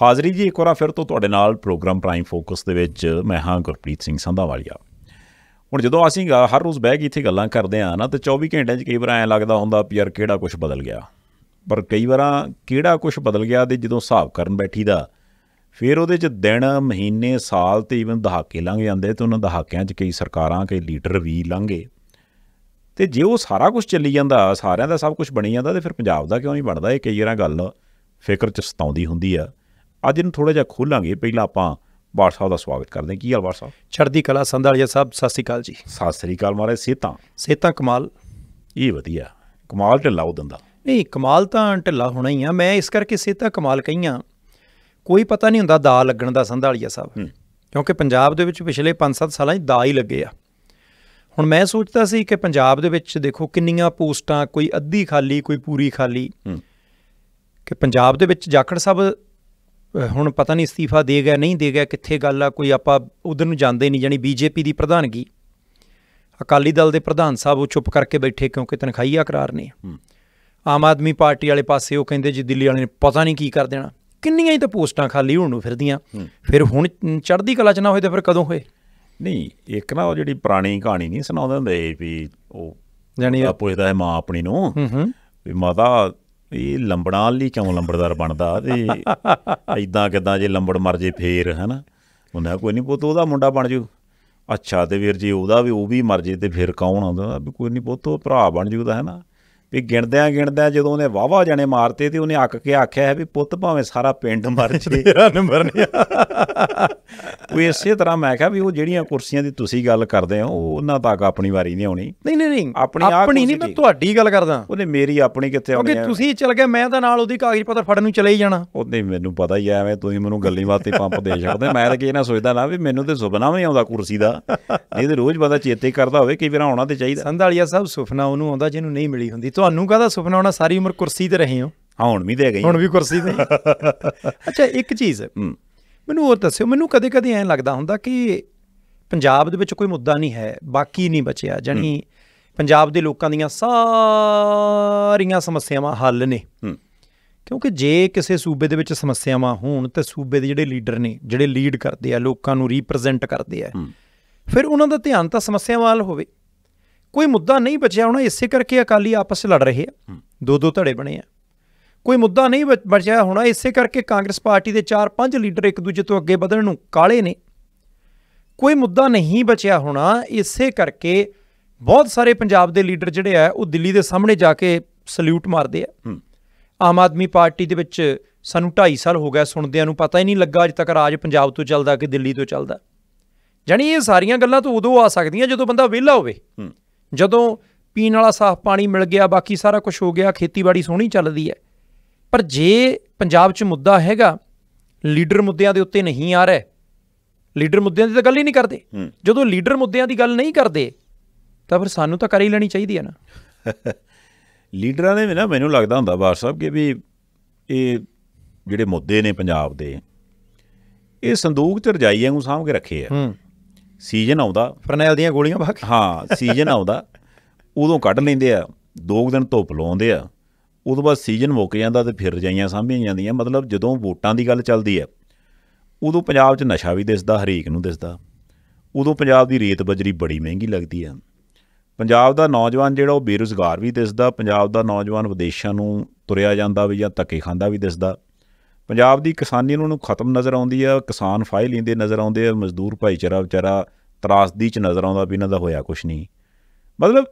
ਹਾਜ਼ਰੀ ਜੀ ਇੱਕ ਵਾਰ ਫਿਰ ਤੋਂ ਤੁਹਾਡੇ ਨਾਲ ਪ੍ਰੋਗਰਾਮ ਪ੍ਰਾਈਮ ਫੋਕਸ ਦੇ ਵਿੱਚ ਮੈਂ ਹਾਂ ਗੁਰਪ੍ਰੀਤ ਸਿੰਘ ਸੰਧਾਵਾਲੀਆ ਹੁਣ ਜਦੋਂ ਅਸੀਂ ਹਰ ਰੋਜ਼ ਬਹਿ ਕੇ ਇੱਥੇ ਗੱਲਾਂ ਕਰਦੇ ਆ ਨਾ ਤੇ 24 ਘੰਟਿਆਂ 'ਚ ਕਈ ਵਾਰ ਐਂ ਲੱਗਦਾ ਹੁੰਦਾ ਵੀ ਯਾਰ ਕਿਹੜਾ ਕੁਝ ਬਦਲ ਗਿਆ ਪਰ ਕਈ ਵਾਰਾਂ ਕਿਹੜਾ ਕੁਝ ਬਦਲ ਗਿਆ ਤੇ ਜਦੋਂ ਹਿਸਾਬ ਕਰਨ ਬੈਠੀ ਦਾ ਫਿਰ ਉਹਦੇ 'ਚ ਦਿਨ ਮਹੀਨੇ ਸਾਲ ਤੇ ਇਵਨ ਦਹਾਕੇ ਲੰਘ ਜਾਂਦੇ ਤੇ ਉਹਨਾਂ ਦਹਾਕਿਆਂ 'ਚ ਕਈ ਸਰਕਾਰਾਂ ਕਈ ਲੀਡਰ ਵੀ ਲੰਘੇ ਤੇ ਜੇ ਉਹ ਸਾਰਾ ਕੁਝ ਚੱਲੀ ਜਾਂਦਾ ਸਾਰਿਆਂ ਦਾ ਸਭ ਕੁਝ ਬਣੀ ਜਾਂਦਾ ਤੇ ਫਿਰ ਪੰਜਾਬ ਦਾ ਕਿਉਂ ਨਹੀਂ ਬਣਦਾ ਇਹ ਕਈ ਵਾਰਾਂ ਗੱਲ ਫਿਕਰ 'ਚ ਸਤਾਉਂਦੀ ਹੁੰਦੀ ਆ ਅੱਜ ਇਹਨੂੰ ਥੋੜਾ ਜਿਹਾ ਖੋਲਾਂਗੇ ਪਹਿਲਾਂ ਆਪਾਂ ਬਾੜ ਸਾਹਿਬ ਦਾ ਸਵਾਗਤ ਕਰਦੇ ਹਾਂ ਕੀ ਹਾਲ ਬਾੜ ਸਾਹਿਬ ਚੜ੍ਹਦੀ ਕਲਾ ਸੰਧਾਲੀਆ ਸਾਹਿਬ ਸਤਿ ਸ੍ਰੀ ਅਕਾਲ ਜੀ ਸਤਿ ਸ੍ਰੀ ਅਕਾਲ ਮਾਰੇ ਸੇਤਾ ਸੇਤਾ ਕਮਾਲ ਇਹ ਵਧੀਆ ਕਮਾਲ ਢਿੱਲਾ ਉਹ ਦੰਦਾ ਨਹੀਂ ਕਮਾਲ ਤਾਂ ਢਿੱਲਾ ਹੋਣਾ ਹੀ ਆ ਮੈਂ ਇਸ ਕਰਕੇ ਸੇਤਾ ਕਮਾਲ ਕਹੀਆਂ ਕੋਈ ਪਤਾ ਨਹੀਂ ਹੁੰਦਾ ਦਾ ਲੱਗਣ ਦਾ ਸੰਧਾਲੀਆ ਸਾਹਿਬ ਕਿਉਂਕਿ ਪੰਜਾਬ ਦੇ ਵਿੱਚ ਪਿਛਲੇ 5-7 ਸਾਲਾਂ 'ਚ ਦਾ ਹੀ ਲੱਗੇ ਆ ਹੁਣ ਮੈਂ ਸੋਚਦਾ ਸੀ ਕਿ ਪੰਜਾਬ ਦੇ ਵਿੱਚ ਦੇਖੋ ਕਿੰਨੀਆਂ ਪੋਸਟਾਂ ਕੋਈ ਅੱਧੀ ਖਾਲੀ ਕੋਈ ਪੂਰੀ ਖਾਲੀ ਕਿ ਪੰਜਾਬ ਦੇ ਵਿੱਚ ਜਾਖੜ ਸਾਹਿਬ ਹੁਣ ਪਤਾ ਨਹੀਂ ਅਸਤੀਫਾ ਦੇ ਗਿਆ ਨਹੀਂ ਦੇ ਗਿਆ ਕਿੱਥੇ ਗੱਲ ਆ ਕੋਈ ਆਪਾਂ ਉਧਰ ਨੂੰ ਜਾਂਦੇ ਨਹੀਂ ਜਾਨੀ ਬੀਜੇਪੀ ਦੀ ਪ੍ਰਧਾਨਗੀ ਅਕਾਲੀ ਦਲ ਦੇ ਪ੍ਰਧਾਨ ਸਾਹਿਬ ਉਹ ਚੁੱਪ ਕਰਕੇ ਬੈਠੇ ਕਿਉਂਕਿ ਤਨਖਾਹੀਆ ਕਰਾਰ ਨੇ ਆਮ ਆਦਮੀ ਪਾਰਟੀ ਵਾਲੇ ਪਾਸੇ ਉਹ ਕਹਿੰਦੇ ਜੀ ਦਿੱਲੀ ਵਾਲੇ ਨੇ ਪਤਾ ਨਹੀਂ ਕੀ ਕਰ ਦੇਣਾ ਕਿੰਨੀਆਂ ਹੀ ਤਾਂ ਪੋਸਟਾਂ ਖਾਲੀ ਹੋਣ ਨੂੰ ਫਿਰਦੀਆਂ ਫਿਰ ਹੁਣ ਚੜ੍ਹਦੀ ਕਲਾ ਚ ਨਾ ਹੋਏ ਤਾਂ ਫਿਰ ਕਦੋਂ ਹੋਏ ਨਹੀਂ ਇੱਕ ਨਾ ਉਹ ਜਿਹੜੀ ਪੁਰਾਣੀ ਕਹਾਣੀ ਨਹੀਂ ਸੁਣਾਉਂਦੇ ਹੁੰਦੇ ਵੀ ਉਹ ਜਾਨੀ ਆਪੋ ਹੈ ਮਾਂ ਆਪਣੀ ਨੂੰ ਵੀ ਮਾਤਾ ਇਹ ਲੰਬੜਾਂ ਲਈ ਕਿਉਂ ਲੰਬੜਦਾਰ ਬਣਦਾ ਤੇ ਐਦਾਂ ਕਿਦਾਂ ਜੇ ਲੰਬੜ ਮਰ ਜੇ ਫੇਰ ਹਨਾ ਉਹਨੇ ਕੋਈ ਨਹੀਂ ਪੁੱਤ ਉਹਦਾ ਮੁੰਡਾ ਬਣ ਜੂ ਅੱਛਾ ਤੇ ਵੀਰ ਜੀ ਉਹਦਾ ਵੀ ਉਹ ਵੀ ਮਰ ਜੇ ਤੇ ਫਿਰ ਕੌਣ ਆਉਂਦਾ ਕੋਈ ਨਹੀਂ ਪੁੱਤ ਉਹ ਭਰਾ ਬਣ ਜੂਦਾ ਹਨਾ ਵੀ ਗਿਣਦਿਆਂ ਗਿਣਦਿਆਂ ਜਦੋਂ ਉਹਨੇ ਵਾਵਾ ਜਣੇ ਮਾਰਤੇ ਤੇ ਉਹਨੇ ਅੱਕ ਕੇ ਆਖਿਆ ਹੈ ਵੀ ਪੁੱਤ ਭਾਵੇਂ ਸਾਰਾ ਪਿੰਡ ਮਰ ਜੇ ਤੇਰਾ ਨੰਬਰ ਨਹੀਂ ਉਹ ਇਸੇ ਤਰ੍ਹਾਂ ਮੈਂ ਕਿਹਾ ਵੀ ਉਹ ਜਿਹੜੀਆਂ ਕੁਰਸੀਆਂ ਦੀ ਤੁਸੀਂ ਗੱਲ ਕਰਦੇ ਹੋ ਉਹਨਾਂ ਤੱਕ ਆਪਣੀ ਵਾਰੀ ਨਹੀਂ ਆਉਣੀ ਨਹੀਂ ਨਹੀਂ ਨਹੀਂ ਆਪਣੀ ਆਪਣੀ ਨਹੀਂ ਮੈਂ ਤੁਹਾਡੀ ਗੱਲ ਕਰਦਾ ਉਹਨੇ ਮੇਰੀ ਆਪਣੀ ਕਿੱਥੇ ਆਉਣੀ ਕਿ ਤੁਸੀਂ ਚਲ ਗਏ ਮੈਂ ਤਾਂ ਨਾਲ ਉਹਦੀ ਕਾਗਜ਼ ਪੱਤਰ ਫੜਨ ਨੂੰ ਚਲੇ ਹੀ ਜਾਣਾ ਉਹਨੇ ਮੈਨੂੰ ਪਤਾ ਹੀ ਐਵੇਂ ਤੁਸੀਂ ਮੈਨੂੰ ਗੱਲਾਂ ਬਾਤਾਂ ਪੰਪ ਦੇ ਸਕਦੇ ਮੈਂ ਤਾਂ ਕੀ ਇਹਨਾਂ ਸੋਚਦਾ ਨਾ ਵੀ ਮੈਨੂੰ ਤੇ ਸੁਪਨਾ ਵੀ ਆਉਂਦਾ ਕੁਰਸੀ ਦਾ ਨਹੀਂ ਤੇ ਰੋਜ਼ ਬੰਦਾ ਚੇਤੇ ਕਰਦਾ ਹੋਵੇ ਕਿ ਵਾਰ ਆਉਣਾ ਤੇ ਚਾਹੀਦਾ ਸੰਧਾਲੀਆ ਸਾਹਿਬ ਸੁਪਨਾ ਉਹਨੂੰ ਆਉਂਦਾ ਜਿਹਨੂੰ ਨਹੀਂ ਮਿਲੀ ਹੁੰਦੀ ਤੁਹਾਨੂੰ ਕਹਦਾ ਸੁਪਨਾ ਆਉਣਾ ਸਾਰੀ ਉਮਰ ਕੁਰਸੀ ਤੇ ਰਹੇ ਹੋ ਹਾਂ ਹੁਣ ਵੀ ਦੇ ਗਈ ਹੁਣ ਵੀ ਕੁਰਸੀ ਤੇ ਅੱਛਾ ਇੱਕ ਚੀਜ਼ ਮੈਨੂੰ ਹੋਰ ਦੱਸਿਓ ਮੈਨੂੰ ਕਦੇ-ਕਦੇ ਐਂ ਲੱਗਦਾ ਹੁੰਦਾ ਕਿ ਪੰਜਾਬ ਦੇ ਵਿੱਚ ਕੋਈ ਮੁੱਦਾ ਨਹੀਂ ਹੈ ਬਾਕੀ ਨਹੀਂ ਬਚਿਆ ਜਾਨੀ ਪੰਜਾਬ ਦੇ ਲੋਕਾਂ ਦੀਆਂ ਸਾਰੀਆਂ ਸਮੱਸਿਆਵਾਂ ਹੱਲ ਨੇ ਕਿਉਂਕਿ ਜੇ ਕਿਸੇ ਸੂਬੇ ਦੇ ਵਿੱਚ ਸਮੱਸਿਆਵਾਂ ਹੋਣ ਤੇ ਸੂਬੇ ਦੇ ਜਿਹੜੇ ਲੀਡਰ ਨੇ ਜਿਹੜੇ ਲੀਡ ਕਰਦੇ ਆ ਲੋਕਾਂ ਨੂੰ ਰਿਪਰੈਜ਼ੈਂਟ ਕਰਦੇ ਆ ਫਿਰ ਉਹਨਾਂ ਦਾ ਧਿਆਨ ਤਾਂ ਸਮੱਸਿਆਵਾਂ ਵੱਲ ਹੋਵੇ ਕੋਈ ਮੁੱਦਾ ਨਹੀਂ ਬਚਿਆ ਹੋਣਾ ਇਸੇ ਕਰਕੇ ਅਕਾਲੀ ਆਪਸ ਵਿੱਚ ਲੜ ਰਹੇ ਆ ਦੋ ਦੋ ਧੜੇ ਬਣੇ ਆ ਕੋਈ ਮੁੱਦਾ ਨਹੀਂ ਬਚਿਆ ਹੋਣਾ ਇਸੇ ਕਰਕੇ ਕਾਂਗਰਸ ਪਾਰਟੀ ਦੇ 4-5 ਲੀਡਰ ਇੱਕ ਦੂਜੇ ਤੋਂ ਅੱਗੇ ਵਧਣ ਨੂੰ ਕਾਲੇ ਨੇ ਕੋਈ ਮੁੱਦਾ ਨਹੀਂ ਬਚਿਆ ਹੋਣਾ ਇਸੇ ਕਰਕੇ ਬਹੁਤ ਸਾਰੇ ਪੰਜਾਬ ਦੇ ਲੀਡਰ ਜਿਹੜੇ ਆ ਉਹ ਦਿੱਲੀ ਦੇ ਸਾਹਮਣੇ ਜਾ ਕੇ ਸਲੂਟ ਮਾਰਦੇ ਆ ਆਮ ਆਦਮੀ ਪਾਰਟੀ ਦੇ ਵਿੱਚ ਸਾਨੂੰ 2.5 ਸਾਲ ਹੋ ਗਿਆ ਸੁਣਦਿਆਂ ਨੂੰ ਪਤਾ ਹੀ ਨਹੀਂ ਲੱਗਾ ਅਜ ਤੱਕ ਰਾਜ ਪੰਜਾਬ ਤੋਂ ਚੱਲਦਾ ਕਿ ਦਿੱਲੀ ਤੋਂ ਚੱਲਦਾ ਜਾਨੀ ਇਹ ਸਾਰੀਆਂ ਗੱਲਾਂ ਤੋਂ ਉਦੋਂ ਆ ਸਕਦੀਆਂ ਜਦੋਂ ਬੰਦਾ ਵਿਹਲਾ ਹੋਵੇ ਜਦੋਂ ਪੀਣ ਵਾਲਾ ਸਾਫ਼ ਪਾਣੀ ਮਿਲ ਗਿਆ ਬਾਕੀ ਸਾਰਾ ਕੁਝ ਹੋ ਗਿਆ ਖੇਤੀਬਾੜੀ ਸੋਹਣੀ ਚੱਲਦੀ ਹੈ ਪਰ ਜੇ ਪੰਜਾਬ 'ਚ ਮੁੱਦਾ ਹੈਗਾ ਲੀਡਰ ਮੁੱਦਿਆਂ ਦੇ ਉੱਤੇ ਨਹੀਂ ਆ ਰਿਹਾ ਲੀਡਰ ਮੁੱਦਿਆਂ ਦੀ ਤਾਂ ਗੱਲ ਹੀ ਨਹੀਂ ਕਰਦੇ ਜਦੋਂ ਲੀਡਰ ਮੁੱਦਿਆਂ ਦੀ ਗੱਲ ਨਹੀਂ ਕਰਦੇ ਤਾਂ ਫਿਰ ਸਾਨੂੰ ਤਾਂ ਕਰ ਹੀ ਲੈਣੀ ਚਾਹੀਦੀ ਹੈ ਨਾ ਲੀਡਰਾਂ ਨੇ ਵੀ ਨਾ ਮੈਨੂੰ ਲੱਗਦਾ ਹੁੰਦਾ ਬਾਰ ਸਾਹਿਬ ਕਿ ਵੀ ਇਹ ਜਿਹੜੇ ਮੁੱਦੇ ਨੇ ਪੰਜਾਬ ਦੇ ਇਹ ਸੰਦੂਕ ਚ ਰਜਾਈ ਵਾਂਗੂ ਸਾਹਮਣੇ ਰੱਖੇ ਆ ਸੀਜ਼ਨ ਆਉਂਦਾ ਫਰਨੈਲ ਦੀਆਂ ਗੋਲੀਆਂ ਬਾਕੀ ਹਾਂ ਸੀਜ਼ਨ ਆਉਂਦਾ ਉਦੋਂ ਕੱਢ ਲੈਂਦੇ ਆ ਦੋ ਦਿਨ ਧੁੱਪ ਲਾਉਂਦੇ ਆ ਉਦੋਂ ਬਾਅਦ ਸੀਜ਼ਨ ਮੁੱਕ ਜਾਂਦਾ ਤੇ ਫਿਰ ਰਜਾਈਆਂ ਸਾਂਭੀਆਂ ਜਾਂਦੀਆਂ ਮਤਲਬ ਜਦੋਂ ਵੋਟਾਂ ਦੀ ਗੱਲ ਚੱਲਦੀ ਹੈ ਉਦੋਂ ਪੰਜਾਬ 'ਚ ਨਸ਼ਾ ਵੀ ਦਿਸਦਾ ਹਰੇਕ ਨੂੰ ਦਿਸਦਾ ਉਦੋਂ ਪੰਜਾਬ ਦੀ ਰੇਤ ਬਜਰੀ ਬੜੀ ਮਹਿੰਗੀ ਲੱਗਦੀ ਆ ਪੰਜਾਬ ਦਾ ਨੌਜਵਾਨ ਜਿਹੜਾ ਉਹ ਬੇਰੁਜ਼ਗਾਰ ਵੀ ਦਿਸਦਾ ਪੰਜਾਬ ਦਾ ਨੌਜਵਾਨ ਵਿਦੇਸ਼ਾਂ ਨੂੰ ਤੁਰਿਆ ਜਾਂਦਾ ਵੀ ਜਾਂ ਤੱਕੇ ਖਾਂਦਾ ਵੀ ਦਿਸਦਾ ਪੰਜਾਬ ਦੀ ਕਿਸਾਨੀ ਨੂੰ ਨੂੰ ਖਤਮ ਨਜ਼ਰ ਆਉਂਦੀ ਆ ਕਿਸਾਨ ਫਾਈਲ ਲੈਂਦੇ ਨਜ਼ਰ ਆਉਂਦੇ ਆ ਮਜ਼ਦੂਰ ਭਾਈਚਾਰਾ ਵਿਚਾਰਾ ਤਰਾਸਦੀ ਚ ਨਜ਼ਰ ਆਉਂਦਾ ਵੀ ਇਹਨਾਂ ਦਾ ਹੋਇਆ ਕੁਝ ਨਹੀਂ ਮਤਲਬ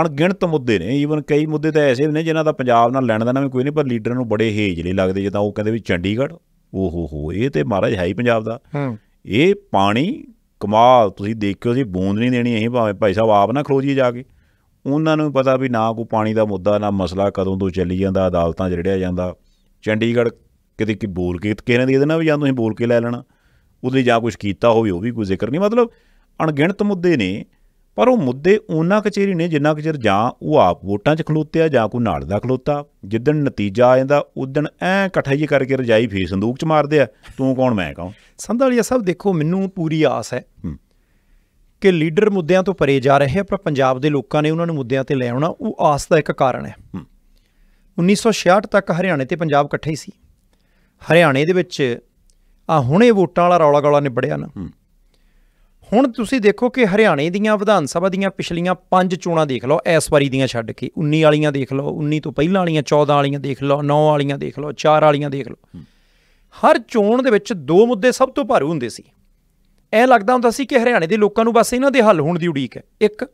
ਅਣਗਿਣਤ ਮੁੱਦੇ ਨੇ ਈਵਨ ਕਈ ਮੁੱਦੇ ਤਾਂ ਐਸੇ ਨੇ ਜਿਨ੍ਹਾਂ ਦਾ ਪੰਜਾਬ ਨਾਲ ਲੈਣ ਦਾ ਨਾ ਕੋਈ ਨਹੀਂ ਪਰ ਲੀਡਰਾਂ ਨੂੰ ਬੜੇ ਹੇਜਲੇ ਲੱਗਦੇ ਜਦੋਂ ਉਹ ਕਹਿੰਦੇ ਵੀ ਚੰਡੀਗੜ੍ਹ ਓਹੋ ਹੋ ਇਹ ਤੇ ਮਹਾਰਾਜ ਹੈ ਹੀ ਪੰਜਾਬ ਦਾ ਇਹ ਪਾਣੀ ਕਮਾਲ ਤੁਸੀਂ ਦੇਖਿਓ ਸੀ ਬੂੰਦ ਨਹੀਂ ਦੇਣੀ ਇਹ ਭਾਵੇਂ ਭਾਈ ਸਾਹਿਬ ਆਪ ਨਾ ਖਰੋਜੀ ਜਾ ਕੇ ਉਹਨਾਂ ਨੂੰ ਪਤਾ ਵੀ ਨਾ ਕੋ ਪਾਣੀ ਦਾ ਮੁੱਦਾ ਨਾ ਮਸਲਾ ਕਦੋਂ ਤੋਂ ਚੱਲੀ ਜਾਂਦਾ ਅਦਾਲਤਾਂ 'ਚ ਜਾਂਦਾ ਚੰਡੀਗੜ੍ਹ ਕਿਤੇ ਕਿ ਬੋਲ ਕੇ ਦੀ ਇਹਦੇ ਨਾਲ ਵੀ ਜਾਂ ਤੁਸੀਂ ਬੋਲ ਕੇ ਲੈ ਲੈਣਾ ਉਹਦੇ ਜਾਂ ਕੁਝ ਕੀਤਾ ਹੋਵੇ ਉਹ ਵੀ ਕੋਈ ਜ਼ਿਕਰ ਨਹੀਂ ਮਤਲਬ ਅਣਗਿਣਤ ਮੁੱਦੇ ਨੇ ਪਰ ਉਹ ਮੁੱਦੇ ਉਹਨਾਂ ਕਚੇਰੀ ਨੇ ਜਿੰਨਾ ਕਚੇਰ ਜਾਂ ਉਹ ਆਪ ਵੋਟਾਂ 'ਚ ਖਲੋਤਿਆ ਜਾਂ ਕੋਈ ਨਾਲ ਦਾ ਖਲੋਤਾ ਜਿੱਦਣ ਨਤੀਜਾ ਆ ਜਾਂਦਾ ਉਦਣ ਐ ਹੀ ਕਰਕੇ ਰਜਾਈ ਫੇਰ ਸੰਦੂਕ 'ਚ ਮਾਰਦੇ ਆ ਤੂੰ ਕੌਣ ਮੈਂ ਕੌਣ ਸੰਧਾਲੀਆ ਸਾਹਿਬ ਦੇਖੋ ਮੈਨੂੰ ਪੂਰੀ ਆਸ ਹੈ ਕਿ ਲੀਡਰ ਮੁੱਦਿਆਂ ਤੋਂ ਪਰੇ ਜਾ ਰਹੇ ਆ ਪਰ ਪੰਜਾਬ ਦੇ ਲੋਕਾਂ ਨੇ ਉਹਨਾਂ ਨੂੰ ਮੁੱਦਿਆਂ ਤੇ ਲੈ ਆਉਣਾ ਉਹ ਆਸ ਦਾ ਇੱਕ ਕਾਰਨ ਹੈ 1966 ਤੱਕ ਹਰਿਆਣੇ ਤੇ ਪੰਜਾਬ ਇਕੱਠੇ ਸੀ ਹਰਿਆਣੇ ਦੇ ਵਿੱਚ ਆ ਹੁਣੇ ਵੋਟਾਂ ਵਾਲਾ ਰੌਲਾ ਗੌਲਾ ਨਿਬੜਿਆ ਨਾ ਹੁਣ ਤੁਸੀਂ ਦੇਖੋ ਕਿ ਹਰਿਆਣੇ ਦੀਆਂ ਵਿਧਾਨ ਸਭਾ ਦੀਆਂ ਪਿਛਲੀਆਂ ਪੰਜ ਚੋਣਾਂ ਦੇਖ ਲਓ ਇਸ ਵਾਰੀ ਦੀਆਂ ਛੱਡ ਕੇ 19 ਵਾਲੀਆਂ ਦੇਖ ਲਓ 19 ਤੋਂ ਪਹਿਲਾਂ ਵਾਲੀਆਂ 14 ਵਾਲੀਆਂ ਦੇਖ ਲਓ 9 ਵਾਲੀਆਂ ਦੇਖ ਲਓ 4 ਵਾਲੀਆਂ ਦੇਖ ਲਓ ਹਰ ਚੋਣ ਦੇ ਵਿੱਚ ਦੋ ਮੁੱਦੇ ਸਭ ਤੋਂ ਭਾਰੂ ਹੁੰਦੇ ਸੀ ਇਹ ਲੱਗਦਾ ਹੁੰਦਾ ਸੀ ਕਿ ਹਰਿਆਣੇ ਦੇ ਲੋਕਾਂ ਨੂੰ ਬਸ ਇਹਨਾਂ ਦੇ ਹੱਲ ਹੋਣ ਦੀ ਉਡੀਕ ਹੈ ਇੱਕ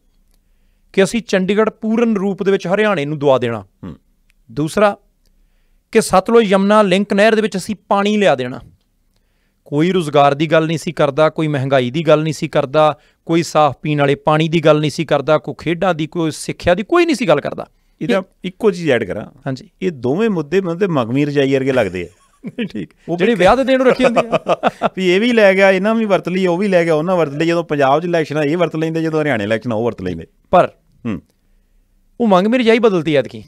ਕਿ ਅਸੀਂ ਚੰਡੀਗੜ੍ਹ ਪੂਰਨ ਰੂਪ ਦੇ ਵਿੱਚ ਹਰਿਆਣੇ ਨੂੰ ਦਵਾ ਦੇਣਾ ਦੂਸਰਾ ਕਿ ਸਤਲੁਜ ਯਮਨਾ ਲਿੰਕ ਨਹਿਰ ਦੇ ਵਿੱਚ ਅਸੀਂ ਪਾਣੀ ਲਿਆ ਦੇਣਾ ਕੋਈ ਰੋਜ਼ਗਾਰ ਦੀ ਗੱਲ ਨਹੀਂ ਸੀ ਕਰਦਾ ਕੋਈ ਮਹਿੰਗਾਈ ਦੀ ਗੱਲ ਨਹੀਂ ਸੀ ਕਰਦਾ ਕੋਈ ਸਾਫ਼ ਪੀਣ ਵਾਲੇ ਪਾਣੀ ਦੀ ਗੱਲ ਨਹੀਂ ਸੀ ਕਰਦਾ ਕੋਈ ਖੇਡਾਂ ਦੀ ਕੋਈ ਸਿੱਖਿਆ ਦੀ ਕੋਈ ਨਹੀਂ ਸੀ ਗੱਲ ਕਰਦਾ ਇਹਦਾ ਇੱਕੋ ਚੀਜ਼ ਐਡ ਕਰਾਂ ਹਾਂਜੀ ਇਹ ਦੋਵੇਂ ਮੁੱਦੇ ਮਨ ਦੇ ਮਗਮੀ ਰਜਾਈ ਵਰਗੇ ਲੱਗਦੇ ਆ ਨਹੀਂ ਠੀਕ ਜਿਹੜੇ ਵਿਆਹ ਦੇ ਦੇਣ ਨੂੰ ਰੱਖੀ ਹੁੰਦੀ ਆ ਵੀ ਇਹ ਵੀ ਲੈ ਗਿਆ ਇਹਨਾਂ ਵੀ ਵਰਤ ਲਈ ਉਹ ਵੀ ਲੈ ਗਿਆ ਉਹਨਾਂ ਵਰਤ ਲਈ ਜਦੋਂ ਪੰਜਾਬ 'ਚ ਇਲੈਕਸ਼ਨ ਆ ਇਹ ਵਰਤ ਲੈਂਦੇ ਜਦੋਂ ਹਰਿਆਣੇ ਇਲੈਕਸ਼ਨ ਆ ਉਹ ਵਰਤ ਲੈਂਦੇ ਪਰ ਹੂੰ ਉਹ ਮੰਗ ਮੇਰੀ ਜਾਈ ਬਦਲਤੀ ਐ ਐਤਕੀ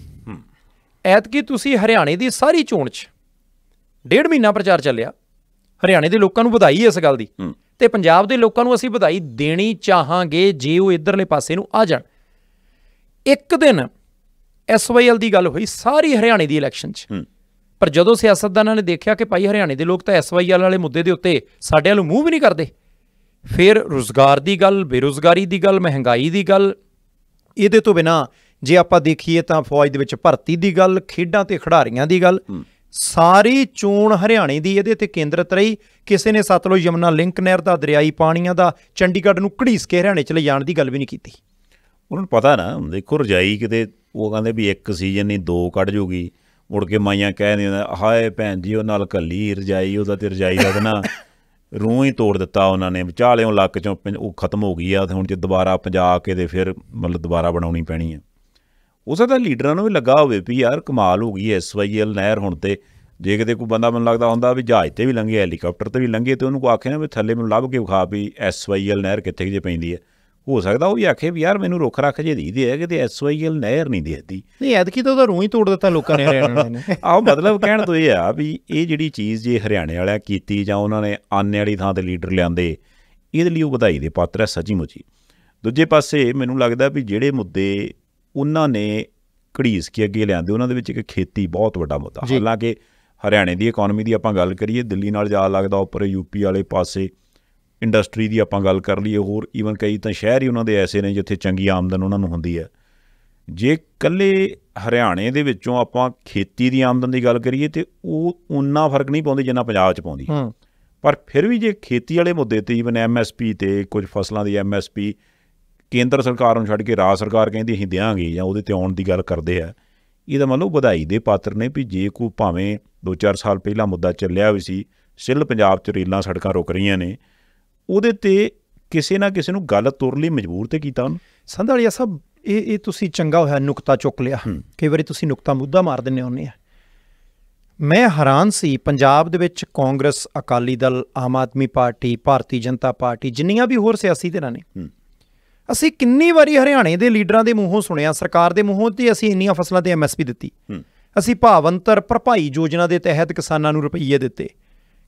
ਐਤਕੀ ਤੁਸੀਂ ਹਰਿਆਣੇ ਦੀ ਸਾਰੀ ਚੋਣ 'ਚ ਡੇਢ ਮਹੀਨਾ ਪ੍ਰਚਾਰ ਚੱਲਿਆ ਹਰਿਆਣੇ ਦੇ ਲੋਕਾਂ ਨੂੰ ਵਧਾਈ ਇਸ ਗੱਲ ਦੀ ਤੇ ਪੰਜਾਬ ਦੇ ਲੋਕਾਂ ਨੂੰ ਅਸੀਂ ਵਧਾਈ ਦੇਣੀ ਚਾਹਾਂਗੇ ਜੇ ਉਹ ਇਧਰਲੇ ਪਾਸੇ ਨੂੰ ਆ ਜਾਣ ਇੱਕ ਦਿਨ ਐਸਵਾਈਐਲ ਦੀ ਗੱਲ ਹੋਈ ਸਾਰੀ ਹਰਿਆਣੇ ਦੀ ਇਲੈਕਸ਼ਨ 'ਚ ਪਰ ਜਦੋਂ ਸਿਆਸਤਦਾਨਾਂ ਨੇ ਦੇਖਿਆ ਕਿ ਭਾਈ ਹਰਿਆਣੇ ਦੇ ਲੋਕ ਤਾਂ ਐਸਵਾਈਐਲ ਵਾਲੇ ਮੁੱਦੇ ਦੇ ਉੱਤੇ ਸਾਡੇ ਵੱਲ ਮੂੰਹ ਵੀ ਨਹੀਂ ਕਰਦੇ ਫਿਰ ਰੋਜ਼ਗਾਰ ਦੀ ਗੱਲ ਬੇਰੋਜ਼ਗਾਰੀ ਦੀ ਗੱਲ ਮਹਿੰਗਾਈ ਦੀ ਗੱਲ ਇਹਦੇ ਤੋਂ ਬਿਨਾ ਜੇ ਆਪਾਂ ਦੇਖੀਏ ਤਾਂ ਫੌਜ ਦੇ ਵਿੱਚ ਭਰਤੀ ਦੀ ਗੱਲ ਖੇਡਾਂ ਤੇ ਖਿਡਾਰੀਆਂ ਦੀ ਗੱਲ ਸਾਰੀ ਚੋਣ ਹਰਿਆਣੇ ਦੀ ਇਹਦੇ ਤੇ ਕੇਂਦਰਿਤ ਰਹੀ ਕਿਸੇ ਨੇ ਸਤਲੁਜ ਯਮਨਾ ਲਿੰਕ ਨਹਿਰ ਦਾ ਦਰਿਆਈ ਪਾਣੀਆਂ ਦਾ ਚੰਡੀਗੜ੍ਹ ਨੂੰ ਘੜੀਸ ਕੇ ਹਰਿਆਣੇ ਚ ਲੈ ਜਾਣ ਦੀ ਗੱਲ ਵੀ ਨਹੀਂ ਕੀਤੀ ਉਹਨਾਂ ਨੂੰ ਪਤਾ ਨਾ ਦੇਖੋ ਰਜਾਈ ਕਿਤੇ ਉਹ ਕਹਿੰਦੇ ਵੀ ਇੱਕ ਸੀਜ਼ਨ ਨਹੀਂ ਦੋ ਕੱਢ ਜੂਗੀ ਮੁੜ ਕੇ ਮਾਈਆਂ ਕਹਿੰਦੇ ਹਾਏ ਭੈਣ ਜੀ ਉਹ ਨਾਲ ਕੱਲੀ ਰਜਾਈ ਉਹਦਾ ਤੇ ਰਜਾਈ ਦਾ ਨਾ ਰੂਹ ਹੀ ਤੋੜ ਦਿੱਤਾ ਉਹਨਾਂ ਨੇ ਵਿਚਾਲਿਓਂ ਲੱਕ ਚੋਂ ਉਹ ਖਤਮ ਹੋ ਗਈ ਆ ਤੇ ਹੁਣ ਜੇ ਦੁਬਾਰਾ ਪੰਜਾਬ ਕੇ ਦੇ ਫਿਰ ਮਤਲਬ ਦੁਬਾਰਾ ਬਣਾਉਣੀ ਪੈਣੀ ਆ ਹੋ ਸਕਦਾ ਲੀਡਰਾਂ ਨੂੰ ਵੀ ਲੱਗਾ ਹੋਵੇ ਵੀ ਯਾਰ ਕਮਾਲ ਹੋ ਗਈ ਐਸਵਾਈਐਲ ਨਹਿਰ ਹੁਣ ਤੇ ਜੇ ਕਿਤੇ ਕੋਈ ਬੰਦਾ ਮੈਨੂੰ ਲੱਗਦਾ ਹੁੰਦਾ ਵੀ ਜਹਾਜ਼ ਤੇ ਵੀ ਲੰਘੇ ਹੈਲੀਕਾਪਟਰ ਤੇ ਵੀ ਲੰਘੇ ਤੇ ਉਹਨੂੰ ਕੋ ਆਖੇ ਨਾ ਵੀ ਥੱਲੇ ਮੈਨੂੰ ਲੱਭ ਕੇ ਵਿਖਾ ਵੀ ਐਸਵਾਈਐਲ ਨਹਿਰ ਕਿੱਥੇ ਜੇ ਪੈਂਦੀ ਹੈ ਹੋ ਸਕਦਾ ਉਹ ਵੀ ਆਖੇ ਵੀ ਯਾਰ ਮੈਨੂੰ ਰੁੱਖ ਰੱਖ ਜੇ ਦੀ ਦੇ ਹੈ ਕਿਤੇ ਐਸਵਾਈਐਲ ਨਹਿਰ ਨਹੀਂ ਦੇਦੀ ਨਹੀਂ ਐਤਕੀ ਤਾਂ ਉਹਦਾ ਰੂਹ ਹੀ ਤੋੜ ਦਿੱਤਾ ਲੋਕਾਂ ਨੇ ਨੇ ਆਹ ਮਤਲਬ ਕਹਿਣ ਤੋਂ ਇਹ ਆ ਵੀ ਇਹ ਜਿਹੜੀ ਚੀਜ਼ ਜੇ ਹਰਿਆਣੇ ਵਾਲਿਆਂ ਕੀਤੀ ਜਾਂ ਉਹਨਾਂ ਨੇ ਆਨੇ ਵਾਲੀ ਥਾਂ ਤੇ ਲੀਡਰ ਲਿਆਂਦੇ ਇਹਦੇ ਲਈ ਉਹ ਵਧਾਈ ਦੇ ਪਾਤਰ ਹੈ ਸੱਚੀ ਮੁੱਚੀ ਦੂਜੇ ਪਾਸੇ ਮੈਨੂੰ ਲੱਗਦਾ ਵੀ ਜਿਹੜੇ ਮੁੱਦੇ ਉਹਨਾਂ ਨੇ ਘੜੀਸ ਕੇ ਅੱਗੇ ਲਿਆਂਦੇ ਉਹਨਾਂ ਦੇ ਵਿੱਚ ਇੱਕ ਖੇਤੀ ਬਹੁਤ ਵੱਡਾ ਮੁੱਦਾ ਹਾਲਾਂਕਿ ਹਰਿਆਣੇ ਦੀ ਇਕਨੋਮੀ ਦੀ ਆਪਾਂ ਗੱਲ ਕਰੀਏ ਦਿੱਲੀ ਨਾਲ ਜਿਆਦਾ ਲੱਗਦਾ ਉੱਪਰ ਯੂਪੀ ਵਾਲੇ ਪਾਸੇ ਇੰਡਸਟਰੀ ਦੀ ਆਪਾਂ ਗੱਲ ਕਰ ਲਈਏ ਹੋਰ ਈਵਨ ਕਈ ਤਾਂ ਸ਼ਹਿਰ ਹੀ ਉਹਨਾਂ ਦੇ ਐਸੇ ਨੇ ਜਿੱਥੇ ਚੰਗੀ ਆਮਦਨ ਉਹਨਾਂ ਨੂੰ ਹੁੰਦੀ ਹੈ ਜੇ ਕੱਲੇ ਹਰਿਆਣੇ ਦੇ ਵਿੱਚੋਂ ਆਪਾਂ ਖੇਤੀ ਦੀ ਆਮਦਨ ਦੀ ਗੱਲ ਕਰੀਏ ਤੇ ਉਹ ਉਨਾ ਫਰਕ ਨਹੀਂ ਪਾਉਂਦੀ ਜਿੰਨਾ ਪੰਜਾਬ 'ਚ ਪਾਉਂਦੀ ਪਰ ਫਿਰ ਵੀ ਜੇ ਖੇਤੀ ਵਾਲੇ ਮੁੱਦੇ ਤੇ ਈਵਨ ਐਮਐਸਪੀ ਤੇ ਕੁਝ ਫਸਲਾਂ ਦੀ ਐਮਐਸਪੀ ਕੇਂਦਰ ਸਰਕਾਰ ਨੂੰ ਛੱਡ ਕੇ ਰਾਜ ਸਰਕਾਰ ਕਹਿੰਦੀ ਅਸੀਂ ਦੇਵਾਂਗੇ ਜਾਂ ਉਹਦੇ ਤੇ ਆਉਣ ਦੀ ਗੱਲ ਕਰਦੇ ਆ ਇਹਦਾ ਮਤਲਬ ਵਧਾਈ ਦੇ ਪਾਤਰ ਨੇ ਵੀ ਜੇ ਕੋ ਭਾਵੇਂ 2-4 ਸਾਲ ਪਹਿਲਾਂ ਮੁੱਦਾ ਚੱਲਿਆ ਹੋਈ ਸੀ ਸਿੱਲ ਪੰਜਾਬ 'ਚ ਰੇਲਾਂ ਸੜਕਾਂ ਰੁਕ ਰਹੀਆਂ ਨੇ ਉਹਦੇ ਤੇ ਕਿਸੇ ਨਾ ਕਿਸੇ ਨੂੰ ਗੱਲ ਤੁਰ ਲਈ ਮਜਬੂਰ ਤੇ ਕੀਤਾ ਉਹਨੂੰ ਸੰਧਾਲੀਆ ਸਾਹਿਬ ਇਹ ਇਹ ਤੁਸੀਂ ਚੰਗਾ ਹੋਇਆ ਨੁਕਤਾ ਚੁੱਕ ਲਿਆ ਕਈ ਵਾਰੀ ਤੁਸੀਂ ਨੁਕਤਾ ਮੁੱਦਾ ਮਾਰ ਦਿੰਨੇ ਹੁੰਨੇ ਆ ਮੈਂ ਹੈਰਾਨ ਸੀ ਪੰਜਾਬ ਦੇ ਵਿੱਚ ਕਾਂਗਰਸ ਅਕਾਲੀ ਦਲ ਆਮ ਆਦਮੀ ਪਾਰਟੀ ਭਾਰਤੀ ਜਨਤਾ ਪਾਰਟੀ ਜਿੰਨੀਆਂ ਵੀ ਹੋਰ ਸਿਆਸੀ ਧਿਰਾਂ ਨੇ ਅਸੀਂ ਕਿੰਨੀ ਵਾਰੀ ਹਰਿਆਣੇ ਦੇ ਲੀਡਰਾਂ ਦੇ ਮੂੰਹੋਂ ਸੁਣਿਆ ਸਰਕਾਰ ਦੇ ਮੂੰਹੋਂ ਤੇ ਅਸੀਂ ਇੰਨੀਆਂ ਫਸਲਾਂ ਤੇ ਐਮਐਸਪੀ ਦਿੱਤੀ ਅਸੀਂ ਭਾਵੰਤਰ ਭਰਪਾਈ ਯੋਜਨਾ ਦੇ ਤਹਿਤ ਕਿਸਾਨਾਂ ਨੂੰ ਰੁਪਈਏ ਦਿੱਤੇ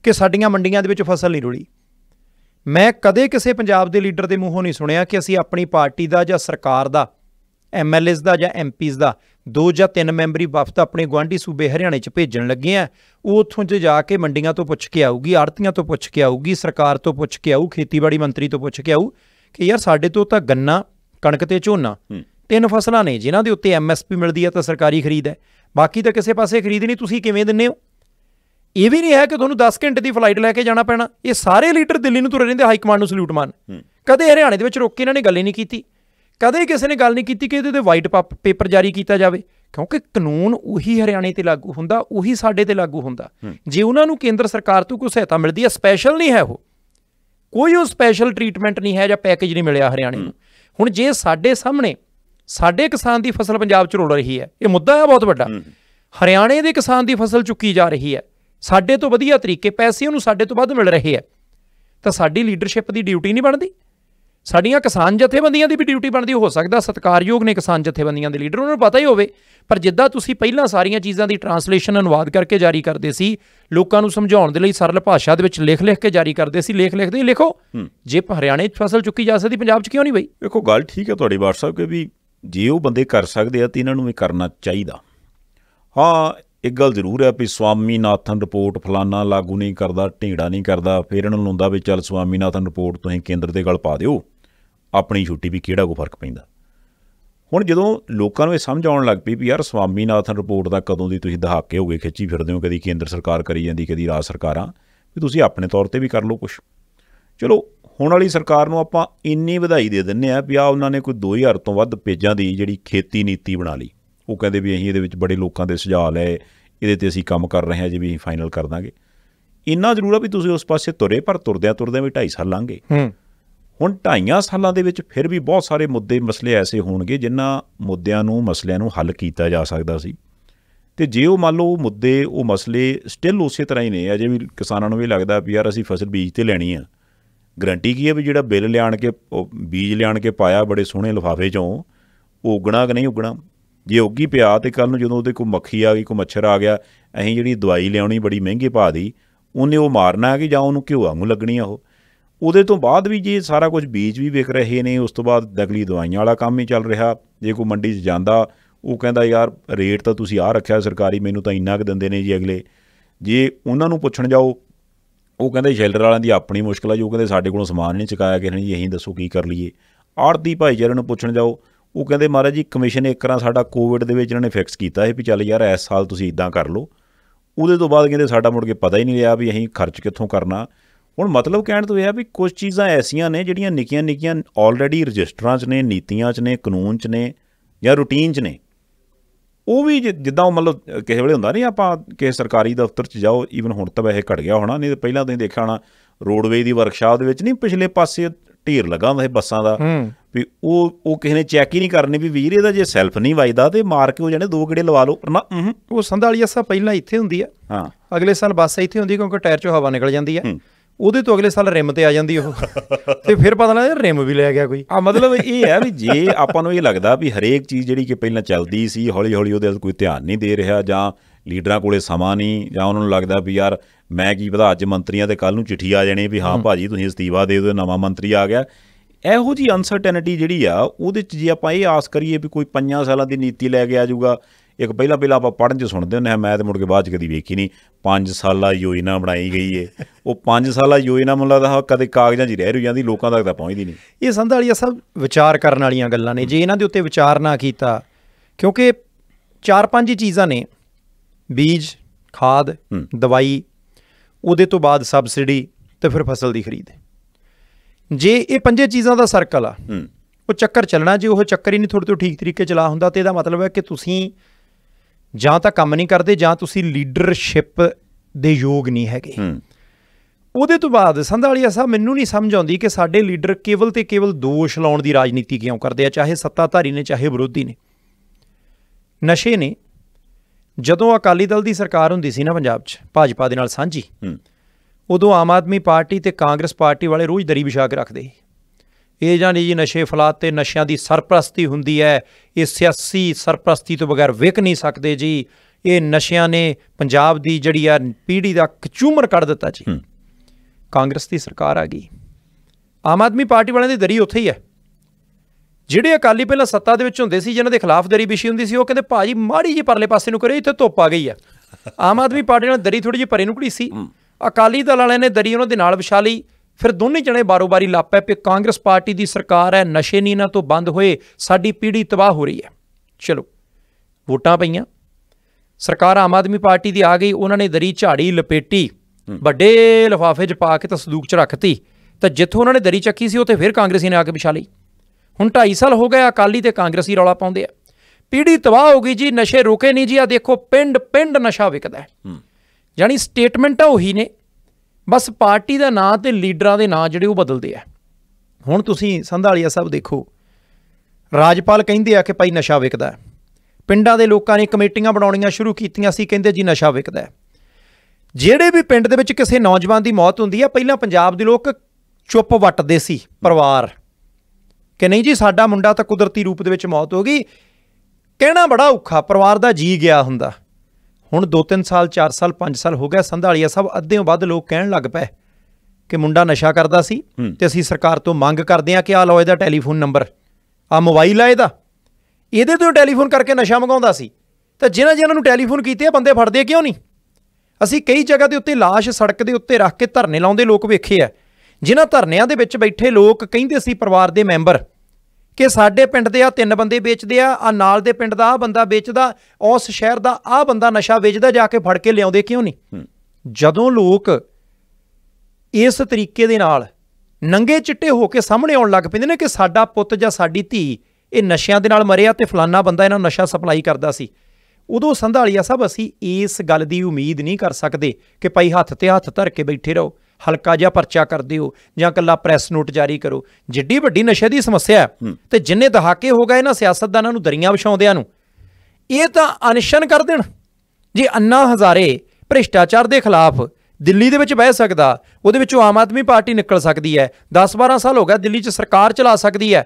ਕਿ ਸਾਡੀਆਂ ਮੰਡੀਆਂ ਦੇ ਵਿੱਚ ਫਸਲ ਨਹੀਂ ਰੁੜੀ ਮੈਂ ਕਦੇ ਕਿਸੇ ਪੰਜਾਬ ਦੇ ਲੀਡਰ ਦੇ ਮੂੰਹੋਂ ਨਹੀਂ ਸੁਣਿਆ ਕਿ ਅਸੀਂ ਆਪਣੀ ਪਾਰਟੀ ਦਾ ਜਾਂ ਸਰਕਾਰ ਦਾ ਐਮਐਲਏਸ ਦਾ ਜਾਂ ਐਮਪੀਸ ਦਾ ਦੋ ਜਾਂ ਤਿੰਨ ਮੈਂਬਰੀ ਵਫਦ ਆਪਣੇ ਗਵਾਂਢੀ ਸੂਬੇ ਹਰਿਆਣੇ 'ਚ ਭੇਜਣ ਲੱਗੇ ਆ ਉਹ ਉੱਥੋਂ ਜੇ ਜਾ ਕੇ ਮੰਡੀਆਂ ਤੋਂ ਪੁੱਛ ਕੇ ਆਊਗੀ ਆੜਤੀਆਂ ਤੋਂ ਪੁੱਛ ਕੇ ਆਊਗੀ ਸਰਕਾਰ ਤੋਂ ਪੁੱਛ ਕੇ ਆਊ ਖੇਤੀਬਾੜੀ ਮੰਤਰੀ ਤੋਂ ਪੁੱਛ ਕੇ ਆਊ ਕਿ ਯਾਰ ਸਾਡੇ ਤੋਂ ਤਾਂ ਗੰਨਾ ਕਣਕ ਤੇ ਝੋਨਾ ਤਿੰਨ ਫਸਲਾਂ ਨੇ ਜਿਨ੍ਹਾਂ ਦੇ ਉੱਤੇ ਐਮਐਸਪੀ ਮਿਲਦੀ ਹੈ ਤਾਂ ਸਰਕਾਰੀ ਖਰੀਦ ਹੈ ਬਾਕੀ ਤਾਂ ਕਿਸੇ ਪਾਸੇ ਖਰੀਦ ਨਹੀਂ ਤੁਸੀਂ ਕਿਵੇਂ ਦਿੰਨੇ ਹੋ ਇਹ ਵੀ ਨਹੀਂ ਹੈ ਕਿ ਤੁਹਾਨੂੰ 10 ਘੰਟੇ ਦੀ ਫਲਾਈਟ ਲੈ ਕੇ ਜਾਣਾ ਪੈਣਾ ਇਹ ਸਾਰੇ ਲੀਡਰ ਦਿੱਲੀ ਨੂੰ ਤੁਰੇ ਰਹਿੰਦੇ ਹਾਈ ਕਮਾਂਡ ਨੂੰ ਸਲੂਟ ਮਾਨ ਕਦੇ ਹਰਿਆਣੇ ਦੇ ਵਿੱਚ ਰੋਕ ਕੇ ਇਹਨਾਂ ਨੇ ਗੱਲ ਹੀ ਨਹੀਂ ਕੀਤੀ ਕਦੇ ਕਿਸੇ ਨੇ ਗੱਲ ਨਹੀਂ ਕੀਤੀ ਕਿ ਇਹਦੇ ਤੇ ਵਾਈਟ ਪੇਪਰ ਜਾਰੀ ਕੀਤਾ ਜਾਵੇ ਕਿਉਂਕਿ ਕਾਨੂੰਨ ਉਹੀ ਹਰਿਆਣੇ ਤੇ ਲਾਗੂ ਹੁੰਦਾ ਉਹੀ ਸਾਡੇ ਤੇ ਲਾਗੂ ਹੁੰਦਾ ਜੇ ਉਹਨਾਂ ਨੂੰ ਕੇਂਦਰ ਸਰਕਾਰ ਤੋਂ ਕੋਈ ਸਹਾਇਤਾ ਮਿਲਦੀ ਹੈ ਸਪੈਸ਼ਲ ਨਹੀਂ ਹੈ ਉਹ ਕੋਈ ਉਹ ਸਪੈਸ਼ਲ ਟ੍ਰੀਟਮੈਂਟ ਨਹੀਂ ਹੈ ਜਾਂ ਪੈਕੇਜ ਨਹੀਂ ਮਿਲਿਆ ਹਰਿਆਣੇ ਨੂੰ ਹੁਣ ਜੇ ਸਾਡੇ ਸਾਹਮਣੇ ਸਾਡੇ ਕਿਸਾਨ ਦੀ ਫਸਲ ਪੰਜਾਬ 'ਚ ਰੋੜ ਰਹੀ ਹੈ ਇਹ ਮੁੱਦਾ ਹੈ ਬਹੁਤ ਵੱਡਾ ਹਰਿਆਣੇ ਦੇ ਕਿਸਾਨ ਦੀ ਫਸਲ ਚੁੱਕੀ ਜਾ ਰਹੀ ਹੈ ਸਾਡੇ ਤੋਂ ਵਧੀਆ ਤਰੀਕੇ ਪੈਸੇ ਉਹਨੂੰ ਸਾਡੇ ਤੋਂ ਵੱਧ ਮਿਲ ਰਹੇ ਹੈ ਤਾਂ ਸਾਡੀ ਲੀਡਰਸ਼ਿਪ ਦੀ ਡਿਊਟੀ ਨਹੀਂ ਬਣਦੀ ਸਾਡੀਆਂ ਕਿਸਾਨ ਜਥੇਬੰਦੀਆਂ ਦੀ ਵੀ ਡਿਊਟੀ ਬਣਦੀ ਹੋ ਸਕਦਾ ਸਤਕਾਰਯੋਗ ਨੇ ਕਿਸਾਨ ਜਥੇਬੰਦੀਆਂ ਦੇ ਲੀਡਰ ਉਹਨਾਂ ਨੂੰ ਪਤਾ ਹੀ ਹੋਵੇ ਪਰ ਜਿੱਦਾਂ ਤੁਸੀਂ ਪਹਿਲਾਂ ਸਾਰੀਆਂ ਚੀਜ਼ਾਂ ਦੀ ਟਰਾਂਸਲੇਸ਼ਨ ਅਨੁਵਾਦ ਕਰਕੇ ਜਾਰੀ ਕਰਦੇ ਸੀ ਲੋਕਾਂ ਨੂੰ ਸਮਝਾਉਣ ਦੇ ਲਈ ਸਰਲ ਭਾਸ਼ਾ ਦੇ ਵਿੱਚ ਲਿਖ ਲਿਖ ਕੇ ਜਾਰੀ ਕਰਦੇ ਸੀ ਲਿਖ ਲਿਖਦੇ ਲਿਖੋ ਜੇ ਹਰਿਆਣੇ 'ਚ ਫਸਲ ਚੁੱਕੀ ਜਾ ਸਕਦੀ ਪੰਜਾਬ 'ਚ ਕਿਉਂ ਨਹੀਂ ਬਈ ਵੇਖੋ ਗੱਲ ਠੀਕ ਹੈ ਤੁਹਾਡੀ ਵਾਟਸਐਪ ਕਿ ਵੀ ਜੇ ਉਹ ਬੰਦੇ ਕਰ ਸਕਦੇ ਆ ਤੇ ਇਹਨਾਂ ਨੂੰ ਵੀ ਕਰਨਾ ਚਾਹੀਦਾ ਹਾਂ ਇੱਕ ਗੱਲ ਜ਼ਰੂਰ ਹੈ ਵੀ ਸਵਾਮੀਨਾਥਨ ਰਿਪੋਰਟ ਫਲਾਨਾ ਲਾਗੂ ਨਹੀਂ ਕਰਦਾ ਢੀਂੜਾ ਨਹੀਂ ਕਰਦਾ ਫਿਰ ਇਹਨਾਂ ਨੂੰ ਹੁੰਦਾ ਵੀ ਚੱਲ ਸਵਾਮੀਨਾਥਨ ਰਿਪੋਰਟ ਤੁਸੀਂ ਕੇਂਦਰ ਦੇ ਗਲ ਪਾ ਦਿਓ ਆਪਣੀ ਛੁੱਟੀ ਵੀ ਕਿਹੜਾ ਕੋ ਫਰਕ ਪੈਂਦਾ ਹੁਣ ਜਦੋਂ ਲੋਕਾਂ ਨੂੰ ਇਹ ਸਮਝ ਆਉਣ ਲੱਗ ਪਈ ਵੀ ਯਾਰ ਸਵਾਮੀਨਾਥਨ ਰਿਪੋਰਟ ਦਾ ਕਦੋਂ ਦੀ ਤੁਸੀਂ ਦਹਾਕੇ ਹੋ ਗਏ ਖਿੱਚੀ ਫਿਰਦੇ ਹੋ ਕਦੀ ਕੇਂਦਰ ਸਰਕਾਰ ਕਰੀ ਜਾਂਦੀ ਕਦੀ ਰਾਜ ਸਰਕਾਰਾਂ ਵੀ ਤੁਸੀਂ ਆਪਣੇ ਤੌਰ ਤੇ ਵੀ ਕਰ ਲਓ ਕੁਝ ਚਲੋ ਹੁਣ ਵਾਲੀ ਸਰਕਾਰ ਨੂੰ ਆਪਾਂ ਇੰਨੀ ਵਧਾਈ ਦੇ ਦਿੰਨੇ ਆ ਵੀ ਆ ਉਹਨਾਂ ਨੇ ਕੋਈ 2000 ਤੋਂ ਵੱਧ ਪੇਜਾਂ ਦੀ ਜਿਹੜੀ ਖੇਤੀ ਨੀਤੀ ਬਣਾ ਲਈ ਉਹ ਕਹਿੰਦੇ ਵੀ ਅਸੀਂ ਇਹਦੇ ਵਿੱਚ ਬੜੇ ਲੋਕਾਂ ਦੇ ਸੁਝਾਅ ਲਏ ਇਹਦੇ ਤੇ ਅਸੀਂ ਕੰਮ ਕਰ ਰਹੇ ਹਾਂ ਜੇ ਵੀ ਅਸੀਂ ਫਾਈਨਲ ਕਰ ਦਾਂਗੇ ਇੰਨਾ ਜ਼ਰੂਰ ਆ ਵੀ ਤੁਸੀਂ ਉਸ ਪਾਸੇ ਤੁਰੇ ਪਰ ਤੁਰਦਿਆਂ ਤੁਰਦਿਆਂ ਵੀ 2.5 ਸਾਲ ਲੰਘੇ ਹੂੰ ਹੁਣ 2.5 ਸਾਲਾਂ ਦੇ ਵਿੱਚ ਫਿਰ ਵੀ ਬਹੁਤ ਸਾਰੇ ਮੁੱਦੇ ਮਸਲੇ ਐਸੇ ਹੋਣਗੇ ਜਿਨ੍ਹਾਂ ਮੁੱਦਿਆਂ ਨੂੰ ਮਸਲਿਆਂ ਨੂੰ ਹੱਲ ਕੀਤਾ ਜਾ ਸਕਦਾ ਸੀ ਤੇ ਜੇ ਉਹ ਮੰਨ ਲਓ ਮੁੱਦੇ ਉਹ ਮਸਲੇ ਸਟਿਲ ਉਸੇ ਤਰ੍ਹਾਂ ਹੀ ਨੇ ਅਜੇ ਵੀ ਕਿਸਾਨਾਂ ਨੂੰ ਵੀ ਲੱਗਦਾ ਵੀ ਯਾਰ ਅਸੀਂ ਫਸਲ ਬੀਜ ਤੇ ਲੈਣੀ ਆ ਗਰੰਟੀ ਕੀ ਹੈ ਵੀ ਜਿਹੜਾ ਬਿੱਲ ਲਿਆਣ ਕੇ ਬੀਜ ਲਿਆਣ ਕੇ ਪਾਇਆ ਬੜੇ ਸੋਹਣੇ ਲਿਫਾਫੇ ਚੋਂ ਉਹ ਉਗਣਾ ਕਿ ਨਹੀਂ ਉਗਣਾ ਜੇ ਉੱਗੀ ਪਿਆ ਤੇ ਕੱਲ ਨੂੰ ਜਦੋਂ ਉਹਦੇ ਕੋ ਮੱਖੀ ਆ ਗਈ ਕੋ ਮੱਛਰ ਆ ਗਿਆ ਅਸੀਂ ਜਿਹੜੀ ਦਵਾਈ ਲਿਆਉਣੀ ਬੜੀ ਮਹਿੰਗੀ ਪਾ ਦੀ ਉਹਨੇ ਉਹ ਮਾਰਨਾ ਕਿ ਜਾਂ ਉਹਨੂੰ ਘਿਓ ਵਾਂਗੂ ਲੱਗਣੀ ਆ ਉਹ ਉਹਦੇ ਤੋਂ ਬਾਅਦ ਵੀ ਜੇ ਸਾਰਾ ਕੁਝ ਬੀਜ ਵੀ ਵਿਕ ਰਹੇ ਨੇ ਉਸ ਤੋਂ ਬਾਅਦ ਦਗਲੀ ਦਵਾਈਆਂ ਵਾਲਾ ਕੰਮ ਹੀ ਚੱਲ ਰਿਹਾ ਜੇ ਕੋਈ ਮੰਡੀ 'ਚ ਜਾਂਦਾ ਉਹ ਕਹਿੰਦਾ ਯਾਰ ਰੇਟ ਤਾਂ ਤੁਸੀਂ ਆ ਰੱਖਿਆ ਸਰਕਾਰੀ ਮੈਨੂੰ ਤਾਂ ਇੰਨਾ ਕੁ ਦਿੰਦੇ ਨੇ ਜੀ ਅਗਲੇ ਜੇ ਉਹਨਾਂ ਨੂੰ ਪੁੱਛਣ ਜਾਓ ਉਹ ਕਹਿੰਦੇ ਸ਼ੈਲਰ ਵਾਲਿਆਂ ਦੀ ਆਪਣੀ ਮੁਸ਼ਕਲ ਆ ਜੋ ਕਹਿੰਦੇ ਸਾਡੇ ਕੋਲੋਂ ਸਮਾਨ ਨਹੀਂ ਚੁਕਾਇਆ ਕਿਸੇ ਨੇ ਜੀ ਅਸੀਂ ਦੱਸੋ ਕੀ ਕਰ ਲਈਏ ਆੜਤੀ ਭਾਈਚਾਰੇ ਨੂੰ ਪੁੱਛਣ ਜਾਓ ਉਹ ਕਹਿੰਦੇ ਮਹਾਰਾਜ ਜੀ ਕਮਿਸ਼ਨ ਇੱਕ ਤਰ੍ਹਾਂ ਸਾਡਾ ਕੋਵਿਡ ਦੇ ਵਿੱਚ ਇਹਨਾਂ ਨੇ ਫਿਕਸ ਕੀਤਾ ਹੈ ਵੀ ਚੱਲ ਯਾਰ ਇਸ ਸਾਲ ਤੁਸੀਂ ਇਦਾਂ ਕਰ ਲਓ ਉਹਦੇ ਤੋਂ ਬਾਅਦ ਕਹਿੰਦੇ ਸਾਡਾ ਮੁੜ ਕੇ ਪਤਾ ਹੀ ਨਹੀਂ ਰਿਹਾ ਵੀ ਅਸੀਂ ਖਰਚ ਕਿੱਥੋਂ ਕਰਨਾ ਹੁਣ ਮਤਲਬ ਕਹਿਣ ਤੋਂ ਇਹ ਆ ਵੀ ਕੁਝ ਚੀਜ਼ਾਂ ਐਸੀਆਂ ਨੇ ਜਿਹੜੀਆਂ ਨਿੱਕੀਆਂ-ਨਿੱਕੀਆਂ ਆਲਰੇਡੀ ਰਜਿਸਟਰਾਂ 'ਚ ਨੇ ਨੀਤੀਆਂ 'ਚ ਨੇ ਕਾਨੂੰਨ 'ਚ ਨੇ ਜਾਂ ਰੂਟੀਨ 'ਚ ਨੇ ਉਹ ਵੀ ਜਿੱਦਾਂ ਉਹ ਮਤਲਬ ਕਿਸੇ ਵੇਲੇ ਹੁੰਦਾ ਨਹੀਂ ਆਪਾਂ ਕਿਸੇ ਸਰਕਾਰੀ ਦਫ਼ਤਰ 'ਚ ਜਾਓ ਈਵਨ ਹੁਣ ਤਾਂ ਵੈਸੇ ਘਟ ਗਿਆ ਹੋਣਾ ਨਹੀਂ ਤਾਂ ਪਹਿਲਾਂ ਤੁਸੀਂ ਦੇਖਿਆ ਹੋਣਾ ਰੋਡਵੇ ਦੀ ਵਰਕਸ਼ਾਪ ਦੇ ਵਿੱਚ ਨਹੀਂ ਪਿਛਲੇ ਪਾਸੇ ਢੇਰ ਲੱਗਾ ਹੁੰਦਾ ਸੀ ਬੱਸਾਂ ਦਾ ਵੀ ਉਹ ਉਹ ਕਿਸੇ ਨੇ ਚੈੱਕ ਹੀ ਨਹੀਂ ਕਰਨੀ ਵੀ ਵੀਰ ਇਹਦਾ ਜੇ ਸੈਲਫ ਨਹੀਂ ਵਜਦਾ ਤੇ ਮਾਰ ਕੇ ਉਹ ਜਣੇ ਦੋ ਗੇੜੇ ਲਵਾ ਲਓ ਨਾ ਉਹ ਸੰਧਾ ਵਾਲੀ ਅਸਾ ਪਹਿਲਾਂ ਇੱਥੇ ਹੁੰਦੀ ਆ ਹਾਂ ਅਗਲੇ ਸਾਲ ਬੱਸ ਇੱਥੇ ਹੁੰਦੀ ਕਿਉਂਕਿ ਟਾਇਰ ਚੋਂ ਹਵਾ ਨਿਕਲ ਜਾਂਦੀ ਆ ਉਹਦੇ ਤੋਂ ਅਗਲੇ ਸਾਲ ਰਿਮ ਤੇ ਆ ਜਾਂਦੀ ਉਹ ਤੇ ਫਿਰ ਪਤਾ ਲੱਗਦਾ ਰਿਮ ਵੀ ਲੈ ਗਿਆ ਕੋਈ ਆ ਮਤਲਬ ਇਹ ਹੈ ਵੀ ਜੇ ਆਪਾਂ ਨੂੰ ਇਹ ਲੱਗਦਾ ਵੀ ਹਰੇਕ ਚੀਜ਼ ਜਿਹੜੀ ਕਿ ਪਹਿਲਾਂ ਚੱਲਦੀ ਸੀ ਹੌਲੀ ਹੌਲੀ ਉਹਦੇ ਕੋਈ ਧਿਆਨ ਨਹੀਂ ਦੇ ਰਿਹਾ ਜਾਂ ਲੀਡਰਾਂ ਕੋਲੇ ਸਮਾਂ ਨਹੀਂ ਜਾਂ ਉਹਨਾਂ ਨੂੰ ਲੱਗਦਾ ਵੀ ਯਾਰ ਮੈਂ ਕੀ ਵਧਾ ਅੱਜ ਮੰਤਰੀਆਂ ਤੇ ਕੱਲ ਨੂੰ ਚਿੱਠੀ ਆ ਜਾਣੀ ਵੀ ਹਾਂ ਭਾਜੀ ਤੁਸੀਂ ਅਸਤੀਫਾ ਦੇ ਦਿਓ ਨਵਾਂ ਮੰਤਰੀ ਆ ਗਿਆ ਇਹੋ ਜੀ ਅਨਸਰਟੇਨਿਟੀ ਜਿਹੜੀ ਆ ਉਹਦੇ ਚ ਜੇ ਆਪਾਂ ਇਹ ਆਸ ਕਰੀਏ ਵੀ ਕੋਈ 5 ਸਾਲਾਂ ਦੀ ਨੀਤੀ ਲੈ ਕੇ ਆ ਜਾਊਗਾ ਇੱਕ ਪਹਿਲਾ ਪਹਿਲਾ ਆਪਾਂ ਪੜਨ ਚ ਸੁਣਦੇ ਹੁੰਦੇ ਹਾਂ ਮੈਂ ਤੇ ਮੁੜ ਕੇ ਬਾਅਦ ਚ ਕਦੀ ਵੇਖੀ ਨਹੀਂ 5 ਸਾਲਾ ਯੋਜਨਾ ਬਣਾਈ ਗਈ ਏ ਉਹ 5 ਸਾਲਾ ਯੋਜਨਾ ਲਾਦਾ ਹਾਂ ਕਦੇ ਕਾਗਜ਼ਾਂ 'ਚ ਰਹਿ ਰਹੀ ਜਾਂਦੀ ਲੋਕਾਂ ਤੱਕ ਤਾਂ ਪਹੁੰਚਦੀ ਨਹੀਂ ਇਹ ਸੰਧ ਵਾਲੀਆਂ ਸਭ ਵਿਚਾਰ ਕਰਨ ਵਾਲੀਆਂ ਗੱਲਾਂ ਨੇ ਜੇ ਇਹਨਾਂ ਦੇ ਉੱਤੇ ਵਿਚਾਰ ਨਾ ਕੀਤਾ ਕਿਉਂਕਿ ਚਾਰ ਪੰਜ ਹੀ ਚੀਜ਼ਾਂ ਨੇ ਬੀਜ ਖਾਦ ਦਵਾਈ ਉਹਦੇ ਤੋਂ ਬਾਅਦ ਸਬਸਿਡੀ ਤੇ ਫਿਰ ਫਸਲ ਦੀ ਖਰੀਦ ਜੇ ਇਹ ਪੰਜੇ ਚੀਜ਼ਾਂ ਦਾ ਸਰਕਲ ਆ ਉਹ ਚੱਕਰ ਚੱਲਣਾ ਜੇ ਉਹ ਚੱਕਰ ਹੀ ਨਹੀਂ ਥੋੜੇ ਤੋਂ ਠੀਕ ਤਰੀਕੇ ਚਲਾ ਹੁੰਦਾ ਤੇ ਇਹਦਾ ਮਤਲਬ ਹੈ ਕਿ ਤੁਸੀਂ ਜਾਂ ਤਾਂ ਕੰਮ ਨਹੀਂ ਕਰਦੇ ਜਾਂ ਤੁਸੀਂ ਲੀਡਰਸ਼ਿਪ ਦੇ ਯੋਗ ਨਹੀਂ ਹੈਗੇ ਉਹਦੇ ਤੋਂ ਬਾਅਦ ਸੰਧਾਲੀਆ ਸਾਹਿਬ ਮੈਨੂੰ ਨਹੀਂ ਸਮਝ ਆਉਂਦੀ ਕਿ ਸਾਡੇ ਲੀਡਰ ਕੇਵਲ ਤੇ ਕੇਵਲ ਦੋਸ਼ ਲਾਉਣ ਦੀ ਰਾਜਨੀਤੀ ਕਿਉਂ ਕਰਦੇ ਆ ਚਾਹੇ ਸੱਤਾਧਾਰੀ ਨੇ ਚਾਹੇ ਵਿਰੋਧੀ ਨੇ ਨਸ਼ੇ ਨੇ ਜਦੋਂ ਅਕਾਲੀ ਦਲ ਦੀ ਸਰਕਾਰ ਹੁੰਦੀ ਸੀ ਨਾ ਪੰਜਾਬ 'ਚ ਭਾਜਪਾ ਦੇ ਨਾਲ ਸਾਂਝੀ ਉਦੋਂ ਆਮ ਆਦਮੀ ਪਾਰਟੀ ਤੇ ਕਾਂਗਰਸ ਪਾਰਟੀ ਵਾਲੇ ਰੋਜ਼ ਦਰੀ ਵਿਛਾ ਕੇ ਰੱਖਦੇ ਇਹ ਜਾਨੀ ਜੀ ਨਸ਼ੇ ਫਲਾਤ ਤੇ ਨਸ਼ਿਆਂ ਦੀ ਸਰਪ੍ਰਸਤੀ ਹੁੰਦੀ ਹੈ ਇਹ ਸਿਆਸੀ ਸਰਪ੍ਰਸਤੀ ਤੋਂ ਬਗੈਰ ਵਿਕ ਨਹੀਂ ਸਕਦੇ ਜੀ ਇਹ ਨਸ਼ਿਆਂ ਨੇ ਪੰਜਾਬ ਦੀ ਜਿਹੜੀ ਆ ਪੀੜੀ ਦਾ ਕਚੂਮਰ ਕੱਢ ਦਿੱਤਾ ਜੀ ਕਾਂਗਰਸ ਦੀ ਸਰਕਾਰ ਆ ਗਈ ਆਮ ਆਦਮੀ ਪਾਰਟੀ ਵਾਲਿਆਂ ਦੀ ਦਰੀ ਉੱਥੇ ਹੀ ਹੈ ਜਿਹੜੇ ਅਕਾਲੀ ਪਹਿਲਾਂ ਸੱਤਾ ਦੇ ਵਿੱਚ ਹੁੰਦੇ ਸੀ ਜਿਨ੍ਹਾਂ ਦੇ ਖਿਲਾਫ ਦਰੀ ਵਿਛੀ ਹੁੰਦੀ ਸੀ ਉਹ ਕਹਿੰਦੇ ਭਾਜੀ ਮਾੜੀ ਜੀ ਪਰਲੇ ਪਾਸੇ ਨੂੰ ਕਰੇ ਇੱਥੇ ਧੁੱਪ ਆ ਗਈ ਆ ਆਮ ਆਦਮੀ ਪਾਰਟੀ ਨਾਲ ਦਰੀ ਥੋੜੀ ਜਿਹੀ ਪਰੇ ਨੂੰ ਘੜੀ ਸੀ ਅਕਾਲੀ ਦਲ ਵਾਲਿਆਂ ਨੇ ਦਰੀ ਉਹਨਾਂ ਦੇ ਨਾਲ ਵਿਛਾ ਲਈ ਫਿਰ ਦੋਨੇ ਜਣੇ ਬਾਰੋਬਾਰੀ ਲਾਪੇ ਪਏ ਕਾਂਗਰਸ ਪਾਰਟੀ ਦੀ ਸਰਕਾਰ ਹੈ ਨਸ਼ੇ ਨਹੀਂ ਇਹਨਾਂ ਤੋਂ ਬੰਦ ਹੋਏ ਸਾਡੀ ਪੀੜ੍ਹੀ ਤਬਾਹ ਹੋ ਰਹੀ ਹੈ ਚਲੋ ਵੋਟਾਂ ਪਈਆਂ ਸਰਕਾਰ ਆਮ ਆਦਮੀ ਪਾਰਟੀ ਦੀ ਆ ਗਈ ਉਹਨਾਂ ਨੇ ਦਰੀ ਝਾੜੀ ਲਪੇਟੀ ਵੱਡੇ ਲਫਾਫੇ 'ਚ ਪਾ ਕੇ ਤਾਂ ਸੰਦੂਕ 'ਚ ਰੱਖਤੀ ਤਾਂ ਜਿੱਥੋਂ ਉਹਨਾਂ ਨੇ ਦਰੀ ਚੱਕੀ ਸੀ ਉੱਥੇ ਫਿਰ ਕਾਂਗਰਸੀ ਨੇ ਆ ਕੇ ਵਿਛਾ ਲਈ ਹੁਣ 2.5 ਸਾਲ ਹੋ ਗਏ ਅਕਾਲੀ ਤੇ ਕਾਂਗਰਸੀ ਰੌਲਾ ਪਾਉਂਦੇ ਆ ਪੀੜੀ ਤਬਾਹ ਹੋ ਗਈ ਜੀ ਨਸ਼ੇ ਰੁਕੇ ਨਹੀਂ ਜੀ ਆ ਦੇਖੋ ਪਿੰਡ ਪਿੰਡ ਨਸ਼ਾ ਵਿਕਦਾ ਹੈ ਯਾਨੀ ਸਟੇਟਮੈਂਟਾਂ ਉਹੀ ਨੇ ਬਸ ਪਾਰਟੀ ਦਾ ਨਾਂ ਤੇ ਲੀਡਰਾਂ ਦੇ ਨਾਂ ਜਿਹੜੇ ਉਹ ਬਦਲਦੇ ਆ ਹੁਣ ਤੁਸੀਂ ਸੰਧਾਲੀਆ ਸਾਹਿਬ ਦੇਖੋ ਰਾਜਪਾਲ ਕਹਿੰਦੇ ਆ ਕਿ ਭਾਈ ਨਸ਼ਾ ਵਿਕਦਾ ਪਿੰਡਾਂ ਦੇ ਲੋਕਾਂ ਨੇ ਕਮੇਟੀਆਂ ਬਣਾਉਣੀਆਂ ਸ਼ੁਰੂ ਕੀਤੀਆਂ ਸੀ ਕਹਿੰਦੇ ਜੀ ਨਸ਼ਾ ਵਿਕਦਾ ਜਿਹੜੇ ਵੀ ਪਿੰਡ ਦੇ ਵਿੱਚ ਕਿਸੇ ਨੌਜਵਾਨ ਦੀ ਮੌਤ ਹੁੰਦੀ ਆ ਪਹਿਲਾਂ ਪੰਜਾਬ ਦੇ ਲੋਕ ਚੁੱਪ ਵੱਟਦੇ ਸੀ ਪਰਿਵਾਰ ਕਿ ਨਹੀਂ ਜੀ ਸਾਡਾ ਮੁੰਡਾ ਤਾਂ ਕੁਦਰਤੀ ਰੂਪ ਦੇ ਵਿੱਚ ਮੌਤ ਹੋ ਗਈ ਕਹਿਣਾ ਬੜਾ ਔਖਾ ਪਰਿਵਾਰ ਦਾ ਜੀ ਗਿਆ ਹੁੰਦਾ ਹੁਣ 2-3 ਸਾਲ 4 ਸਾਲ 5 ਸਾਲ ਹੋ ਗਿਆ ਸੰਧਾਲੀਆ ਸਭ ਅੱਧੇੋਂ ਵੱਧ ਲੋਕ ਕਹਿਣ ਲੱਗ ਪਏ ਕਿ ਮੁੰਡਾ ਨਸ਼ਾ ਕਰਦਾ ਸੀ ਤੇ ਅਸੀਂ ਸਰਕਾਰ ਤੋਂ ਮੰਗ ਕਰਦੇ ਆ ਕਿ ਆ ਲਓ ਇਹਦਾ ਟੈਲੀਫੋਨ ਨੰਬਰ ਆ ਮੋਬਾਈਲ ਆ ਇਹਦਾ ਇਹਦੇ ਤੋਂ ਟੈਲੀਫੋਨ ਕਰਕੇ ਨਸ਼ਾ ਮੰਗਾਉਂਦਾ ਸੀ ਤਾਂ ਜਿਨ੍ਹਾਂ ਜਿਨ੍ਹਾਂ ਨੂੰ ਟੈਲੀਫੋਨ ਕੀਤੇ ਆ ਬੰਦੇ ਫੜਦੇ ਕਿਉਂ ਨਹੀਂ ਅਸੀਂ ਕਈ ਜਗ੍ਹਾ ਦੇ ਉੱਤੇ ਲਾਸ਼ ਸੜਕ ਦੇ ਉੱਤੇ ਰੱਖ ਕੇ ਧਰਨੇ ਲਾਉਂਦੇ ਲੋਕ ਵੇਖੇ ਆ ਜਿਨ੍ਹਾਂ ਧਰਨਿਆਂ ਦੇ ਵਿੱਚ ਬੈਠੇ ਲੋਕ ਕਹਿੰਦੇ ਸੀ ਪਰਿਵਾਰ ਦੇ ਮੈਂਬਰ ਕਿ ਸਾਡੇ ਪਿੰਡ ਦੇ ਆ ਤਿੰਨ ਬੰਦੇ ਵੇਚਦੇ ਆ ਆ ਨਾਲ ਦੇ ਪਿੰਡ ਦਾ ਆ ਬੰਦਾ ਵੇਚਦਾ ਉਸ ਸ਼ਹਿਰ ਦਾ ਆ ਬੰਦਾ ਨਸ਼ਾ ਵੇਚਦਾ ਜਾ ਕੇ ਫੜ ਕੇ ਲਿਆਉਂਦੇ ਕਿਉਂ ਨਹੀਂ ਜਦੋਂ ਲੋਕ ਇਸ ਤਰੀਕੇ ਦੇ ਨਾਲ ਨੰਗੇ ਚਿੱਟੇ ਹੋ ਕੇ ਸਾਹਮਣੇ ਆਉਣ ਲੱਗ ਪੈਂਦੇ ਨੇ ਕਿ ਸਾਡਾ ਪੁੱਤ ਜਾਂ ਸਾਡੀ ਧੀ ਇਹ ਨਸ਼ਿਆਂ ਦੇ ਨਾਲ ਮਰਿਆ ਤੇ ਫਲਾਨਾ ਬੰਦਾ ਇਹਨਾਂ ਨੂੰ ਨਸ਼ਾ ਸਪਲਾਈ ਕਰਦਾ ਸੀ ਉਦੋਂ ਸੰਧਾਲੀਆ ਸਾਹਿਬ ਅਸੀਂ ਇਸ ਗੱਲ ਦੀ ਉਮੀਦ ਨਹੀਂ ਕਰ ਸਕਦੇ ਕਿ ਭਾਈ ਹੱਥ ਤੇ ਹੱਥ ਧਰ ਕੇ ਬੈਠੇ ਰਹੋ ਹਲਕਾ ਜਿਹਾ ਪਰਚਾ ਕਰ ਦਿਓ ਜਾਂ ਕੱਲਾ ਪ੍ਰੈਸ ਨੋਟ ਜਾਰੀ ਕਰੋ ਜਿੱਡੀ ਵੱਡੀ ਨਸ਼ੇ ਦੀ ਸਮੱਸਿਆ ਤੇ ਜਿੰਨੇ ਦਹਾਕੇ ਹੋ ਗਏ ਨਾ ਸਿਆਸਤਦਾਨਾਂ ਨੂੰ ਦਰੀਆਂ ਵਿਛਾਉਂਦਿਆਂ ਨੂੰ ਇਹ ਤਾਂ ਅਨਸ਼ਨ ਕਰ ਦੇਣ ਜੇ ਅੰਨਾ ਹਜ਼ਾਰੇ ਭ੍ਰਿਸ਼ਟਾਚਾਰ ਦੇ ਖਿਲਾਫ ਦਿੱਲੀ ਦੇ ਵਿੱਚ ਬਹਿ ਸਕਦਾ ਉਹਦੇ ਵਿੱਚੋਂ ਆਮ ਆਦਮੀ ਪਾਰਟੀ ਨਿਕਲ ਸਕਦੀ ਹੈ 10-12 ਸਾਲ ਹੋ ਗਿਆ ਦਿੱਲੀ 'ਚ ਸਰਕਾਰ ਚਲਾ ਸਕਦੀ ਹੈ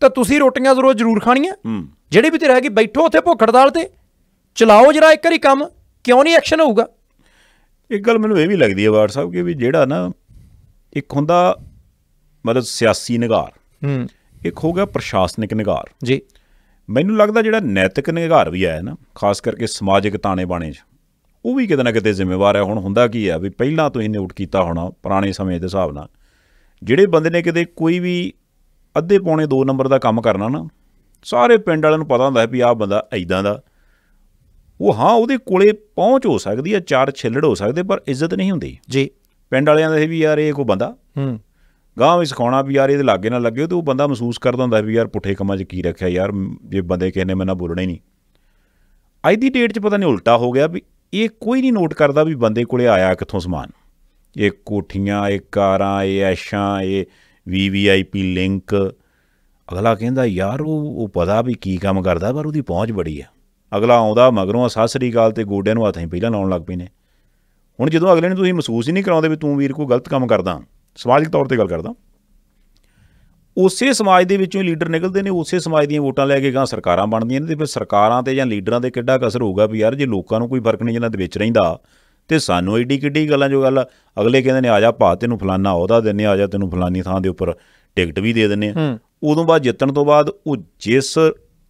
ਤਾਂ ਤੁਸੀਂ ਰੋਟੀਆਂ ਜ਼ਰੂਰ ਜ਼ਰੂਰ ਖਾਣੀਆਂ ਜਿਹੜੀ ਵੀ ਤੇ ਰਹਿ ਗਈ ਬੈਠੋ ਉੱਥੇ ਭੁੱਖੜਦਾਲ ਤੇ ਚਲਾਓ ਜਰਾ ਇੱਕ ਵਾਰੀ ਕੰਮ ਕਿਉਂ ਨਹੀਂ ਐਕਸ਼ਨ ਹੋਊਗਾ ਇੱਕ ਗੱਲ ਮੈਨੂੰ ਇਹ ਵੀ ਲੱਗਦੀ ਹੈ ਵਾਰ ਸਾਹਿਬ ਕਿ ਵੀ ਜਿਹੜਾ ਨਾ ਇੱਕ ਹੁੰਦਾ ਮਤਲਬ ਸਿਆਸੀ ਨਿਗਾਰ ਹੂੰ ਇੱਕ ਹੋਗਾ ਪ੍ਰਸ਼ਾਸਨਿਕ ਨਿਗਾਰ ਜੀ ਮੈਨੂੰ ਲੱਗਦਾ ਜਿਹੜਾ ਨੈਤਿਕ ਨਿਗਾਰ ਵੀ ਆਇਆ ਨਾ ਖਾਸ ਕਰਕੇ ਸਮਾਜਿਕ ਤਾਣੇ ਬਾਣੇ 'ਚ ਉਹ ਵੀ ਕਿਤੇ ਨਾ ਕਿਤੇ ਜ਼ਿੰਮੇਵਾਰ ਹੈ ਹੁਣ ਹੁੰਦਾ ਕੀ ਹੈ ਵੀ ਪਹਿਲਾਂ ਤੋਂ ਹੀ ਨੋਟ ਕੀਤਾ ਹੋਣਾ ਪੁਰਾਣੇ ਸਮੇਂ ਦੇ ਹਿਸਾਬ ਨਾਲ ਜਿਹੜੇ ਬੰਦੇ ਨੇ ਕਿਤੇ ਕੋਈ ਵੀ ਅੱਧੇ ਪੌਣੇ 2 ਨੰਬਰ ਦਾ ਕੰਮ ਕਰਨਾ ਨਾ ਸਾਰੇ ਪਿੰਡ ਵਾਲਿਆਂ ਨੂੰ ਪਤਾ ਹੁੰਦਾ ਹੈ ਵੀ ਆਹ ਬੰਦਾ ਐਦਾਂ ਦਾ ਉਹ ਹਾਂ ਉਹਦੇ ਕੋਲੇ ਪਹੁੰਚ ਹੋ ਸਕਦੀ ਹੈ ਚਾਰ ਛਿੱਲੜ ਹੋ ਸਕਦੇ ਪਰ ਇੱਜ਼ਤ ਨਹੀਂ ਹੁੰਦੀ ਜੀ ਪਿੰਡ ਵਾਲਿਆਂ ਦਾ ਇਹ ਵੀ ਯਾਰ ਇਹ ਕੋ ਬੰਦਾ ਹੂੰ ਗਾਂਵ ਵਿੱਚ ਸਿਖਾਉਣਾ ਵੀ ਯਾਰ ਇਹਦੇ ਲਾਗੇ ਨਾ ਲੱਗੇ ਤੇ ਉਹ ਬੰਦਾ ਮਹਿਸੂਸ ਕਰਦਾ ਹੁੰਦਾ ਵੀ ਯਾਰ ਪੁੱਠੇ ਕੰਮਾਂ 'ਚ ਕੀ ਰੱਖਿਆ ਯਾਰ ਜੇ ਬੰਦੇ ਕਿਸੇ ਨੇ ਮੈਨਾਂ ਬੋਲਣਾ ਹੀ ਨਹੀਂ ਅੱਜ ਦੀ ਡੇਟ 'ਚ ਪਤਾ ਨਹੀਂ ਉਲਟਾ ਹੋ ਗਿਆ ਵੀ ਇਹ ਕੋਈ ਨਹੀਂ ਨੋਟ ਕਰਦਾ ਵੀ ਬੰਦੇ ਕੋਲੇ ਆਇਆ ਕਿੱਥੋਂ ਸਮਾਨ ਇਹ ਕੋਠੀਆਂ ਇਹ ਕਾਰਾਂ ਇਹ ਐਸ਼ਾਂ ਇਹ ਵੀਵੀਆਈਪੀ ਲਿੰਕ ਅਗਲਾ ਕਹਿੰਦਾ ਯਾਰ ਉਹ ਉਹ ਪਤਾ ਵੀ ਕੀ ਕੰਮ ਕਰਦਾ ਪਰ ਉਹਦੀ ਪਹੁੰਚ ਬੜੀ ਆ ਅਗਲਾ ਆਉਂਦਾ ਮਗਰੋਂ ਸਾਸਰੀ ਗਾਲ ਤੇ ਗੋਡਿਆਂ ਨੂੰ ਹੱਥਾਂ ਹੀ ਪਹਿਲਾਂ ਲਾਉਣ ਲੱਗ ਪਈ ਨੇ ਹੁਣ ਜਦੋਂ ਅਗਲੇ ਨੂੰ ਤੁਸੀਂ ਮਹਿਸੂਸ ਹੀ ਨਹੀਂ ਕਰਾਉਂਦੇ ਵੀ ਤੂੰ ਵੀਰ ਕੋਈ ਗਲਤ ਕੰਮ ਕਰਦਾ ਸਮਾਜਿਕ ਤੌਰ ਤੇ ਗੱਲ ਕਰਦਾ ਉਸੇ ਸਮਾਜ ਦੇ ਵਿੱਚੋਂ ਹੀ ਲੀਡਰ ਨਿਕਲਦੇ ਨੇ ਉਸੇ ਸਮਾਜ ਦੀਆਂ ਵੋਟਾਂ ਲੈ ਕੇ ਗਾਂ ਸਰਕਾਰਾਂ ਬਣਦੀਆਂ ਨੇ ਤੇ ਫਿਰ ਸਰਕਾਰਾਂ ਤੇ ਜਾਂ ਲੀਡਰਾਂ ਦੇ ਕਿੱਡਾ ਕਸਰ ਹੋਊਗਾ ਵੀ ਯਾਰ ਜੇ ਲੋਕਾਂ ਨੂੰ ਕੋਈ ਫਰਕ ਨਹੀਂ ਜਿੰਨਾ ਦੇ ਵਿੱਚ ਰਹਿੰਦਾ ਤੇ ਸਾਨੂੰ ਐਡੀ ਕਿੱਡੀ ਗੱਲਾਂ ਜੋ ਗੱਲ ਅਗਲੇ ਕਹਿੰਦੇ ਨੇ ਆ ਜਾ ਭਾ ਤੈਨੂੰ ਫਲਾਨਾ ਉਹਦਾ ਦਿੰਨੇ ਆ ਜਾ ਤੈਨੂੰ ਫਲਾਨੀ ਥਾਂ ਦੇ ਉੱਪਰ ਟਿਕਟ ਵੀ ਦੇ ਦਿੰਨੇ ਆ ਉਦੋਂ ਬਾਅਦ ਜਿੱਤਣ ਤੋਂ ਬਾਅਦ ਉਹ ਜਿਸ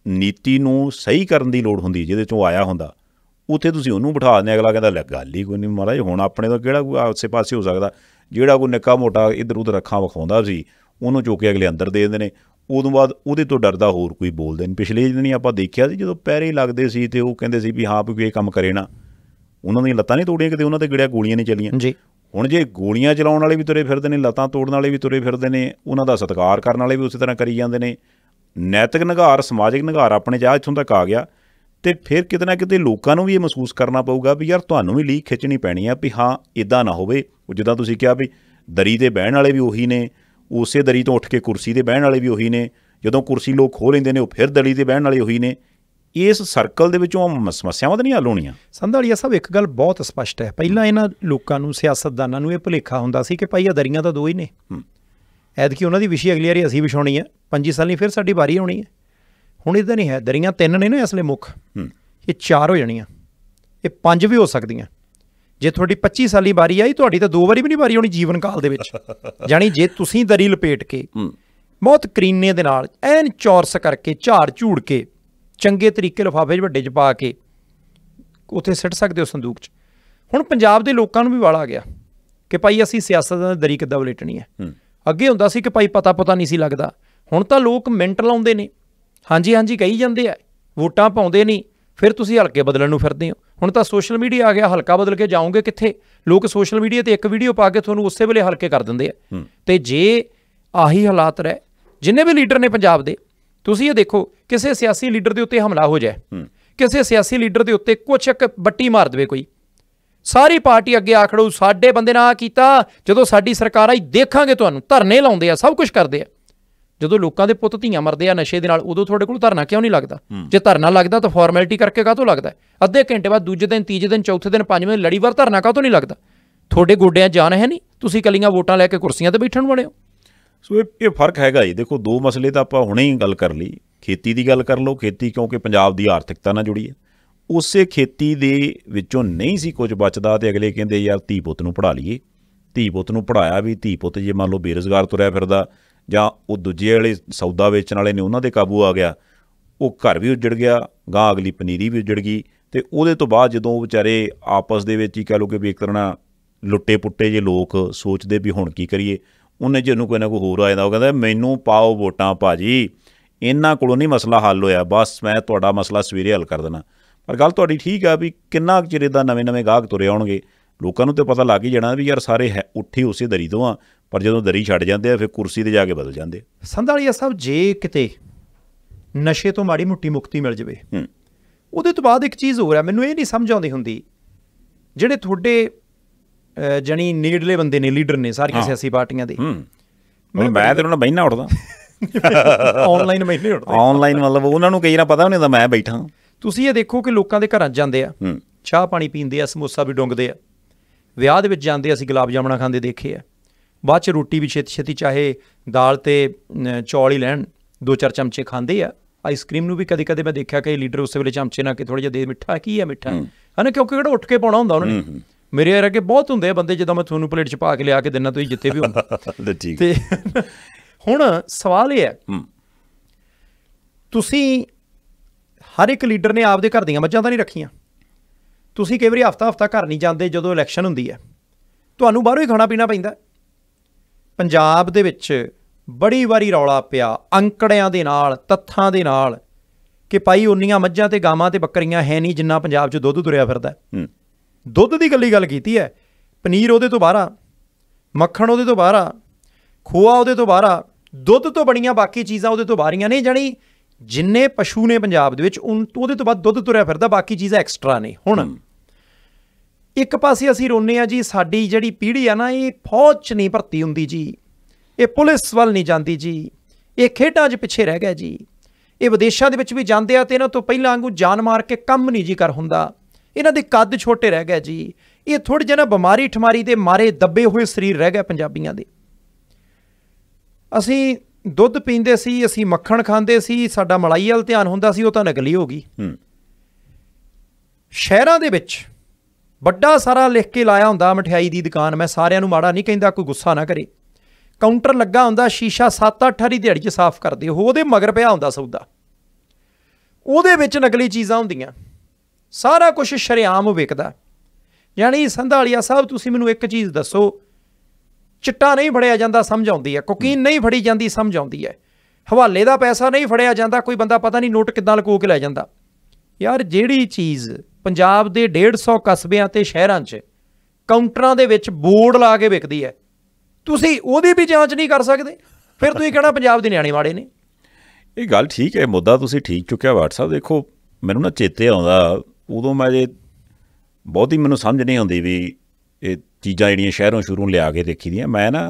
ਨੀਤੀ ਨੂੰ ਸਹੀ ਕਰਨ ਦੀ ਲੋੜ ਹੁੰਦੀ ਜਿਹਦੇ ਚੋਂ ਆਇਆ ਹੁੰਦਾ ਉਥੇ ਤੁਸੀਂ ਉਹਨੂੰ ਬਿਠਾ ਦਿੰਦੇ ਅਗਲਾ ਕਹਿੰਦਾ ਲੈ ਗੱਲ ਹੀ ਕੋਈ ਨਹੀਂ ਮਹਾਰਾਜ ਹੁਣ ਆਪਣੇ ਤੋਂ ਕਿਹੜਾ ਕੋਈ ਆਸੇ ਪਾਸੇ ਹੋ ਸਕਦਾ ਜਿਹੜਾ ਕੋਈ ਨਿੱਕਾ ਮੋਟਾ ਇਧਰ ਉਧਰ ਅੱਖਾਂ ਵਿਖਾਉਂਦਾ ਸੀ ਉਹਨੂੰ ਚੁੱਕ ਕੇ ਅਗਲੇ ਅੰਦਰ ਦੇ ਦਿੰਦੇ ਨੇ ਉਦੋਂ ਬਾਅਦ ਉਹਦੇ ਤੋਂ ਡਰਦਾ ਹੋਰ ਕੋਈ ਬੋਲਦੇ ਨਹੀਂ ਪਿਛਲੇ ਦਿਨ ਹੀ ਆਪਾਂ ਦੇਖਿਆ ਸੀ ਜਦੋਂ ਪੈਰੇ ਲੱਗਦੇ ਸੀ ਤੇ ਉਹ ਕਹਿੰਦੇ ਸੀ ਵੀ ਹਾਂ ਵੀ ਇਹ ਕੰਮ ਕਰੇ ਨਾ ਉਹਨਾਂ ਦੀਆਂ ਲੱਤਾਂ ਨਹੀਂ ਤੋੜੀਆਂ ਕਿਤੇ ਉਹਨਾਂ ਤੇ ਗੜਿਆ ਗੋਲੀਆਂ ਨਹੀਂ ਚੱਲੀਆਂ ਜੀ ਹੁਣ ਜੇ ਗੋਲੀਆਂ ਚਲਾਉਣ ਵਾਲੇ ਵੀ ਤੁਰੇ ਫਿਰਦੇ ਨੇ ਲੱਤਾਂ ਤੋੜਨ ਵਾਲੇ ਵੀ ਤੁਰੇ ਫਿਰਦੇ ਨੇ ਉਹਨਾਂ ਦਾ ਸਤਿਕਾਰ ਕਰਨ ਵਾਲੇ ਵੀ ਉਸੇ ਤਰ੍ਹਾਂ ਕਰੀ ਜਾਂਦੇ ਨੇ ਨੈਤਿਕ ਨਿਘਾਰ ਸਮਾਜਿਕ ਨਿਘਾਰ ਆਪਣੇ ਜਾ ਇਥੋਂ ਤੱਕ ਆ ਗਿਆ ਤੇ ਫਿਰ ਕਿਤੇ ਨਾ ਕਿਤੇ ਲੋਕਾਂ ਨੂੰ ਵੀ ਇਹ ਮਹਿਸੂਸ ਕਰਨਾ ਪਊਗਾ ਵੀ ਯਾਰ ਤੁਹਾਨੂੰ ਵੀ ਲੀਕ ਖਿੱਚਣੀ ਪੈਣੀ ਆ ਵੀ ਹਾਂ ਇਦਾਂ ਨਾ ਹੋਵੇ ਉਹ ਜਿੱਦਾਂ ਤੁਸੀਂ ਕਿਹਾ ਵੀ ਦਰੀ ਤੇ ਬਹਿਣ ਵਾਲੇ ਵੀ ਉਹੀ ਨੇ ਉਸੇ ਦਰੀ ਤੋਂ ਉੱਠ ਕੇ ਕੁਰਸੀ ਤੇ ਬਹਿਣ ਵਾਲੇ ਵੀ ਉਹੀ ਨੇ ਜਦੋਂ ਕੁਰਸੀ ਲੋਕ ਖੋ ਲੈਂਦੇ ਨੇ ਉਹ ਫਿਰ ਦਲੀ ਤੇ ਬਹਿਣ ਵਾਲੇ ਉਹੀ ਨੇ ਇਸ ਸਰਕਲ ਦੇ ਵਿੱਚੋਂ ਸਮੱਸਿਆਵਾਂ ਤਾਂ ਨਹੀਂ ਹੱਲ ਹੋਣੀਆਂ ਸੰਧਾਲੀਆ ਸਾਹਿਬ ਇੱਕ ਗੱਲ ਬਹੁਤ ਸਪਸ਼ਟ ਹੈ ਪਹਿਲਾਂ ਇਹਨਾਂ ਲੋਕਾਂ ਨੂੰ ਸਿਆਸਤਦਾਨਾਂ ਨੂੰ ਇਹ ਭੁਲੇਖਾ ਹੁੰਦਾ ਸੀ ਕਿ ਭਾਈ ਦਰੀਆਂ ਤਾਂ ਦੋ ਹੀ ਨੇ ਕਿ ਉਹਨਾਂ ਦੀ ਵਿਸ਼ੀ ਅਗਲੀ ਵਾਰੀ ਅਸੀਂ ਵਿਛਾਉਣੀ ਹੈ 25 ਸਾਲ ਨਹੀਂ ਫਿਰ ਸਾਡੀ ਵਾਰੀ ਆਉਣੀ ਹੈ ਹੁਣ ਇਦਾਂ ਨਹੀਂ ਹੈ ਦਰੀਆਂ ਤਿੰਨ ਨੇ ਨਾ ਇਸ ਲਈ ਮੁੱਖ ਇਹ ਚਾਰ ਹੋ ਜਾਣੀਆਂ ਇਹ ਪੰਜ ਵੀ ਹੋ ਸਕਦੀਆਂ ਜੇ ਤੁਹਾਡੀ 25 ਸਾਲੀ ਵਾਰੀ ਆਈ ਤੁਹਾਡੀ ਤਾਂ ਦੋ ਵਾਰੀ ਵੀ ਨਹੀਂ ਵਾਰੀ ਆਉਣੀ ਜੀਵਨ ਕਾਲ ਦੇ ਵਿੱਚ ਜਾਨੀ ਜੇ ਤੁਸੀਂ ਦਰੀ ਲਪੇਟ ਕੇ ਬਹੁਤ ਕਰੀਨੇ ਦੇ ਨਾਲ ਐਨ ਚੌਰਸ ਕਰਕੇ ਝਾੜ ਝੂੜ ਕੇ ਚੰਗੇ ਤਰੀਕੇ ਲਫਾਫੇ 'ਚ ਵੱਡੇ 'ਚ ਪਾ ਕੇ ਉੱਥੇ ਸਿੱਟ ਸਕਦੇ ਹੋ ਸੰਦੂਕ 'ਚ ਹੁਣ ਪੰਜਾਬ ਦੇ ਲੋਕਾਂ ਨੂੰ ਵੀ ਵਾਲਾ ਗਿਆ ਕਿ ਭਾਈ ਅਸੀਂ ਸਿਆਸਤ ਦਾ ਦਰੀ ਕਿੱਦਾਂ ਬਲੇਟਣੀ ਹੈ ਅੱਗੇ ਹੁੰਦਾ ਸੀ ਕਿ ਭਾਈ ਪਤਾ ਪਤਾ ਨਹੀਂ ਸੀ ਲੱਗਦਾ ਹੁਣ ਤਾਂ ਲੋਕ ਮਿੰਟ ਲਾਉਂਦੇ ਨੇ ਹਾਂਜੀ ਹਾਂਜੀ ਕਹੀ ਜਾਂਦੇ ਆ ਵੋਟਾਂ ਪਾਉਂਦੇ ਨਹੀਂ ਫਿਰ ਤੁਸੀਂ ਹਲਕੇ ਬਦਲਣ ਨੂੰ ਫਿਰਦੇ ਹੋ ਹੁਣ ਤਾਂ ਸੋਸ਼ਲ ਮੀਡੀਆ ਆ ਗਿਆ ਹਲਕਾ ਬਦਲ ਕੇ ਜਾਓਗੇ ਕਿੱਥੇ ਲੋਕ ਸੋਸ਼ਲ ਮੀਡੀਆ ਤੇ ਇੱਕ ਵੀਡੀਓ ਪਾ ਕੇ ਤੁਹਾਨੂੰ ਉਸੇ ਵੇਲੇ ਹਲਕੇ ਕਰ ਦਿੰਦੇ ਆ ਤੇ ਜੇ ਆਹੀ ਹਾਲਾਤ ਰਹਿ ਜਿੰਨੇ ਵੀ ਲੀਡਰ ਨੇ ਪੰਜਾਬ ਦੇ ਤੁਸੀਂ ਇਹ ਦੇਖੋ ਕਿਸੇ ਸਿਆਸੀ ਲੀਡਰ ਦੇ ਉੱਤੇ ਹਮਲਾ ਹੋ ਜਾਏ ਕਿਸੇ ਸਿਆਸੀ ਲੀਡਰ ਦੇ ਉੱਤੇ ਕੁਛ ਇੱਕ ਬੱਟੀ ਮਾਰ ਦੇਵੇ ਕੋਈ ਸਾਰੀ ਪਾਰਟੀ ਅੱਗੇ ਆਖੜੂ ਸਾਡੇ ਬੰਦੇ ਨਾਲ ਆ ਕੀਤਾ ਜਦੋਂ ਸਾਡੀ ਸਰਕਾਰ ਆਈ ਦੇਖਾਂਗੇ ਤੁਹਾਨੂੰ ਧਰਨੇ ਲਾਉਂਦੇ ਆ ਸਭ ਕੁਝ ਕਰਦੇ ਆ ਜਦੋਂ ਲੋਕਾਂ ਦੇ ਪੁੱਤ ਧੀਆਂ ਮਰਦੇ ਆ ਨਸ਼ੇ ਦੇ ਨਾਲ ਉਦੋਂ ਤੁਹਾਡੇ ਕੋਲ ਧਰਨਾ ਕਿਉਂ ਨਹੀਂ ਲੱਗਦਾ ਜੇ ਧਰਨਾ ਲੱਗਦਾ ਤਾਂ ਫਾਰਮੈਲਿਟੀ ਕਰਕੇ ਕਾਹਤੋਂ ਲੱਗਦਾ ਅੱਧੇ ਘੰਟੇ ਬਾਅਦ ਦੂਜੇ ਦਿਨ ਤੀਜੇ ਦਿਨ ਚੌਥੇ ਦਿਨ ਪੰਜਵੇਂ ਲੜੀਵਾਰ ਧਰਨਾ ਕਾਹਤੋਂ ਨਹੀਂ ਲੱਗਦਾ ਤੁਹਾਡੇ ਗੋਡਿਆਂ ਜਾਨ ਹੈ ਨਹੀਂ ਤੁਸੀਂ ਕੱਲੀਆਂ ਵੋਟਾਂ ਲੈ ਕੇ ਕੁਰਸੀਆਂ ਤੇ ਬੈਠਣ ਵਾਲੇ ਹੋ ਸੋ ਇਹ ਫਰਕ ਹੈਗਾ ਜੀ ਦੇਖੋ ਦੋ ਮਸਲੇ ਤਾਂ ਆਪਾਂ ਹੁਣੇ ਹੀ ਗੱਲ ਕਰ ਲਈ ਖੇਤੀ ਦੀ ਗੱਲ ਕਰ ਲਓ ਖੇਤੀ ਕਿਉਂਕਿ ਪੰਜਾਬ ਦੀ ਆਰਥਿਕਤਾ ਨਾਲ ਜੁੜੀ ਹੈ ਉਸੇ ਖੇਤੀ ਦੇ ਵਿੱਚੋਂ ਨਹੀਂ ਸੀ ਕੁਝ ਬਚਦਾ ਤੇ ਅਗਲੇ ਕਹਿੰਦੇ ਯਾਰ ਧੀ ਪੁੱਤ ਨੂੰ ਪੜਾ ਲਈਏ ਧੀ ਪੁੱਤ ਨੂੰ ਪੜਾਇਆ ਵੀ ਧੀ ਪੁੱਤ ਜੇ ਮੰਨ ਲਓ ਬੇਰੋਜ਼ਗਾਰ ਤੁਰਿਆ ਫਿਰਦਾ ਜਾਂ ਉਹ ਦੂਜੇ ਵਾਲੇ ਸੌਦਾ ਵੇਚਣ ਵਾਲੇ ਨੇ ਉਹਨਾਂ ਦੇ ਕਾਬੂ ਆ ਗਿਆ ਉਹ ਘਰ ਵੀ ਉੱਜੜ ਗਿਆ ਗਾਂ ਅਗਲੀ ਪਨੀਰੀ ਵੀ ਉੱਜੜ ਗਈ ਤੇ ਉਹਦੇ ਤੋਂ ਬਾਅਦ ਜਦੋਂ ਉਹ ਵਿਚਾਰੇ ਆਪਸ ਦੇ ਵਿੱਚ ਹੀ ਕਹ ਲੋ ਕਿ ਵੀ ਇੱਕ ਤਰ੍ਹਾਂ ਲੁੱਟੇ ਪੁੱਟੇ ਜੇ ਲੋਕ ਸੋਚਦੇ ਵੀ ਹੁਣ ਕੀ ਕਰੀਏ ਉਹਨੇ ਜੇ ਉਹਨੂੰ ਕੋਈ ਨਾ ਕੋਈ ਹੋਰ ਆ ਜਾਂਦਾ ਉਹ ਕਹਿੰਦਾ ਮੈਨੂੰ ਪਾਓ ਵੋਟਾਂ ਭਾਜੀ ਇਹਨਾਂ ਕੋਲੋਂ ਨਹੀਂ ਮਸਲਾ ਹੱਲ ਹੋਇਆ ਬਸ ਮੈਂ ਤੁਹਾਡਾ ਮਸਲਾ ਸਵੇਰੇ ਹੱਲ ਕਰ ਦੇਣਾ ਪਰ ਗੱਲ ਤੁਹਾਡੀ ਠੀਕ ਆ ਵੀ ਕਿੰਨਾ ਚਿਰ ਦਾ ਨਵੇਂ-ਨਵੇਂ ਗਾਹਕ ਤੁਰੇ ਆਉਣਗੇ ਲੋਕਾਂ ਨੂੰ ਤੇ ਪਤਾ ਲੱਗ ਹੀ ਜਾਣਾ ਵੀ ਯਾਰ ਸਾਰੇ ਉੱਠੀ ਉਸੇ ਦਰੀ ਤੋਂ ਆ ਪਰ ਜਦੋਂ ਦਰੀ ਛੱਡ ਜਾਂਦੇ ਆ ਫਿਰ ਕੁਰਸੀ ਤੇ ਜਾ ਕੇ ਬਦਲ ਜਾਂਦੇ ਸੰਧਾਲੀਆ ਸਾਹਿਬ ਜੇ ਕਿਤੇ ਨਸ਼ੇ ਤੋਂ ਮਾੜੀ ਮੁੱਟੀ ਮੁਕਤੀ ਮਿਲ ਜਵੇ ਉਹਦੇ ਤੋਂ ਬਾਅਦ ਇੱਕ ਚੀਜ਼ ਹੋਰ ਹੈ ਮੈਨੂੰ ਇਹ ਨਹੀਂ ਸਮਝ ਆਉਂਦੀ ਹੁੰਦੀ ਜਿਹੜੇ ਤੁਹਾਡੇ ਜਣੀ ਨੀਡਲੇ ਬੰਦੇ ਨੇ ਲੀਡਰ ਨੇ ਸਾਰੀਆਂ ਸਿਆਸੀ ਪਾਰਟੀਆਂ ਦੇ ਹੂੰ ਮੈਂ ਤੇ ਉਹਨਾਂ ਬੈਠਣਾ ਉੱਠਦਾ ਆਨਲਾਈਨ ਬੈਠਣੇ ਉੱਠਦਾ ਆਨਲਾਈਨ ਮਤਲਬ ਉਹਨਾਂ ਨੂੰ ਕਈ ਨਾ ਪਤਾ ਨਹੀਂ ਹੁੰਦਾ ਮੈਂ ਬੈਠਾ ਤੁਸੀਂ ਇਹ ਦੇਖੋ ਕਿ ਲੋਕਾਂ ਦੇ ਘਰਾਂ ਜਾਂਦੇ ਆ ਚਾਹ ਪਾਣੀ ਪੀਂਦੇ ਆ ਸਮੋਸਾ ਵੀ ਡੁੰਗਦੇ ਆ ਵਿਆਹ ਦੇ ਵਿੱਚ ਜਾਂਦੇ ਅਸੀਂ ਗੁਲਾਬ ਜਾਮਣਾ ਖਾਂਦੇ ਦੇਖੇ ਆ ਬਾਅਦ ਚ ਰੋਟੀ ਵੀ ਛੇਤੀ ਛੇਤੀ ਚਾਹੇ ਦਾਲ ਤੇ ਚੌਲ ਹੀ ਲੈਣ ਦੋ ਚਾਰ ਚਮਚੇ ਖਾਂਦੇ ਆ ਆਈਸਕ੍ਰੀਮ ਨੂੰ ਵੀ ਕਦੇ ਕਦੇ ਮੈਂ ਦੇਖਿਆ ਕਿ ਲੀਡਰ ਉਸੇ ਵੇਲੇ ਚਮਚੇ ਨਾਲ ਕਿ ਥੋੜਾ ਜਿਹਾ ਦੇ ਮਿੱਠਾ ਕੀ ਹੈ ਮਿੱਠਾ ਹਨਾ ਕਿਉਂਕਿ ਕਿਹੜਾ ਉੱਠ ਕੇ ਪਾਉਣਾ ਹੁੰਦਾ ਉਹਨਾਂ ਨੇ ਮੇਰੇ ਯਾਰ ਕਿ ਬਹੁਤ ਹੁੰਦੇ ਆ ਬੰਦੇ ਜਦੋਂ ਮੈਂ ਤੁਹਾਨੂੰ ਪਲੇਟ 'ਚ ਪਾ ਕੇ ਲਿਆ ਕੇ ਦਿੰਨਾ ਤੁਸੀਂ ਜਿੱਥੇ ਵੀ ਹੁੰਦਾ ਤੇ ਹੁਣ ਸਵਾਲ ਇਹ ਹੈ ਤੁਸੀਂ ਹਰ ਇੱਕ ਲੀਡਰ ਨੇ ਆਪਦੇ ਘਰ ਦੀਆਂ ਮੱਝਾਂ ਤਾਂ ਨਹੀਂ ਰੱਖੀਆਂ ਤੁਸੀਂ ਕਈ ਵਾਰੀ ਹਫਤਾ ਹਫਤਾ ਘਰ ਨਹੀਂ ਜਾਂਦੇ ਜਦੋਂ ਇਲੈਕਸ਼ਨ ਹੁੰਦੀ ਹੈ ਤੁਹਾਨੂੰ ਬਾਹਰੋਂ ਹੀ ਖਾਣਾ ਪੀਣਾ ਪੈਂਦਾ ਪੰਜਾਬ ਦੇ ਵਿੱਚ ਬੜੀ ਵਾਰੀ ਰੌਲਾ ਪਿਆ ਅੰਕੜਿਆਂ ਦੇ ਨਾਲ ਤੱਥਾਂ ਦੇ ਨਾਲ ਕਿ ਭਾਈ ਉਨੀਆਂ ਮੱਝਾਂ ਤੇ ਗਾਵਾਂ ਤੇ ਬੱਕਰੀਆਂ ਹੈ ਨਹੀਂ ਜਿੰਨਾ ਪੰਜਾਬ 'ਚ ਦੁੱਧ ਤੁਰਿਆ ਫਿਰਦਾ ਦੁੱਧ ਦੀ ਗੱਲੀ ਗੱਲ ਕੀਤੀ ਹੈ ਪਨੀਰ ਉਹਦੇ ਤੋਂ ਬਾਹਰ ਆ ਮੱਖਣ ਉਹਦੇ ਤੋਂ ਬਾਹਰ ਆ ਖੋਆ ਉਹਦੇ ਤੋਂ ਬਾਹਰ ਆ ਦੁੱਧ ਤੋਂ ਬਣੀਆਂ ਬਾਕੀ ਚੀਜ਼ਾਂ ਉਹਦੇ ਤੋਂ ਬਾਹਰੀਆਂ ਨਹੀਂ ਜਾਣੀ ਜਿੰਨੇ ਪਸ਼ੂ ਨੇ ਪੰਜਾਬ ਦੇ ਵਿੱਚ ਉਹਦੇ ਤੋਂ ਬਾਅਦ ਦੁੱਧ ਤੁਰਿਆ ਫਿਰਦਾ ਬਾਕੀ ਚੀਜ਼ਾਂ ਐਕਸਟਰਾ ਨੇ ਹੁਣ ਇੱਕ ਪਾਸੇ ਅਸੀਂ ਰੋਨੇ ਆ ਜੀ ਸਾਡੀ ਜਿਹੜੀ ਪੀੜ੍ਹੀ ਆ ਨਾ ਇਹ ਫੌਜ 'ਚ ਨਹੀਂ ਭਰਤੀ ਹੁੰਦੀ ਜੀ ਇਹ ਪੁਲਿਸ ਵੱਲ ਨਹੀਂ ਜਾਂਦੀ ਜੀ ਇਹ ਖੇਡਾਂ 'ਚ ਪਿੱਛੇ ਰਹਿ ਗਿਆ ਜੀ ਇਹ ਵਿਦੇਸ਼ਾਂ ਦੇ ਵਿੱਚ ਵੀ ਜਾਂਦੇ ਆ ਤੇ ਇਹਨਾਂ ਤੋਂ ਪਹਿਲਾਂ ਵਾਂਗੂ ਜਾਨ ਮਾਰ ਕੇ ਕੰਮ ਨਹੀਂ ਜੀ ਕਰ ਹੁੰਦਾ ਇਹਨਾਂ ਦੇ ਕੱਦ ਛੋਟੇ ਰਹਿ ਗਏ ਜੀ ਇਹ ਥੋੜੇ ਜਿਹਾ ਬਿਮਾਰੀ ਠਮਾਰੀ ਦੇ ਮਾਰੇ ਦੱਬੇ ਹੋਏ ਸਰੀਰ ਰਹਿ ਗਏ ਪੰਜਾਬੀਆਂ ਦੇ ਅਸੀਂ ਦੁੱਧ ਪੀਂਦੇ ਸੀ ਅਸੀਂ ਮੱਖਣ ਖਾਂਦੇ ਸੀ ਸਾਡਾ ਮਲਾਈ ਵਾਲ ਧਿਆਨ ਹੁੰਦਾ ਸੀ ਉਹ ਤਾਂ ਨਕਲੀ ਹੋ ਗਈ ਹੂੰ ਸ਼ਹਿਰਾਂ ਦੇ ਵਿੱਚ ਵੱਡਾ ਸਾਰਾ ਲਿਖ ਕੇ ਲਾਇਆ ਹੁੰਦਾ ਮਠਿਆਈ ਦੀ ਦੁਕਾਨ ਮੈਂ ਸਾਰਿਆਂ ਨੂੰ ਮਾੜਾ ਨਹੀਂ ਕਹਿੰਦਾ ਕੋਈ ਗੁੱਸਾ ਨਾ ਕਰੇ ਕਾਊਂਟਰ ਲੱਗਾ ਹੁੰਦਾ ਸ਼ੀਸ਼ਾ 7-8 ਹਰੀ ਦਿਹਾੜੀ 'ਚ ਸਾਫ਼ ਕਰਦੇ ਉਹ ਉਹਦੇ ਮਗਰ ਪਿਆ ਹੁੰਦਾ ਸੌਦਾ ਉਹਦੇ ਵਿੱਚ ਨਕਲੀ ਚੀਜ਼ਾਂ ਹੁੰਦੀਆਂ ਸਾਰਾ ਕੁਝ ਸ਼ਰਿਆਮ ਵਿਕਦਾ ਯਾਨੀ ਸੰਧਾਲੀਆ ਸਾਹਿਬ ਤੁਸੀਂ ਮੈਨੂੰ ਇੱਕ ਚੀਜ਼ ਦੱਸੋ ਚਿੱਟਾ ਨਹੀਂ ਫੜਿਆ ਜਾਂਦਾ ਸਮਝ ਆਉਂਦੀ ਹੈ ਕੋਕੀਨ ਨਹੀਂ ਫੜੀ ਜਾਂਦੀ ਸਮਝ ਆਉਂਦੀ ਹੈ ਹਵਾਲੇ ਦਾ ਪੈਸਾ ਨਹੀਂ ਫੜਿਆ ਜਾਂਦਾ ਕੋਈ ਬੰਦਾ ਪਤਾ ਨਹੀਂ ਨੋਟ ਕਿੱਦਾਂ ਲਕੋ ਕੇ ਲੈ ਜਾਂਦਾ ਯਾਰ ਜਿਹੜੀ ਚੀਜ਼ ਪੰਜਾਬ ਦੇ 150 ਕਸਬਿਆਂ ਤੇ ਸ਼ਹਿਰਾਂ 'ਚ ਕਾਊਂਟਰਾਂ ਦੇ ਵਿੱਚ ਬੋਰਡ ਲਾ ਕੇ ਵਿਕਦੀ ਹੈ ਤੁਸੀਂ ਉਹਦੀ ਵੀ ਜਾਂਚ ਨਹੀਂ ਕਰ ਸਕਦੇ ਫਿਰ ਤੁਸੀਂ ਕਹਿਣਾ ਪੰਜਾਬ ਦੇ ਨਿਆਣੇ ਵਾੜੇ ਨੇ ਇਹ ਗੱਲ ਠੀਕ ਹੈ ਮੁੱਦਾ ਤੁਸੀਂ ਠੀਕ ਚੁੱਕਿਆ WhatsApp ਦੇਖੋ ਮੈਨੂੰ ਨਾ ਚੇਤੇ ਆਉਂਦਾ ਉਦੋਂ ਮੈਂ ਜੇ ਬਹੁਤੀ ਮੈਨੂੰ ਸਮਝ ਨਹੀਂ ਆਉਂਦੀ ਵੀ ਇਹ ਚੀਜ਼ਾਂ ਜਿਹੜੀਆਂ ਸ਼ਹਿਰੋਂ ਸ਼ੁਰੂ ਲਿਆ ਕੇ ਦੇਖੀ ਦੀਆਂ ਮੈਂ ਨਾ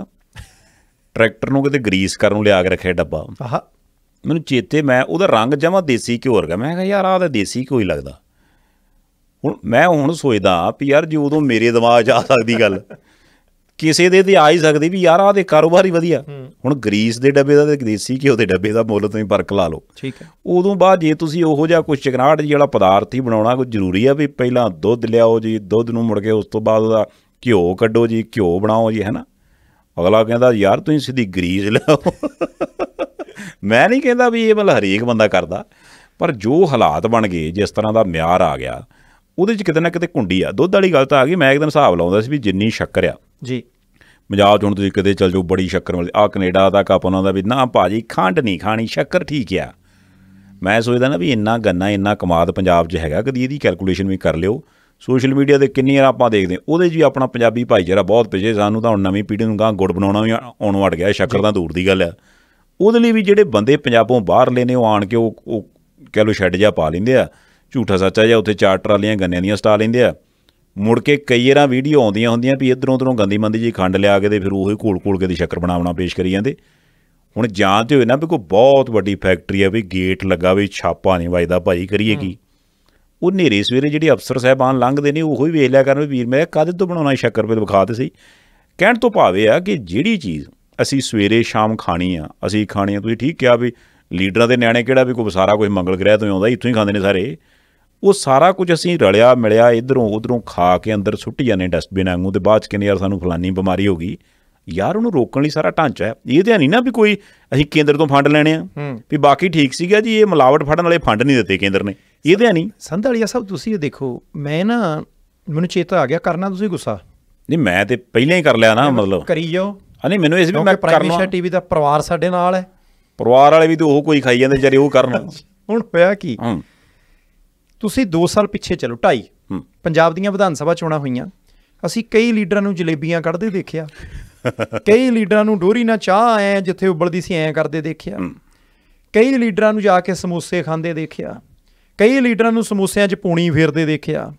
ਟਰੈਕਟਰ ਨੂੰ ਕਿਤੇ ਗਰੀਸ ਕਰਨ ਨੂੰ ਲਿਆ ਕੇ ਰੱਖਿਆ ਡੱਬਾ ਆਹ ਮੈਨੂੰ ਚੇਤੇ ਮੈਂ ਉਹਦਾ ਰੰਗ ਜਮਾ ਦੇਸੀ ਘਿਓ ਵਰਗਾ ਮੈਂ ਕਿਹਾ ਯਾਰ ਆਹ ਤਾਂ ਦੇਸੀ ਕੋਈ ਲੱਗਦਾ ਹੁਣ ਮੈਂ ਹੁਣ ਸੋਚਦਾ ਵੀ ਯਾਰ ਜੇ ਉਦੋਂ ਮੇਰੇ ਦਿਮਾਗ 'ਚ ਆ ਸਕਦੀ ਗੱਲ ਕਿਸੇ ਦੇ ਤੇ ਆ ਹੀ ਸਕਦੀ ਵੀ ਯਾਰ ਆਹ ਦੇ ਕਾਰੋਬਾਰ ਹੀ ਵਧੀਆ ਹੁਣ ਗਰੀਸ ਦੇ ਡੱਬੇ ਦਾ ਤੇ ਦੇਸੀ ਘਿਓ ਦੇ ਡੱਬੇ ਦਾ ਮੁੱਲ ਤੁਸੀਂ ਫਰਕ ਲਾ ਲਓ ਠੀਕ ਹੈ ਉਦੋਂ ਬਾਅਦ ਜੇ ਤੁਸੀਂ ਉਹੋ ਜਿਹਾ ਕੁਝ ਚਿਕਨਾਟ ਜਿਹੜਾ ਪਦਾਰਥ ਹੀ ਬਣਾਉਣਾ ਕੋਈ ਜ਼ਰੂਰੀ ਆ ਵੀ ਪਹਿਲਾਂ ਦੁੱਧ ਲਿਆਓ ਜੀ ਦੁੱਧ ਨੂੰ ਮੁੜ ਕੇ ਉਸ ਤੋਂ ਬਾਅਦ ਉਹਦਾ ਘਿਓ ਕੱਢੋ ਜੀ ਘਿਓ ਬਣਾਓ ਜੀ ਹੈਨਾ ਅਗਲਾ ਕਹਿੰਦਾ ਯਾਰ ਤੂੰ ਸਿੱਧੀ ਗਰੀਜ ਲਾਓ ਮੈਂ ਨਹੀਂ ਕਹਿੰਦਾ ਵੀ ਇਹ ਮਤਲਬ ਹਰੇਕ ਬੰਦਾ ਕਰਦਾ ਪਰ ਜੋ ਹਾਲਾਤ ਬਣ ਗਏ ਜਿਸ ਤਰ੍ਹਾਂ ਦਾ ਮਿਆਰ ਆ ਗਿਆ ਉਹਦੇ 'ਚ ਕਿਤੇ ਨਾ ਕਿਤੇ ਕੁੰਡੀ ਆ ਦੁੱਧ ਵਾਲੀ ਗੱਲ ਤਾਂ ਆ ਗਈ ਮੈਂ ਇੱਕ ਦਿਨ ਹਿਸਾਬ ਲਾਉਂਦਾ ਸੀ ਵੀ ਜਿੰਨੀ ਸ਼ੱਕਰ ਆ ਜੀ ਪੰਜਾਬ ਹੁਣ ਤੁਸੀਂ ਕਿਤੇ ਚਲ ਜਾਓ ਬੜੀ ਸ਼ੱਕਰ ਵਾਲੀ ਆ ਕੈਨੇਡਾ ਦਾ ਕੱਪ ਉਹਨਾਂ ਦਾ ਵੀ ਨਾ ਭਾਜੀ ਖਾਂਡ ਨਹੀਂ ਖਾਣੀ ਸ਼ੱਕਰ ਠੀਕ ਆ ਮੈਂ ਸੋਚਦਾ ਨਾ ਵੀ ਇੰਨਾ ਗੰਨਾ ਇੰਨਾ ਕਮਾਦ ਪੰਜਾਬ 'ਚ ਹੈਗਾ ਕਦੀ ਇਹਦੀ ਕੈਲਕੂਲੇਸ਼ਨ ਵੀ ਕਰ ਲਿਓ ਸੋਸ਼ਲ ਮੀਡੀਆ ਦੇ ਕਿੰਨੀ ਵਾਰ ਆਪਾਂ ਦੇਖਦੇ ਉਹਦੇ 'ਚ ਵੀ ਆਪਣਾ ਪੰਜਾਬੀ ਭਾਈਚਾਰਾ ਬਹੁਤ ਪਿਛੇ ਸਾਨੂੰ ਤਾਂ ਹੁਣ ਨਵੀਂ ਪੀੜ੍ਹੀ ਨੂੰ ਗਾਂ ਗੁੜ ਬਣਾਉਣਾ ਵੀ ਆਉਣ ਵੜ ਗਿਆ ਸ਼ੱਕਰ ਤਾਂ ਦੂਰ ਦੀ ਗੱਲ ਆ ਉਹਦੇ ਲਈ ਵੀ ਜਿਹੜੇ ਬੰਦੇ ਪੰਜਾਬੋਂ ਬਾਹਰ ਲੈਨੇ ਉਹ ਆਣ ਕੇ ਉਹ ਉਹ ਕਹ ਲੋ ਛੱਡ ਜਾ ਪਾ ਲੈਂਦੇ ਆ ਝੂਠਾ ਸੱਚਾ ਜਾਂ ਉੱਥੇ ਚਾਰ ਟਰਾਲੀਆਂ ਗੰਨਿਆਂ ਦੀਆਂ ਸਟਾ ਲੈਂਦੇ ਆ ਮੁੜ ਕੇ ਕਈ ਵਾਰਾਂ ਵੀਡੀਓ ਆਉਂਦੀਆਂ ਹੁੰਦੀਆਂ ਵੀ ਇਧਰੋਂ ਉਧਰੋਂ ਗੰਦੀ ਮੰਦੀ ਜੀ ਖੰਡ ਲਿਆ ਕੇ ਤੇ ਫਿਰ ਉਹੀ ਕੋਲ ਕੋਲ ਕੇ ਦੀ ਸ਼ੱਕਰ ਬਣਾਉਣਾ ਪੇਸ਼ ਕਰੀ ਜਾਂਦੇ ਹੁਣ ਜਾਂ ਤੇ ਹੋਏ ਨਾ ਵੀ ਕੋਈ ਬਹੁਤ ਵੱਡੀ ਫੈਕਟਰੀ ਆ ਵੀ ਗੇਟ ਲੱਗਾ ਵੀ ਛਾਪਾ ਨਹੀਂ ਵੱਜਦਾ ਭਾਈ ਕਰੀਏ ਕੀ ਉਹ ਨੇਰੇ ਸਵੇਰੇ ਜਿਹੜੇ ਅਫਸਰ ਸਹਿਬਾਨ ਲੰਘਦੇ ਨੇ ਉਹੋ ਹੀ ਵੇਖ ਲਿਆ ਕਰਨ ਵੀਰ ਮੈਂ ਕਾਦੇ ਤੋਂ ਬਣਾਉਣਾ ਸ਼ੱਕਰ ਪੇ ਵਿਖਾ ਤੇ ਕਹਿਣ ਤੋਂ ਭਾਵੇਂ ਆ ਕਿ ਜਿਹੜੀ ਚੀਜ਼ ਅਸੀਂ ਸਵੇਰੇ ਸ਼ਾਮ ਖਾਣੀ ਆ ਅਸੀਂ ਖਾਣੀ ਆ ਤੁਸੀਂ ਠੀਕ ਕਿਹਾ ਵੀ ਲੀਡਰਾਂ ਦੇ ਨਿਆਣੇ ਕਿਹੜਾ ਵੀ ਕੋਈ ਸਾਰਾ ਕੁਝ ਮੰਗਲ ਗ੍ਰਹਿ ਤੋਂ ਆਉਂਦਾ ਇੱਥੋਂ ਹੀ ਖਾਂਦੇ ਨੇ ਸਾਰੇ ਉਹ ਸਾਰਾ ਕੁਝ ਅਸੀਂ ਰਲਿਆ ਮਿਲਿਆ ਇਧਰੋਂ ਉਧਰੋਂ ਖਾ ਕੇ ਅੰਦਰ ਸੁੱਟ ਜਾਂਦੇ ਡਸਟਬਿਨ ਵਾਂਗੂ ਤੇ ਬਾਅਦ ਚ ਕਹਿੰਦੇ ਯਾਰ ਸਾਨੂੰ ਫਲਾਨੀ ਬਿਮਾਰੀ ਹੋ ਗਈ ਯਾਰ ਉਹਨੂੰ ਰੋਕਣ ਲਈ ਸਾਰਾ ਢਾਂਚਾ ਹੈ ਇਹ ਤੇ ਨਹੀਂ ਨਾ ਵੀ ਕੋਈ ਅਸੀਂ ਕੇਂਦਰ ਤੋਂ ਫੰਡ ਲੈਣੇ ਆ ਵੀ ਬਾਕੀ ਠੀਕ ਸੀਗਾ ਜੀ ਇਹ ਮਿਲਾਵਟ ਫੜਨ ਵਾਲੇ ਫੰਡ ਨਹੀਂ ਦਿੱਤੇ ਕੇਂਦਰ ਨੇ ਇਹਦੇ ਨਹੀਂ ਸੰਧਾਲੀਆ ਸਾਹਿਬ ਤੁਸੀਂ ਇਹ ਦੇਖੋ ਮੈਂ ਨਾ ਮੈਨੂੰ ਚੇਤਾ ਆ ਗਿਆ ਕਰਨਾ ਤੁਸੀਂ ਗੁੱਸਾ ਨਹੀਂ ਮੈਂ ਤੇ ਪਹਿਲਾਂ ਹੀ ਕਰ ਲਿਆ ਨਾ ਮਤਲਬ ਕਰੀ ਜਾਓ ਹਾਂ ਨਹੀਂ ਮੈਨੂੰ ਇਸ ਵੀ ਮੈਂ ਕਰਨਾ ਪ੍ਰਾਈਵੇਟ ਟੀਵੀ ਦਾ ਪਰਿਵਾਰ ਸਾਡੇ ਨਾਲ ਹੈ ਪਰਿਵਾਰ ਵਾਲੇ ਵੀ ਤੇ ਉਹ ਕੋਈ ਖਾਈ ਜਾਂਦੇ ਜਿਹੜੇ ਉਹ ਕਰਨ ਹੁਣ ਹੋਇਆ ਕੀ ਤੁਸੀਂ 2 ਸਾਲ ਪਿੱਛੇ ਚਲੋ 2.5 ਪੰਜਾਬ ਦੀਆਂ ਵਿਧਾਨ ਸਭਾ ਚੋਣਾਂ ਹੋਈਆਂ ਅਸੀਂ ਕਈ ਲੀਡਰਾਂ ਨੂੰ ਜਲੇਬੀਆਂ ਕੱਢਦੇ ਦੇਖਿਆ ਕਈ ਲੀਡਰਾਂ ਨੂੰ ਡੋਰੀ ਨਾਲ ਚਾਹ ਆਏ ਜਿੱਥੇ ਉਬਲਦੀ ਸੀ ਐਂ ਕਰਦੇ ਦੇਖਿਆ ਕਈ ਲੀਡਰਾਂ ਨੂੰ ਜਾ ਕੇ ਸਮੋਸੇ ਖਾਂਦੇ ਦੇਖਿਆ ਕਈ ਲੀਡਰਾਂ ਨੂੰ ਸਮੋਸਿਆਂ 'ਚ ਪੂਣੀ ਫੇਰਦੇ ਦੇਖਿਆ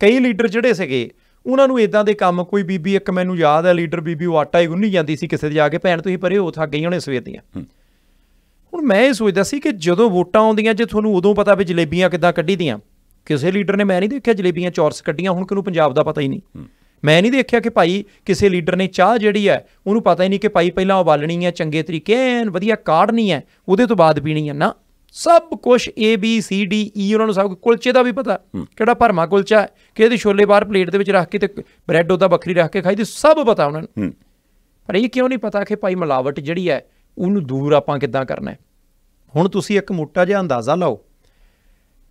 ਕਈ ਲੀਡਰ ਜਿਹੜੇ ਸੀਗੇ ਉਹਨਾਂ ਨੂੰ ਇਦਾਂ ਦੇ ਕੰਮ ਕੋਈ ਬੀਬੀ ਇੱਕ ਮੈਨੂੰ ਯਾਦ ਹੈ ਲੀਡਰ ਬੀਬੀ ਉਹ ਆਟਾ ਹੀ ਗੁੰਨੀ ਜਾਂਦੀ ਸੀ ਕਿਸੇ ਦੇ ਜਾ ਕੇ ਭੈਣ ਤੁਸੀਂ ਪਰੇ ਹੋ ਥੱਕ ਗਈ ਹੋਣੇ ਸਵੇਰ ਦੀਆਂ ਹੁਣ ਮੈਂ ਇਹ ਸੋਚਦਾ ਸੀ ਕਿ ਜਦੋਂ ਵੋਟਾਂ ਆਉਂਦੀਆਂ ਜੇ ਤੁਹਾਨੂੰ ਉਦੋਂ ਪਤਾ ਵੀ ਜਲੇਬੀਆਂ ਕਿੱਦਾਂ ਕੱਢੀਆਂ ਕਿਸੇ ਲੀਡਰ ਨੇ ਮੈਂ ਨਹੀਂ ਦੇਖਿਆ ਜਲੇਬੀਆਂ ਚੌਰਸ ਕੱਢੀਆਂ ਹੁਣ ਕਿਨੂੰ ਪੰਜਾਬ ਦਾ ਪਤਾ ਹੀ ਨਹੀਂ ਮੈਂ ਨਹੀਂ ਦੇਖਿਆ ਕਿ ਭਾਈ ਕਿਸੇ ਲੀਡਰ ਨੇ ਚਾਹ ਜਿਹੜੀ ਹੈ ਉਹਨੂੰ ਪਤਾ ਹੀ ਨਹੀਂ ਕਿ ਭਾਈ ਪਹਿਲਾਂ ਉਬਾਲਣੀ ਹੈ ਚੰਗੇ ਤਰੀਕੇ ਐਨ ਵਧੀਆ ਕਾੜਨੀ ਹੈ ਉਹਦੇ ਤੋਂ ਬਾਅਦ ਪੀਣੀ ਹੈ ਨਾ ਸਭ ਕੁਝ A B C D E ਉਹਨਾਂ ਨੂੰ ਸਭ ਕੁਲਚੇ ਦਾ ਵੀ ਪਤਾ ਕਿਹੜਾ ਭਰਮਾ ਕੁਲਚਾ ਕਿ ਇਹਦੀ ਛੋਲੇ ਬਾਹਰ ਪਲੇਟ ਦੇ ਵਿੱਚ ਰੱਖ ਕੇ ਤੇ ਬ੍ਰੈਡ ਉਹਦਾ ਬੱਕਰੀ ਰੱਖ ਕੇ ਖਾਈ ਦੀ ਸਭ ਪਤਾ ਉਹਨਾਂ ਨੂੰ ਪਰ ਇਹ ਕਿਉਂ ਨਹੀਂ ਪਤਾ ਕਿ ਭਾਈ ਮਲਾਵਟ ਜਿਹੜੀ ਹੈ ਉਹਨੂੰ ਦੂਰ ਆਪਾਂ ਕਿੱਦਾਂ ਕਰਨਾ ਹੈ ਹੁਣ ਤੁਸੀਂ ਇੱਕ ਮੋਟਾ ਜਿਹਾ ਅੰਦਾਜ਼ਾ ਲਾਓ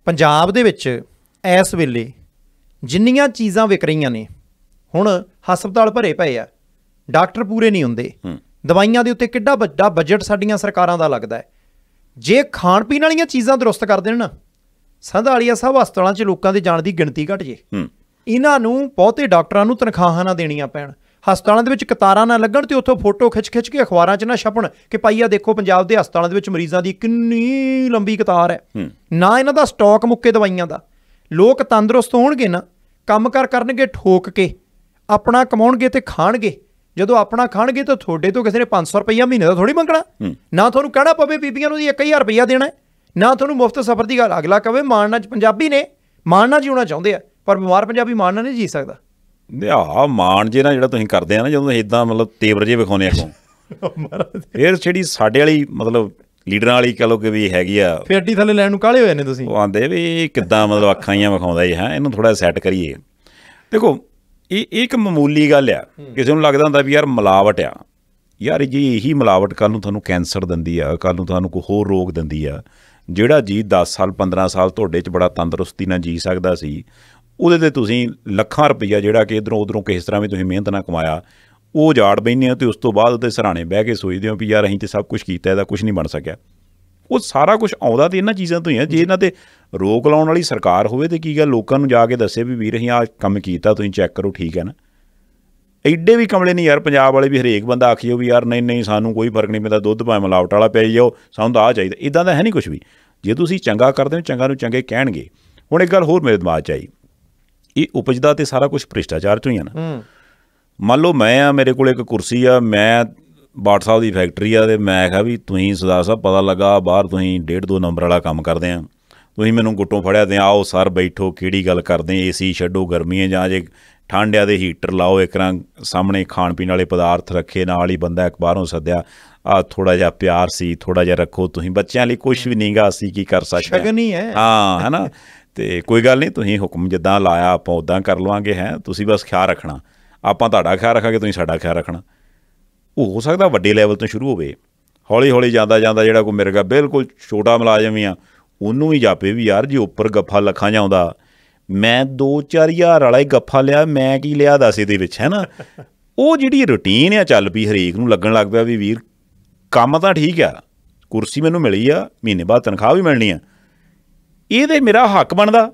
ਪੰਜਾਬ ਦੇ ਵਿੱਚ ਇਸ ਵੇਲੇ ਜਿੰਨੀਆਂ ਚੀਜ਼ਾਂ ਵਿਕ ਰਹੀਆਂ ਨੇ ਹੁਣ ਹਸਪਤਾਲ ਭਰੇ ਪਏ ਆ ਡਾਕਟਰ ਪੂਰੇ ਨਹੀਂ ਹੁੰਦੇ ਦਵਾਈਆਂ ਦੇ ਉੱਤੇ ਕਿੱਡਾ ਵੱਡਾ ਬਜਟ ਸਾਡੀਆਂ ਸਰਕਾਰਾਂ ਦਾ ਲੱਗਦਾ ਹੈ ਜੇ ਖਾਣ ਪੀਣ ਵਾਲੀਆਂ ਚੀਜ਼ਾਂ ਦਰੁਸਤ ਕਰ ਦੇਣ ਨਾ ਸੰਧਾਲੀਆ ਸਾਹਿਬ ਹਸਪਤਾਲਾਂ 'ਚ ਲੋਕਾਂ ਦੇ ਜਾਣ ਦੀ ਗਿਣਤੀ ਘਟ ਜੇ ਇਹਨਾਂ ਨੂੰ ਬਹੁਤੇ ਡਾਕਟਰਾਂ ਨੂੰ ਤਨਖਾਹਾਂ ਨਾ ਦੇਣੀਆਂ ਪੈਣ ਹਸਪਤਾਲਾਂ ਦੇ ਵਿੱਚ ਕਤਾਰਾਂ ਨਾ ਲੱਗਣ ਤੇ ਉੱਥੋਂ ਫੋਟੋ ਖਿੱਚ-ਖਿੱਚ ਕੇ ਅਖਬਾਰਾਂ 'ਚ ਨਾ ਛਪਣ ਕਿ ਪਾਈਆ ਦੇਖੋ ਪੰਜਾਬ ਦੇ ਹਸਪਤਾਲਾਂ ਦੇ ਵਿੱਚ ਮਰੀਜ਼ਾਂ ਦੀ ਕਿੰਨੀ ਲੰਬੀ ਕਤਾਰ ਹੈ ਨਾ ਇਹਨਾਂ ਦਾ ਸਟਾਕ ਮੁੱਕੇ ਦਵਾਈਆਂ ਦਾ ਲੋਕ ਤੰਦਰੁਸਤ ਹੋਣਗੇ ਨਾ ਕੰਮ ਕਰ ਕਰਨਗੇ ਠੋਕ ਕੇ ਆਪਣਾ ਕਮਾਉਣਗੇ ਤੇ ਖਾਣਗੇ ਜਦੋਂ ਆਪਣਾ ਖਾਣਗੇ ਤਾਂ ਤੁਹਾਡੇ ਤੋਂ ਕਿਸੇ ਨੇ 500 ਰੁਪਈਆ ਮਹੀਨੇ ਦਾ ਥੋੜੀ ਮੰਗਣਾ ਨਾ ਤੁਹਾਨੂੰ ਕਹਿਣਾ ਪਵੇ ਬੀਬੀਆਂ ਨੂੰ ਜੀ 1000 ਰੁਪਈਆ ਦੇਣਾ ਨਾ ਤੁਹਾਨੂੰ ਮੁਫਤ ਸਫਰ ਦੀ ਗੱਲ ਅਗਲਾ ਕਵੇ ਮਾਨਣਾ ਚ ਪੰਜਾਬੀ ਨੇ ਜੀ ਹੋਣਾ ਚਾਹੁੰਦੇ ਆ ਪਰ ਬਿਮਾਰ ਪੰਜਾਬੀ ਮਾਨਣਾ ਨਹੀਂ ਜੀ ਸਕਦਾ ਆ ਮਾਨ ਜੇ ਨਾ ਜਿਹੜਾ ਤੁਸੀਂ ਕਰਦੇ ਆ ਨਾ ਜਦੋਂ ਇਦਾਂ ਮਤਲਬ ਤੇਵਰ ਜੇ ਵਿਖਾਉਨੇ ਆ ਕੋ ਫੇਰ ਜਿਹੜੀ ਸਾਡੇ ਵਾਲੀ ਮਤਲਬ ਲੀਡਰਾਂ ਵਾਲੀ ਕਹ ਲੋ ਕਿ ਵੀ ਹੈਗੀ ਆ ਫੇਰ ਅੱਡੀ ਥੱਲੇ ਲੈਣ ਨੂੰ ਕਾਲੇ ਹੋਏ ਨੇ ਤੁਸੀਂ ਉਹ ਆਂਦੇ ਵੀ ਕਿੱਦਾਂ ਮਤਲਬ ਅੱਖਾਂ ਹੀ ਵਿਖਾਉਂਦਾ ਇਹ ਹੈ ਇਹਨੂੰ ਥੋੜਾ ਸੈੱਟ ਕਰੀਏ ਦੇਖੋ ਇਹ ਇਹ ਇੱਕ ਮਾਮੂਲੀ ਗੱਲ ਆ ਕਿਸੇ ਨੂੰ ਲੱਗਦਾ ਹੁੰਦਾ ਵੀ ਯਾਰ ਮਲਾਵਟ ਆ ਯਾਰ ਜੀ ਇਹੀ ਮਲਾਵਟ ਕੱਲ ਨੂੰ ਤੁਹਾਨੂੰ ਕੈਂਸਰ ਦਿੰਦੀ ਆ ਕੱਲ ਨੂੰ ਤੁਹਾਨੂੰ ਕੋਈ ਹੋਰ ਰੋਗ ਦਿੰਦੀ ਆ ਜਿਹੜਾ ਜੀ 10 ਸਾਲ 15 ਸਾਲ ਤੁਹਾਡੇ 'ਚ ਬੜਾ ਤੰਦਰੁਸਤੀ ਨਾਲ ਜੀ ਸਕਦਾ ਸੀ ਉਹਦੇ ਤੇ ਤੁਸੀਂ ਲੱਖਾਂ ਰੁਪਈਆ ਜਿਹੜਾ ਕਿ ਇਧਰੋਂ ਉਧਰੋਂ ਕਿਸੇ ਤਰ੍ਹਾਂ ਵੀ ਤੁਸੀਂ ਮਿਹਨਤ ਨਾਲ ਕਮਾਇਆ ਉਹ ਜਾੜ ਬੈਨੇ ਆ ਤੇ ਉਸ ਤੋਂ ਬਾਅਦ ਤੇ ਸਰਾਣੇ ਬਹਿ ਕੇ ਸੋਚਦੇ ਹੋ ਵੀ ਯਾਰ ਅਸੀਂ ਤੇ ਸਭ ਕੁਝ ਕੀਤਾ ਇਹਦਾ ਕੁਝ ਨਹੀਂ ਬਣ ਸਕਿਆ ਉਹ ਸਾਰਾ ਕੁਝ ਆਉਂਦਾ ਤੇ ਇਹਨਾਂ ਚੀਜ਼ਾਂ ਤੋਂ ਹੀ ਆ ਜੇ ਇਹਨਾਂ ਤੇ ਰੋਕ ਲਾਉਣ ਵਾਲੀ ਸਰਕਾਰ ਹੋਵੇ ਤੇ ਕੀ ਗੱਲ ਲੋਕਾਂ ਨੂੰ ਜਾ ਕੇ ਦੱਸੇ ਵੀ ਵੀਰ ਅਸੀਂ ਆ ਕੰਮ ਕੀਤਾ ਤੁਸੀਂ ਚੈੱਕ ਕਰੋ ਠੀਕ ਹੈ ਨਾ ਐਡੇ ਵੀ ਕਮਲੇ ਨਹੀਂ ਯਾਰ ਪੰਜਾਬ ਵਾਲੇ ਵੀ ਹਰੇਕ ਬੰਦਾ ਆਖੀਓ ਵੀ ਯਾਰ ਨਹੀਂ ਨਹੀਂ ਸਾਨੂੰ ਕੋਈ ਫਰਕ ਨਹੀਂ ਪੈਂਦਾ ਦੁੱਧ ਭਾਵੇਂ ਮਲਾਵਟ ਵਾਲਾ ਪੈ ਜਾਓ ਸਾਨੂੰ ਤਾਂ ਆ ਚਾਹੀਦਾ ਇਦਾਂ ਦਾ ਹੈ ਨਹੀਂ ਕੁਝ ਵੀ ਜੇ ਤੁਸੀਂ ਚੰਗਾ ਕਰਦੇ ਹੋ ਚੰਗਾ ਨੂੰ ਚੰਗੇ ਕਹਿਣਗੇ ਹੁਣ ਇੱਕ ਗੱਲ ਹੋਰ ਮੇਰੇ ਦਿਮਾਗ 'ਚ ਆਈ ਇਹ ਉਪਜਦਾ ਤੇ ਸਾਰਾ ਕੁਝ ਭ੍ਰਿਸ਼ਟਾਚਾਰ ਤੋਂ ਹੀ ਆ ਨਾ ਮੰਨ ਲਓ ਮੈਂ ਆ ਮੇਰੇ ਕੋਲ ਇੱਕ ਕੁਰਸੀ ਆ ਮੈਂ ਬਾਟ ਸਾਹਿਬ ਦੀ ਫੈਕਟਰੀ ਆ ਤੇ ਮੈਂ ਕਿਹਾ ਵੀ ਤੁਸੀਂ ਸਰਦਾਰ ਸਾਹਿਬ ਪਤਾ ਲੱਗਾ ਬਾਹਰ ਤੁਸੀਂ ਡੇਢ ਦੋ ਨੰਬਰ ਵਾਲਾ ਕੰਮ ਕਰਦੇ ਆ ਤੁਸੀਂ ਮੈਨੂੰ ਗੁੱਟੋਂ ਫੜਿਆ ਤੇ ਆਓ ਸਰ ਬੈਠੋ ਕਿਹੜੀ ਗੱਲ ਕਰਦੇ ਏਸੀ ਛੱਡੋ ਗਰਮੀਆਂ ਜਾਂ ਜੇ ਠੰਡਿਆ ਦੇ ਹੀਟਰ ਲਾਓ ਇੱਕ ਰੰਗ ਸਾਹਮਣੇ ਖਾਣ ਪੀਣ ਵਾਲੇ ਪਦਾਰਥ ਰੱਖੇ ਨਾਲ ਹੀ ਬੰਦਾ ਇੱਕ ਬਾਹਰੋਂ ਸੱਦਿਆ ਆ ਥੋੜਾ ਜਿਹਾ ਪਿਆਰ ਸੀ ਥੋੜਾ ਜਿਹਾ ਰੱਖੋ ਤੁਸੀਂ ਬੱਚਿਆਂ ਲਈ ਕੁਝ ਵੀ ਨਹੀਂਗਾ ਅਸੀਂ ਕੀ ਕਰ ਸਕਦੇ ਸ਼ਗਨ ਹੀ ਹੈ ਹਾਂ ਹੈਨਾ ਤੇ ਕੋਈ ਗੱਲ ਨਹੀਂ ਤੁਸੀਂ ਹੁਕਮ ਜਿੱਦਾਂ ਲਾਇਆ ਆਪਾਂ ਉਦਾਂ ਕਰ ਲਵਾਂਗੇ ਹੈ ਤੁਸੀਂ ਬਸ ਖਿਆਲ ਰੱਖਣਾ ਆਪਾਂ ਤੁਹਾਡਾ ਖਿਆਲ ਰੱਖਾਂਗੇ ਤੁਸੀਂ ਸਾਡਾ ਖਿਆਲ ਰੱਖਣਾ ਉਹ ਹੋ ਸਕਦਾ ਵੱਡੇ ਲੈਵਲ ਤੋਂ ਸ਼ੁਰੂ ਹੋਵੇ ਹੌਲੀ ਹੌਲੀ ਜਾਂਦਾ ਜਾਂਦਾ ਜਿਹੜਾ ਕੋਈ ਮਿਰਗਾ ਬਿਲਕੁਲ ਛੋਟਾ ਮੁਲਾਜ਼ਮ ਆ ਉਹਨੂੰ ਹੀ ਜਾਪੇ ਵੀ ਯਾਰ ਜੇ ਉੱਪਰ ਗੱਫਾ ਲੱਖਾਂ ਜਾਂਦਾ ਮੈਂ 2-4000 ਵਾਲਾ ਹੀ ਗੱਫਾ ਲਿਆ ਮੈਂ ਕੀ ਲਿਆ ਦੱਸ ਇਹਦੇ ਵਿੱਚ ਹੈ ਨਾ ਉਹ ਜਿਹੜੀ ਰੁਟੀਨ ਆ ਚੱਲ ਪਈ ਹਰੇਕ ਨੂੰ ਲੱਗਣ ਲੱਗ ਪਿਆ ਵੀ ਵੀਰ ਕੰਮ ਤਾਂ ਠੀਕ ਆ ਕੁਰਸੀ ਮੈਨੂੰ ਮਿਲੀ ਆ ਮਹੀਨੇ ਬਾਅਦ ਤਨਖਾਹ ਵੀ ਮਿਲਣੀ ਆ ਇਹਦੇ ਮੇਰਾ ਹੱਕ ਬਣਦਾ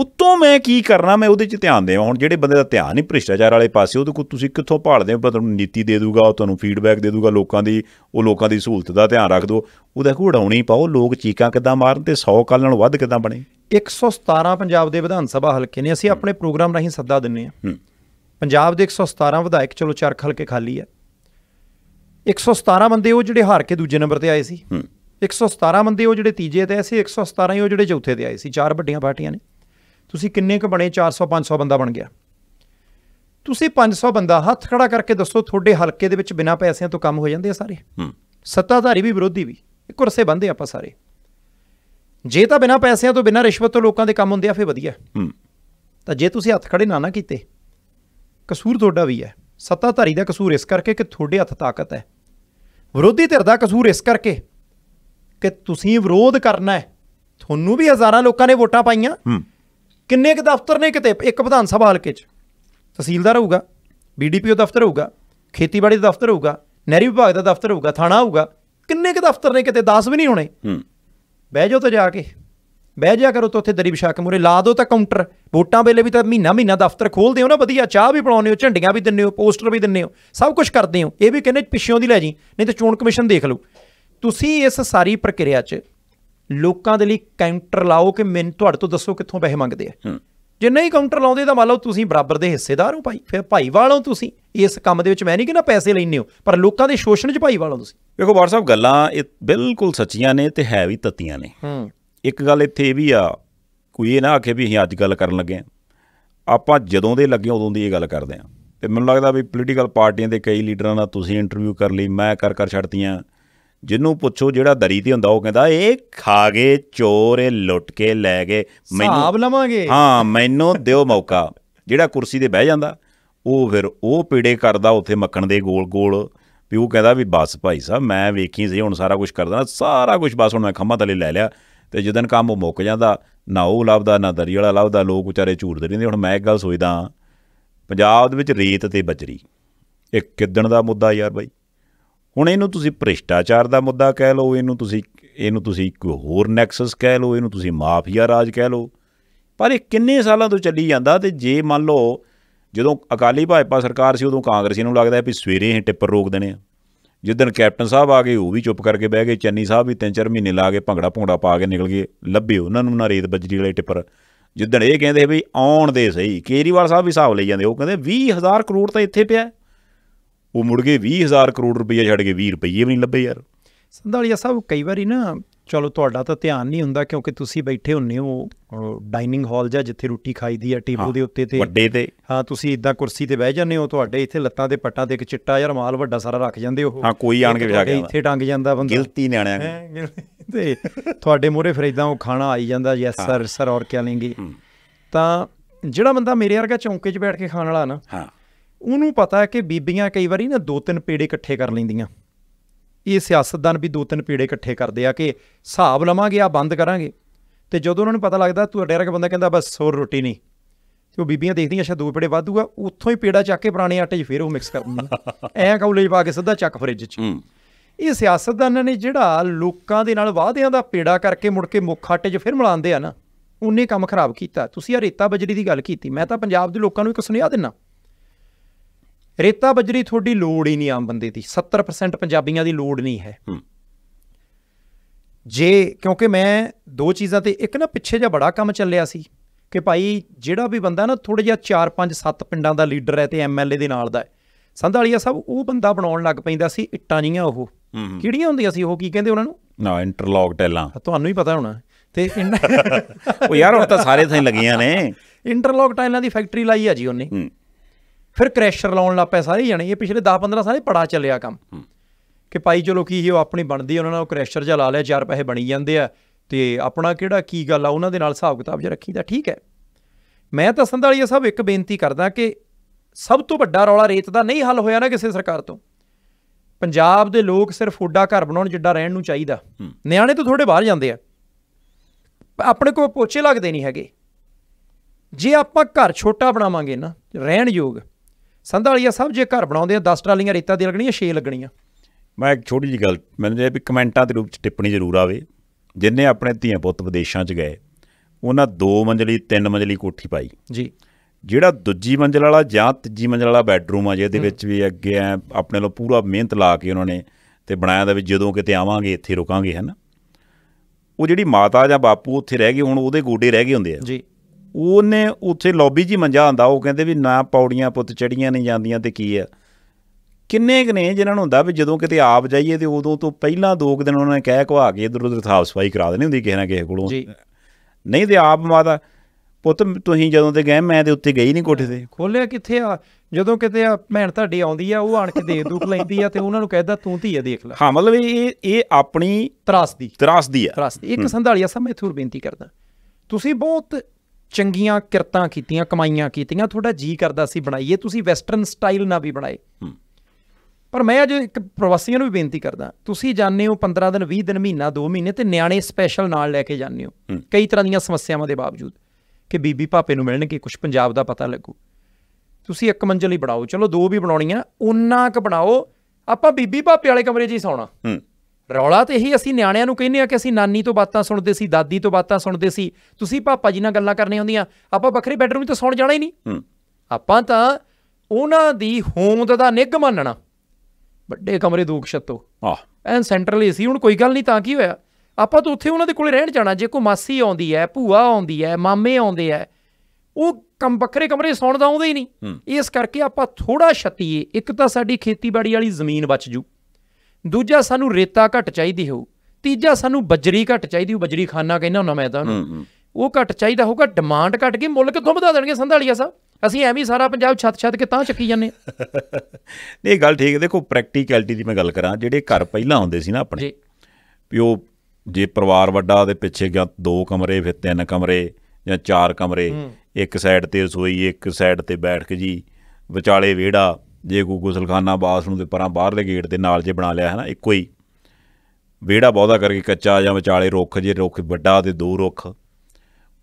ਉੱਤੋਂ ਮੈਂ ਕੀ ਕਰਨਾ ਮੈਂ ਉਹਦੇ 'ਚ ਧਿਆਨ ਦੇਵਾਂ ਹੁਣ ਜਿਹੜੇ ਬੰਦੇ ਦਾ ਧਿਆਨ ਹੀ ਭ੍ਰਿਸ਼ਟਾਚਾਰ ਵਾਲੇ ਪਾਸੇ ਉਹਦੇ ਕੋਲ ਤੁਸੀਂ ਕਿੱਥੋਂ ਭਾਲਦੇ ਹੋ ਤੁਹਾਨੂੰ ਨੀਤੀ ਦੇ ਦੂਗਾ ਉਹ ਤੁਹਾਨੂੰ ਫੀਡਬੈਕ ਦੇ ਦੂਗਾ ਲੋਕਾਂ ਦੀ ਉਹ ਲੋਕਾਂ ਦੀ ਸਹੂਲਤ ਦਾ ਧਿਆਨ ਰੱਖ ਦਿਓ ਉਹਦਾ ਘੋੜਾਉਣੀ ਪਾਓ ਲੋਕ ਚੀਕਾਂ ਕਿੱਦਾਂ ਮਾਰਨ ਤੇ 100 ਕੱਲ ਨਾਲੋਂ ਵੱਧ ਕਿੱਦਾਂ ਬਣੇ 117 ਪੰਜਾਬ ਦੇ ਵਿਧਾਨ ਸਭਾ ਹਲਕੇ ਨੇ ਅਸੀਂ ਆਪਣੇ ਪ੍ਰੋਗਰਾਮ ਰਾਹੀਂ ਸੱਦਾ ਦਿੰਨੇ ਆ ਪੰਜਾਬ ਦੇ 117 ਵਿਧਾਇਕ ਚਲੋ ਚਰਖ ਹਲਕੇ ਖਾਲੀ ਆ 117 ਬੰਦੇ ਉਹ ਜਿਹੜੇ ਹਾਰ ਕੇ ਦੂਜੇ ਨੰਬਰ ਤੇ ਆਏ ਸੀ 117 ਬੰਦੇ ਉਹ ਜਿਹੜੇ ਤੀਜੇ ਤੇ ਆਏ ਸੀ 117 ਹੀ ਉਹ ਜਿਹੜੇ ਚੌਥੇ ਤੇ ਆਏ ਸੀ ਚਾਰ ਵੱਡੀਆਂ ਪਾਰਟੀਆਂ ਨੇ ਤੁਸੀਂ ਕਿੰਨੇ ਕੁ ਬਣੇ 400 500 ਬੰਦਾ ਬਣ ਗਿਆ ਤੁਸੀਂ 500 ਬੰਦਾ ਹੱਥ ਖੜਾ ਕਰਕੇ ਦੱਸੋ ਤੁਹਾਡੇ ਹਲਕੇ ਦੇ ਵਿੱਚ ਬਿਨਾਂ ਪੈਸਿਆਂ ਤੋਂ ਕੰਮ ਹੋ ਜਾਂਦੇ ਆ ਸਾਰੇ ਸੱਤਾਧਾਰੀ ਵੀ ਵਿਰੋਧੀ ਵੀ ਕੁਰਸੇ ਬੰਦੇ ਆਪਾਂ ਸਾਰੇ ਜੇ ਤਾਂ ਬਿਨਾਂ ਪੈਸਿਆਂ ਤੋਂ ਬਿਨਾਂ ਰਿਸ਼ਵਤ ਤੋਂ ਲੋਕਾਂ ਦੇ ਕੰਮ ਹੁੰਦੇ ਆ ਫੇ ਵਧੀਆ ਤਾਂ ਜੇ ਤੁਸੀਂ ਹੱਥ ਖੜੇ ਨਾ ਨਾ ਕੀਤੇ ਕਸੂਰ ਤੁਹਾਡਾ ਵੀ ਹੈ ਸੱਤਾਧਾਰੀ ਦਾ ਕਸੂਰ ਇਸ ਕਰਕੇ ਕਿ ਤੁਹਾਡੇ ਹੱਥ ਤਾਕਤ ਹੈ ਵਿਰੋਧੀ ਧਿਰ ਦਾ ਕਸੂਰ ਇਸ ਕਰਕੇ ਕਿ ਤੁਸੀਂ ਵਿਰੋਧ ਕਰਨਾ ਹੈ ਤੁਹਾਨੂੰ ਵੀ ਹਜ਼ਾਰਾਂ ਲੋਕਾਂ ਨੇ ਵੋਟਾਂ ਪਾਈਆਂ ਕਿੰਨੇ ਕੁ ਦਫ਼ਤਰ ਨੇ ਕਿਤੇ ਇੱਕ ਵਿਧਾਨ ਸਭਾ ਹਲਕੇ 'ਚ ਤਹਿਸੀਲਦਾਰ ਹੋਊਗਾ ਬੀਡੀਪੀਓ ਦਫ਼ਤਰ ਹੋਊਗਾ ਖੇਤੀਬਾੜੀ ਦਾ ਦਫ਼ਤਰ ਹੋਊਗਾ ਨਹਿਰੀ ਵਿਭਾਗ ਦਾ ਦਫ਼ਤਰ ਹੋਊਗਾ ਥਾਣਾ ਹੋਊਗਾ ਕਿੰਨੇ ਕੁ ਦਫ਼ਤਰ ਨੇ ਕਿਤੇ 10 ਵੀ ਨਹੀਂ ਹੋਣੇ ਬਹਿ ਜਾਓ ਤਾਂ ਜਾ ਕੇ ਬਹਿ ਜਾ ਕਰੋ ਤਾਂ ਉੱਥੇ ਦਰੀ ਵਿਛਾ ਕੇ ਮੂਰੇ ਲਾ ਦਿਓ ਤਾਂ ਕਾਊਂਟਰ ਵੋਟਾਂ ਵੇਲੇ ਵੀ ਤਾਂ ਮਹੀਨਾ ਮਹੀਨਾ ਦਫ਼ਤਰ ਖੋਲਦੇ ਹੋ ਨਾ ਵਧੀਆ ਚਾਹ ਵੀ ਪਾਉਣੇ ਹੋ ਝੰਡੀਆਂ ਵੀ ਦਿੰਨੇ ਹੋ ਪੋਸਟਰ ਵੀ ਦਿੰਨੇ ਹੋ ਸਭ ਕੁਝ ਕਰਦੇ ਹੋ ਇਹ ਵੀ ਕਹਿੰਦੇ ਪਿੱਛਿਓਂ ਦੀ ਲੈ ਜੀ ਨਹੀਂ ਤਾਂ ਚੋਣ ਕਮਿਸ਼ਨ ਦੇਖ ਲਓ ਤੁਸੀਂ ਇਸ ਸਾਰੀ ਪ੍ਰਕਿਰਿਆ 'ਚ ਲੋਕਾਂ ਦੇ ਲਈ ਕਾਊਂਟਰ ਲਾਓ ਕਿ ਮੈਨੂੰ ਤੁਹਾਡੇ ਤੋਂ ਦੱਸੋ ਕਿੱਥੋਂ ਪੈਸੇ ਮੰਗਦੇ ਆ ਜੇ ਨਹੀਂ ਕਾਊਂਟਰ ਲਾਉਂਦੇ ਤਾਂ ਮੰਨ ਲਓ ਤੁਸੀਂ ਬਰਾਬਰ ਦੇ ਹਿੱਸੇਦਾਰ ਹੋ ਭਾਈ ਫਿਰ ਭਾਈਵਾਲ ਹੋ ਤੁਸੀਂ ਇਸ ਕੰਮ ਦੇ ਵਿੱਚ ਮੈਂ ਨਹੀਂ ਕਿ ਨਾ ਪੈਸੇ ਲੈਣੇ ਹੋ ਪਰ ਲੋਕਾਂ ਦੇ ਸ਼ੋਸ਼ਣ 'ਚ ਭਾਈਵਾਲ ਹੋ ਤੁਸੀਂ ਵੇਖੋ WhatsApp ਗੱਲਾਂ ਇਹ ਬਿਲਕੁਲ ਸੱਚੀਆਂ ਨੇ ਤੇ ਹੈ ਵੀ ਤਤੀਆਂ ਨੇ ਇੱਕ ਗੱਲ ਇੱਥੇ ਇਹ ਵੀ ਆ ਕੋਈ ਇਹ ਨਾ ਆਖੇ ਵੀ ਅਸੀਂ ਅੱਜ ਗੱਲ ਕਰਨ ਲੱਗੇ ਆ ਆਪਾਂ ਜਦੋਂ ਦੇ ਲੱਗੇ ਉਦੋਂ ਦੀ ਇਹ ਗੱਲ ਕਰਦੇ ਆ ਤੇ ਮੈਨੂੰ ਲੱਗਦਾ ਵੀ ਪੋਲੀਟੀਕਲ ਪਾਰਟੀਆਂ ਦੇ ਕਈ ਲੀਡਰਾਂ ਨਾਲ ਤੁਸੀਂ ਇੰਟਰਵਿਊ ਕਰ ਲਈ ਮੈਂ ਕਰ ਕਰ ਛੱਡਤੀਆਂ ਜਿਹਨੂੰ ਪੁੱਛੋ ਜਿਹੜਾ ਦਰੀ ਤੇ ਹੁੰਦਾ ਉਹ ਕਹਿੰਦਾ ਇਹ ਖਾ ਗਏ ਚੋਰ ਇਹ ਲੁੱਟ ਕੇ ਲੈ ਗਏ ਮੈਨੂੰ ਹਿਸਾਬ ਲਵਾਂਗੇ ਹਾਂ ਮੈਨੂੰ ਦਿਓ ਮੌਕਾ ਜਿਹੜਾ ਕੁਰਸੀ ਤੇ ਬਹਿ ਜਾਂਦਾ ਉਹ ਫਿਰ ਉਹ ਪੀੜੇ ਕਰਦਾ ਉੱਥੇ ਮੱਖਣ ਦੇ ਗੋਲ-ਗੋਲ ਵੀ ਉਹ ਕਹਿੰਦਾ ਵੀ ਬਸ ਭਾਈ ਸਾਹਿਬ ਮੈਂ ਵੇਖੀ ਸੀ ਹੁਣ ਸਾਰਾ ਕੁਝ ਕਰਦਾ ਸਾਰਾ ਕੁਝ ਬਸ ਹੁਣ ਮੈਂ ਖੰਮਾ ਤਲੇ ਲੈ ਲਿਆ ਤੇ ਜਦੋਂ ਕੰਮ ਉਹ ਮੁੱਕ ਜਾਂਦਾ ਨਾ ਉਹ ਲੱਭਦਾ ਨਾ ਦਰੀ ਵਾਲਾ ਲੱਭਦਾ ਲੋਕ ਵਿਚਾਰੇ ਝੂਰਦੇ ਰਹਿੰਦੇ ਹੁਣ ਮੈਂ ਇੱਕ ਗੱਲ ਸੋਚਦਾ ਪੰਜਾਬ ਦੇ ਵਿੱਚ ਰੇਤ ਤੇ ਬਜਰੀ ਇਹ ਕਿਦਣ ਦਾ ਮੁੱਦਾ ਯਾਰ ਬਾਈ ਹੁਣ ਇਹਨੂੰ ਤੁਸੀਂ ਭ੍ਰਿਸ਼ਟਾਚਾਰ ਦਾ ਮੁੱਦਾ ਕਹਿ ਲਓ ਇਹਨੂੰ ਤੁਸੀਂ ਇਹਨੂੰ ਤੁਸੀਂ ਇੱਕ ਹੋਰ ਨੈਕਸਸ ਕਹਿ ਲਓ ਇਹਨੂੰ ਤੁਸੀਂ ਮਾਫੀਆ ਰਾਜ ਕਹਿ ਲਓ ਪਰ ਇਹ ਕਿੰਨੇ ਸਾਲਾਂ ਤੋਂ ਚੱਲੀ ਜਾਂਦਾ ਤੇ ਜੇ ਮੰਨ ਲਓ ਜਦੋਂ ਅਕਾਲੀ ਭਾਜਪਾ ਸਰਕਾਰ ਸੀ ਉਦੋਂ ਕਾਂਗਰਸੀ ਨੂੰ ਲੱਗਦਾ ਵੀ ਸਵੇਰੇ ਹੀ ਟਿੱਪਰ ਰੋਕ ਦੇਣੇ ਆ ਜਿੱਦਣ ਕੈਪਟਨ ਸਾਹਿਬ ਆ ਗਏ ਉਹ ਵੀ ਚੁੱਪ ਕਰਕੇ ਬਹਿ ਗਏ ਚੰਨੀ ਸਾਹਿਬ ਵੀ ਤਿੰਨ ਚਾਰ ਮਹੀਨੇ ਲਾ ਕੇ ਭੰਗੜਾ ਭੋਂੜਾ ਪਾ ਕੇ ਨਿਕਲ ਗਏ ਲੱਭੇ ਉਹਨਾਂ ਨੂੰ ਨਾ ਰੇਤ ਬਜਰੀ ਵਾਲੇ ਟਿੱਪਰ ਜਿੱਦਣ ਇਹ ਕਹਿੰਦੇ ਵੀ ਆਉਣ ਦੇ ਸਹੀ ਕੇਰੀਵਾਲ ਸਾਹਿਬ ਵੀ ਹਿਸਾਬ ਲਈ ਜਾਂਦੇ ਉਹ ਕਹਿੰਦੇ 20000 ਕਰੋੜ ਤਾਂ ਇੱਥੇ ਪਿਆ ਉਹ ਮੁੜ ਕੇ 20000 ਕਰੋੜ ਰੁਪਏ ਛੱਡ ਕੇ 20 ਰੁਪਏ ਵੀ ਨਹੀਂ ਲੱਭੇ ਯਾਰ ਸੰਧਾਲੀਆ ਸਾਹਿਬ ਕਈ ਵਾਰੀ ਨਾ ਚਲੋ ਤੁਹਾਡਾ ਤਾਂ ਧਿਆਨ ਨਹੀਂ ਹੁੰਦਾ ਕਿਉਂਕਿ ਤੁਸੀਂ ਬੈਠੇ ਹੁੰਨੇ ਹੋ ਡਾਈਨਿੰਗ ਹਾਲ ਜਾਂ ਜਿੱਥੇ ਰੋਟੀ ਖਾਈਦੀ ਆ ਟੇਬਲ ਦੇ ਉੱਤੇ ਤੇ ਵੱਡੇ ਤੇ ਹਾਂ ਤੁਸੀਂ ਇਦਾਂ ਕੁਰਸੀ ਤੇ ਬਹਿ ਜਾਂਦੇ ਹੋ ਤੁਹਾਡੇ ਇੱਥੇ ਲੱਤਾਂ ਦੇ ਪੱਟਾਂ ਤੇ ਇੱਕ ਚਿੱਟਾ ਯਾਰ ਮਾਲ ਵੱਡਾ ਸਾਰਾ ਰੱਖ ਜਾਂਦੇ ਹੋ ਹਾਂ ਕੋਈ ਆਣ ਕੇ ਵਿਛਾ ਕੇ ਇੱਥੇ ਟੰਗ ਜਾਂਦਾ ਬੰਦਾ ਗਿਲਤੀ ਨਿਆਣਿਆਂ ਤੇ ਤੁਹਾਡੇ ਮੂਰੇ ਫਿਰ ਇਦਾਂ ਉਹ ਖਾਣਾ ਆਈ ਜਾਂਦਾ ਯੈਸ ਸਰ ਸਰ ਔਰ ਕੀ ਲੇਂਗੇ ਤਾਂ ਜਿਹੜਾ ਬੰਦਾ ਮੇਰੇ ਵਰਗਾ ਚੌਂਕੇ 'ਚ ਬੈਠ ਕੇ ਖਾਣ ਵਾਲਾ ਨਾ ਹਾਂ ਉਹਨੂੰ ਪਤਾ ਹੈ ਕਿ ਬੀਬੀਆਂ ਕਈ ਵਾਰੀ ਨਾ ਦੋ ਤਿੰਨ ਪੀੜੇ ਇਕੱਠੇ ਕਰ ਲੈਂਦੀਆਂ ਇਹ ਸਿਆਸਤਦਾਨ ਵੀ ਦੋ ਤਿੰਨ ਪੀੜੇ ਇਕੱਠੇ ਕਰਦੇ ਆ ਕਿ ਹਿਸਾਬ ਲਵਾਂਗੇ ਆ ਬੰਦ ਕਰਾਂਗੇ ਤੇ ਜਦੋਂ ਉਹਨਾਂ ਨੂੰ ਪਤਾ ਲੱਗਦਾ ਤੂੰ ਡੇਰਾ ਕੇ ਬੰਦਾ ਕਹਿੰਦਾ ਬਸ ਹੋਰ ਰੋਟੀ ਨਹੀਂ ਤੇ ਉਹ ਬੀਬੀਆਂ ਦੇਖਦੀਆਂ ਅੱਛਾ ਦੋ ਪੀੜੇ ਵਾਧੂਗਾ ਉੱਥੋਂ ਹੀ ਪੀੜਾ ਚੱਕ ਕੇ ਪੁਰਾਣੇ ਆਟੇ 'ਚ ਫੇਰ ਉਹ ਮਿਕਸ ਕਰ ਦਿੰਦੇ ਐ ਕੌਲੇ ਪਾ ਕੇ ਸਿੱਧਾ ਚੱਕ ਫਰਿੱਜ 'ਚ ਇਹ ਸਿਆਸਤਦਾਨਾਂ ਨੇ ਜਿਹੜਾ ਲੋਕਾਂ ਦੇ ਨਾਲ ਵਾਅਦਿਆਂ ਦਾ ਪੀੜਾ ਕਰਕੇ ਮੁੜ ਕੇ ਮੁੱਖ ਆਟੇ 'ਚ ਫੇਰ ਮਿਲਾਉਂਦੇ ਆ ਨਾ ਉਹਨੇ ਕੰਮ ਖਰਾਬ ਕੀਤਾ ਤੁਸੀਂ ਆ ਰੇਤਾ ਬਜਰੀ ਦੀ ਗੱਲ ਕੀਤੀ ਮੈਂ ਤਾਂ ਪੰਜਾਬ ਦੇ ਲੋਕਾਂ ਨੂੰ ਇੱਕ ਸੁਨੇਹਾ ਦਿੰਨਾ ਰੇਤਾ ਬਜਰੀ ਤੁਹਾਡੀ ਲੋੜ ਹੀ ਨਹੀਂ ਆਮ ਬੰਦੇ ਦੀ 70% ਪੰਜਾਬੀਆਂ ਦੀ ਲੋੜ ਨਹੀਂ ਹੈ ਜੇ ਕਿਉਂਕਿ ਮੈਂ ਦੋ ਚੀਜ਼ਾਂ ਤੇ ਇੱਕ ਨਾ ਪਿੱਛੇ ਜਿਹਾ ਬੜਾ ਕੰਮ ਚੱਲਿਆ ਸੀ ਕਿ ਭਾਈ ਜਿਹੜਾ ਵੀ ਬੰਦਾ ਨਾ ਥੋੜਾ ਜਿਹਾ 4 5 7 ਪਿੰਡਾਂ ਦਾ ਲੀਡਰ ਹੈ ਤੇ ਐਮਐਲਏ ਦੇ ਨਾਲ ਦਾ ਸੰਧਾਲੀਆ ਸਾਹਿਬ ਉਹ ਬੰਦਾ ਬਣਾਉਣ ਲੱਗ ਪੈਂਦਾ ਸੀ ਇੱਟਾਂ ਜੀਆਂ ਉਹ ਕਿਹੜੀਆਂ ਹੁੰਦੀਆਂ ਸੀ ਉਹ ਕੀ ਕਹਿੰਦੇ ਉਹਨਾਂ ਨੂੰ ਨਾ ਇੰਟਰਲੌਕ ਟੈਲਾਂ ਤੁਹਾਨੂੰ ਹੀ ਪਤਾ ਹੋਣਾ ਤੇ ਉਹ ਯਾਰ ਹੁਣ ਤਾਂ ਸਾਰੇ ਥਾਂ ਲੱਗੀਆਂ ਨੇ ਇੰਟਰਲੌਕ ਟਾਈਲਾਂ ਦੀ ਫੈਕਟਰੀ ਲਾਈ ਆ ਜੀ ਉਹਨੇ ਫਿਰ ਕ੍ਰੈਸ਼ਰ ਲਾਉਣ ਲੱਗ ਪਏ ਸਾਰੇ ਜਣੇ ਇਹ ਪਿਛਲੇ 10-15 ਸਾਲੇ ਪੜਾ ਚੱਲਿਆ ਕੰਮ ਕਿ ਭਾਈ ਚਲੋ ਕੀ ਉਹ ਆਪਣੀ ਬਣਦੀ ਉਹਨਾਂ ਨਾਲ ਕ੍ਰੈਸ਼ਰ ਜਿਹਾ ਲਾ ਲਿਆ ਚਾਰ ਪੈਸੇ ਬਣੀ ਜਾਂਦੇ ਆ ਤੇ ਆਪਣਾ ਕਿਹੜਾ ਕੀ ਗੱਲ ਆ ਉਹਨਾਂ ਦੇ ਨਾਲ ਹਿਸਾਬ ਕਿਤਾਬ ਜਿਹਾ ਰੱਖੀਦਾ ਠੀਕ ਹੈ ਮੈਂ ਤਾਂ ਸੰਧਾਲੀਆ ਸਾਹਿਬ ਇੱਕ ਬੇਨਤੀ ਕਰਦਾ ਕਿ ਸਭ ਤੋਂ ਵੱਡਾ ਰੌਲਾ ਰੇਤ ਦਾ ਨਹੀਂ ਹੱਲ ਹੋਇਆ ਨਾ ਕਿਸੇ ਸਰਕਾਰ ਤੋਂ ਪੰਜਾਬ ਦੇ ਲੋਕ ਸਿਰਫ ਓਡਾ ਘਰ ਬਣਾਉਣ ਜਿੱਡਾ ਰਹਿਣ ਨੂੰ ਚਾਹੀਦਾ ਨਿਆਣੇ ਤਾਂ ਥੋੜੇ ਬਾਹਰ ਜਾਂਦੇ ਆ ਆਪਣੇ ਕੋਲ ਪੋਚੇ ਲੱਗਦੇ ਨਹੀਂ ਹੈਗੇ ਜੇ ਆਪਾਂ ਘਰ ਛੋਟਾ ਬਣਾਵਾਂਗੇ ਨਾ ਰਹਿਣ ਯੋਗ ਸੰਧਾਲੀਆ ਸਾਹਿਬ ਜੇ ਘਰ ਬਣਾਉਂਦੇ ਆ 10 ਟਰਾਲੀਆਂ ਰੇਤਾ ਦੀ ਲੱਗਣੀਆਂ 6 ਲੱਗਣੀਆਂ ਮੈਂ ਇੱਕ ਛੋਟੀ ਜੀ ਗੱਲ ਮੈਨੂੰ ਇਹ ਵੀ ਕਮੈਂਟਾਂ ਦੇ ਰੂਪ ਚ ਟਿੱਪਣੀ ਜ਼ਰੂਰ ਆਵੇ ਜਿੰਨੇ ਆਪਣੇ ਧੀਆਂ ਪੁੱਤ ਵਿਦੇਸ਼ਾਂ ਚ ਗਏ ਉਹਨਾਂ ਦੋ ਮੰਜ਼ਲੀ ਤਿੰਨ ਮੰਜ਼ਲੀ ਕੋਠੀ ਪਾਈ ਜੀ ਜਿਹੜਾ ਦੂਜੀ ਮੰਜ਼ਲ ਵਾਲਾ ਜਾਂ ਤੀਜੀ ਮੰਜ਼ਲ ਵਾਲਾ ਬੈੱਡਰੂਮ ਆ ਜਿਹਦੇ ਵਿੱਚ ਵੀ ਅੱਗੇ ਆ ਆਪਣੇ ਲੋ ਪੂਰਾ ਮਿਹਨਤ ਲਾ ਕੇ ਉਹਨਾਂ ਨੇ ਤੇ ਬਣਾਇਆ ਦਾ ਵੀ ਜਦੋਂ ਕਿਤੇ ਆਵਾਂਗੇ ਇੱਥੇ ਰੁਕਾਂਗੇ ਹਨ ਉਹ ਜਿਹੜੀ ਮਾਤਾ ਜਾਂ ਬਾਪੂ ਉੱਥੇ ਰਹਿ ਗਏ ਹੁਣ ਉਹਦੇ ਗੋਡੇ ਰਹਿ ਗਏ ਹੁੰਦੇ ਆ ਜੀ ਉਹਨੇ ਉੱਥੇ ਲੌਬੀ ਜੀ ਮੰਜਾ ਆਂਦਾ ਉਹ ਕਹਿੰਦੇ ਵੀ ਨਾ ਪੌੜੀਆਂ ਪੁੱਤ ਚੜੀਆਂ ਨਹੀਂ ਜਾਂਦੀਆਂ ਤੇ ਕੀ ਆ ਕਿੰਨੇ ਕੁ ਨੇ ਜਿਨ੍ਹਾਂ ਨੂੰ ਹੁੰਦਾ ਵੀ ਜਦੋਂ ਕਿਤੇ ਆਪ ਜਾਈਏ ਤੇ ਉਦੋਂ ਤੋਂ ਪਹਿਲਾਂ ਦੋ ਦਿਨ ਉਹਨਾਂ ਨੇ ਕਹਿ ਕਵਾ ਕੇ ਇਧਰ ਉਧਰ ਸਾਫ ਸਫਾਈ ਕਰਾ ਦੇਣੀ ਹੁੰਦੀ ਕਿਸੇ ਨਾ ਕਿਸੇ ਕੋਲੋਂ ਨਹੀਂ ਤੇ ਆਪ ਮਾਤਾ ਪੁੱਤ ਤੁਸੀਂ ਜਦੋਂ ਤੇ ਗਏ ਮੈਂ ਤੇ ਉੱਤੇ ਗਈ ਨਹੀਂ ਕੋਠੇ ਤੇ ਖੋਲਿਆ ਕਿੱਥੇ ਆ ਜਦੋਂ ਕਿਤੇ ਆ ਭੈਣ ਤੁਹਾਡੀ ਆਉਂਦੀ ਆ ਉਹ ਆਣ ਕੇ ਦੇਖ ਦੁਖ ਲੈਂਦੀ ਆ ਤੇ ਉਹਨਾਂ ਨੂੰ ਕਹਿੰਦਾ ਤੂੰ ਧੀਆ ਦੇਖ ਲੈ ਹਾਂ ਮਤਲਬ ਇਹ ਇਹ ਆਪਣੀ ਤਰਾਸਦੀ ਤਰਾਸਦੀ ਆ ਤਰਾਸਦੀ ਇੱਕ ਸੰਧਾਲੀਆ ਸਾਹਿਬ ਮੈਂ ਤੁਹਾਨੂੰ ਬੇਨਤੀ ਕਰਦਾ ਤੁਸੀਂ ਬਹੁਤ ਚੰਗੀਆਂ ਕਿਰਤਾਂ ਕੀਤੀਆਂ ਕਮਾਈਆਂ ਕੀਤੀਆਂ ਥੋੜਾ ਜੀ ਕਰਦਾ ਸੀ ਬਣਾਈਏ ਤੁਸੀਂ ਵੈਸਟਰਨ ਸਟਾਈਲ ਨਾ ਵੀ ਬਣਾਏ ਪਰ ਮੈਂ ਅੱਜ ਇੱਕ ਪ੍ਰਵਾਸੀਆਂ ਨੂੰ ਵੀ ਬੇਨਤੀ ਕਰਦਾ ਤੁਸੀਂ ਜਾਣਦੇ ਹੋ 15 ਦਿਨ 20 ਦਿਨ ਮਹੀਨਾ 2 ਮਹੀਨੇ ਤੇ ਨਿਆਣੇ ਸਪੈਸ਼ਲ ਨਾਲ ਲੈ ਕੇ ਜਾਣੇ ਹੋ ਕਈ ਤਰ੍ਹਾਂ ਦੀਆਂ ਸਮੱਸਿਆਵਾਂ ਦੇ ਬਾਵਜੂਦ ਕਿ ਬੀਬੀ ਭਾਪੇ ਨੂੰ ਮਿਲਣਗੇ ਕੁਝ ਪੰਜਾਬ ਦਾ ਪਤਾ ਲੱਗੂ ਤੁਸੀਂ ਇੱਕ ਮੰਜ਼ਲ ਹੀ ਬਣਾਓ ਚਲੋ ਦੋ ਵੀ ਬਣਾਉਣੀਆਂ ਉਹਨਾਂ ਕ ਬਣਾਓ ਆਪਾਂ ਬੀਬੀ ਭਾਪੇ ਵਾਲੇ ਕਮਰੇ 'ਚ ਹੀ ਸੌਣਾ ਹੂੰ ਰੌਲਾ ਤੇ ਇਹੀ ਅਸੀਂ ਨਿਆਣਿਆਂ ਨੂੰ ਕਹਿੰਨੇ ਆ ਕਿ ਅਸੀਂ ਨਾਨੀ ਤੋਂ ਬਾਤਾਂ ਸੁਣਦੇ ਸੀ ਦਾਦੀ ਤੋਂ ਬਾਤਾਂ ਸੁਣਦੇ ਸੀ ਤੁਸੀਂ ਪਾਪਾ ਜੀ ਨਾਲ ਗੱਲਾਂ ਕਰਨੀਆਂ ਹੁੰਦੀਆਂ ਆਪਾਂ ਵੱਖਰੇ ਬੈਡਰੂਮ 'ਚ ਸੌਣ ਜਾਣਾ ਹੀ ਨਹੀਂ ਆਪਾਂ ਤਾਂ ਉਹਨਾਂ ਦੀ ਹੋਂਦ ਦਾ ਨਿੱਘ ਮੰਨਣਾ ਵੱਡੇ ਕਮਰੇ ਦੂਖਸ਼ਤ ਤੋਂ ਆਹ ਐਨ ਸੈਂਟਰਲੀ ਸੀ ਹੁਣ ਕੋਈ ਗੱਲ ਨਹੀਂ ਤਾਂ ਕੀ ਹੋਇਆ ਆਪਾਂ ਤਾਂ ਉੱਥੇ ਉਹਨਾਂ ਦੇ ਕੋਲੇ ਰਹਿਣ ਜਾਣਾ ਜੇ ਕੋਈ ਮਾਸੀ ਆਉਂਦੀ ਹੈ ਭੂਆ ਆਉਂਦੀ ਹੈ ਮਾਮੇ ਆਉਂਦੇ ਐ ਉਹ ਕੰਮ ਵੱਖਰੇ ਕਮਰੇ ਸੌਣ ਦਾ ਆਉਂਦੇ ਹੀ ਨਹੀਂ ਇਸ ਕਰਕੇ ਆਪਾਂ ਥੋੜਾ ਛੱਤੀਏ ਇੱਕ ਤਾਂ ਸਾਡੀ ਖੇਤੀਬਾੜੀ ਵਾਲੀ ਜ਼ਮੀਨ ਬਚ ਜੂ ਦੂਜਾ ਸਾਨੂੰ ਰੇਤਾ ਘੱਟ ਚਾਹੀਦੀ ਹੋਊ ਤੀਜਾ ਸਾਨੂੰ ਬਜਰੀ ਘੱਟ ਚਾਹੀਦੀ ਹੋ ਬਜਰੀ ਖਾਨਾ ਕਹਿੰਦਾ ਹੁੰਦਾ ਮੈਂ ਤਾਂ ਉਹ ਘੱਟ ਚਾਹੀਦਾ ਹੋਊਗਾ ਡਿਮਾਂਡ ਘੱਟ ਗਈ ਮੁੱਲ ਕਿੱਥੋਂ ਵਧਾ ਦੇਣਗੇ ਸੰਧਾਲੀਆ ਸਾਹਿਬ ਅਸੀਂ ਐਵੇਂ ਸਾਰਾ ਪੰਜਾਬ ਛੱਤ-ਛੱਤ ਕੇ ਤਾਂ ਚੱਕੀ ਜਾਂਦੇ ਨਹੀਂ ਗੱਲ ਠੀਕ ਹੈ ਦੇਖੋ ਪ੍ਰੈਕਟੀਕੈਲਿਟੀ ਦੀ ਮੈਂ ਗੱਲ ਕਰਾਂ ਜਿਹੜੇ ਘਰ ਪਹਿਲਾਂ ਆਉਂਦੇ ਸੀ ਨਾ ਆਪਣੇ ਜੀ ਵੀ ਉਹ ਜੇ ਪਰਿਵਾਰ ਵੱਡਾ ਉਹਦੇ ਪਿੱਛੇ ਗਿਆ ਦੋ ਕਮਰੇ ਫਿਰ ਤਿੰਨ ਕਮਰੇ ਜਾਂ ਚਾਰ ਕਮਰੇ ਇੱਕ ਸਾਈਡ ਤੇ ਰਸੋਈ ਇੱਕ ਸਾਈਡ ਤੇ ਬੈਠਕ ਜੀ ਵਿਚਾਲੇ ਵਿਹੜਾ ਜੇ ਕੋ ਗੁਸਲਖਾਨਾ ਬਾਸ ਨੂੰ ਦੇ ਪਰਾਂ ਬਾਹਰਲੇ ਗੇਟ ਦੇ ਨਾਲ ਜੇ ਬਣਾ ਲਿਆ ਹੈ ਨਾ ਇੱਕੋ ਹੀ ਵੇੜਾ ਬਹੁਤਾ ਕਰਕੇ ਕੱਚਾ ਜਾਂ ਵਿਚਾਲੇ ਰੁੱਖ ਜੇ ਰੁੱਖ ਵੱਡਾ ਤੇ ਦੋ ਰੁੱਖ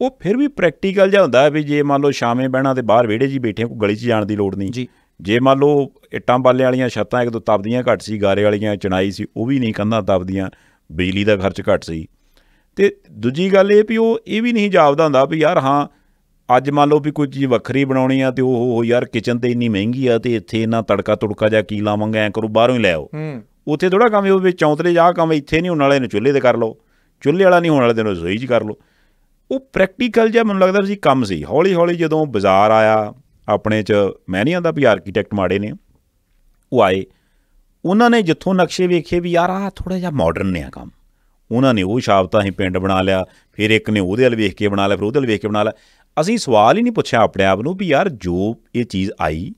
ਉਹ ਫਿਰ ਵੀ ਪ੍ਰੈਕਟੀਕਲ ਜਿਹਾ ਹੁੰਦਾ ਵੀ ਜੇ ਮੰਨ ਲਓ ਸ਼ਾਮੇ ਬਹਿਣਾ ਤੇ ਬਾਹਰ ਵੇੜੇ ਜੀ ਬੈਠੇ ਕੋ ਗਲੀ 'ਚ ਜਾਣ ਦੀ ਲੋੜ ਨਹੀਂ ਜੀ ਜੇ ਮੰਨ ਲਓ ਇੱਟਾਂ ਬਾਲੇ ਵਾਲੀਆਂ ਛੱਤਾਂ ਇੱਕ ਦੋ ਤਪਦੀਆਂ ਘੱਟ ਸੀ ਗਾਰੇ ਵਾਲੀਆਂ ਚਣਾਈ ਸੀ ਉਹ ਵੀ ਨਹੀਂ ਕੰਧਾਂ ਤਪਦੀਆਂ ਬਿਜਲੀ ਦਾ ਖਰਚ ਘੱਟ ਸੀ ਤੇ ਦੂਜੀ ਗੱਲ ਇਹ ਵੀ ਉਹ ਇਹ ਵੀ ਨਹੀਂ ਜਾਪਦਾ ਹੁੰਦਾ ਵੀ ਯਾਰ ਹਾਂ ਅੱਜ ਮੰਨ ਲਓ ਵੀ ਕੋਈ ਚੀਜ਼ ਵੱਖਰੀ ਬਣਾਉਣੀ ਆ ਤੇ ਉਹ ਹੋ ਯਾਰ ਕਿਚਨ ਤੇ ਇੰਨੀ ਮਹਿੰਗੀ ਆ ਤੇ ਇੱਥੇ ਇਹਨਾਂ ਤੜਕਾ ਤੁੜਕਾ ਜਾਂ ਕੀ ਲਾਵਾਂਗੇ ਐ ਕਰੋ ਬਾਹਰੋਂ ਹੀ ਲੈ ਆਓ ਉੱਥੇ ਥੋੜਾ ਕੰਮ ਹੋਵੇ ਚੌਂਤਲੇ ਜਾ ਕੰਮ ਇੱਥੇ ਨਹੀਂ ਹੋਣ ਵਾਲੇ ਨੂੰ ਚੁੱਲ੍ਹੇ ਤੇ ਕਰ ਲਓ ਚੁੱਲ੍ਹੇ ਵਾਲਾ ਨਹੀਂ ਹੋਣ ਵਾਲੇ ਦਿਨ ਰਸੋਈ 'ਚ ਕਰ ਲਓ ਉਹ ਪ੍ਰੈਕਟੀਕਲ ਜਿਹਾ ਮੈਨੂੰ ਲੱਗਦਾ ਸੀ ਕੰਮ ਸੀ ਹੌਲੀ ਹੌਲੀ ਜਦੋਂ ਬਾਜ਼ਾਰ ਆਇਆ ਆਪਣੇ 'ਚ ਮੈਂ ਨਹੀਂ ਆਂਦਾ ਵੀ ਆਰਕੀਟੈਕਟ ਮਾੜੇ ਨੇ ਉਹ ਆਏ ਉਹਨਾਂ ਨੇ ਜਿੱਥੋਂ ਨਕਸ਼ੇ ਵੇਖੇ ਵੀ ਯਾਰ ਆ ਥੋੜਾ ਜਿਹਾ ਮਾਡਰਨ ਨੇ ਆ ਕੰਮ ਉਹਨਾਂ ਨੇ ਉਹ ਸ਼ਾਬਤਾ ਹੀ ਪਿੰਡ ਬਣਾ ਲਿਆ ਫਿਰ ਇੱਕ ਨੇ ਉਹਦੇ ਵਾਲ ਵੇਖ ਕੇ ਬਣਾ ਲਿਆ ਫਿਰ ਉਹਦੇ ਵਾਲ ਵੇਖ ਕੇ ਬਣਾ ਲਿਆ ਅਸੀਂ ਸਵਾਲ ਹੀ ਨਹੀਂ ਪੁੱਛਿਆ ਆਪਣੇ ਆਪ ਨੂੰ ਵੀ ਯਾਰ ਜੋ ਇਹ ਚੀਜ਼ ਆਈ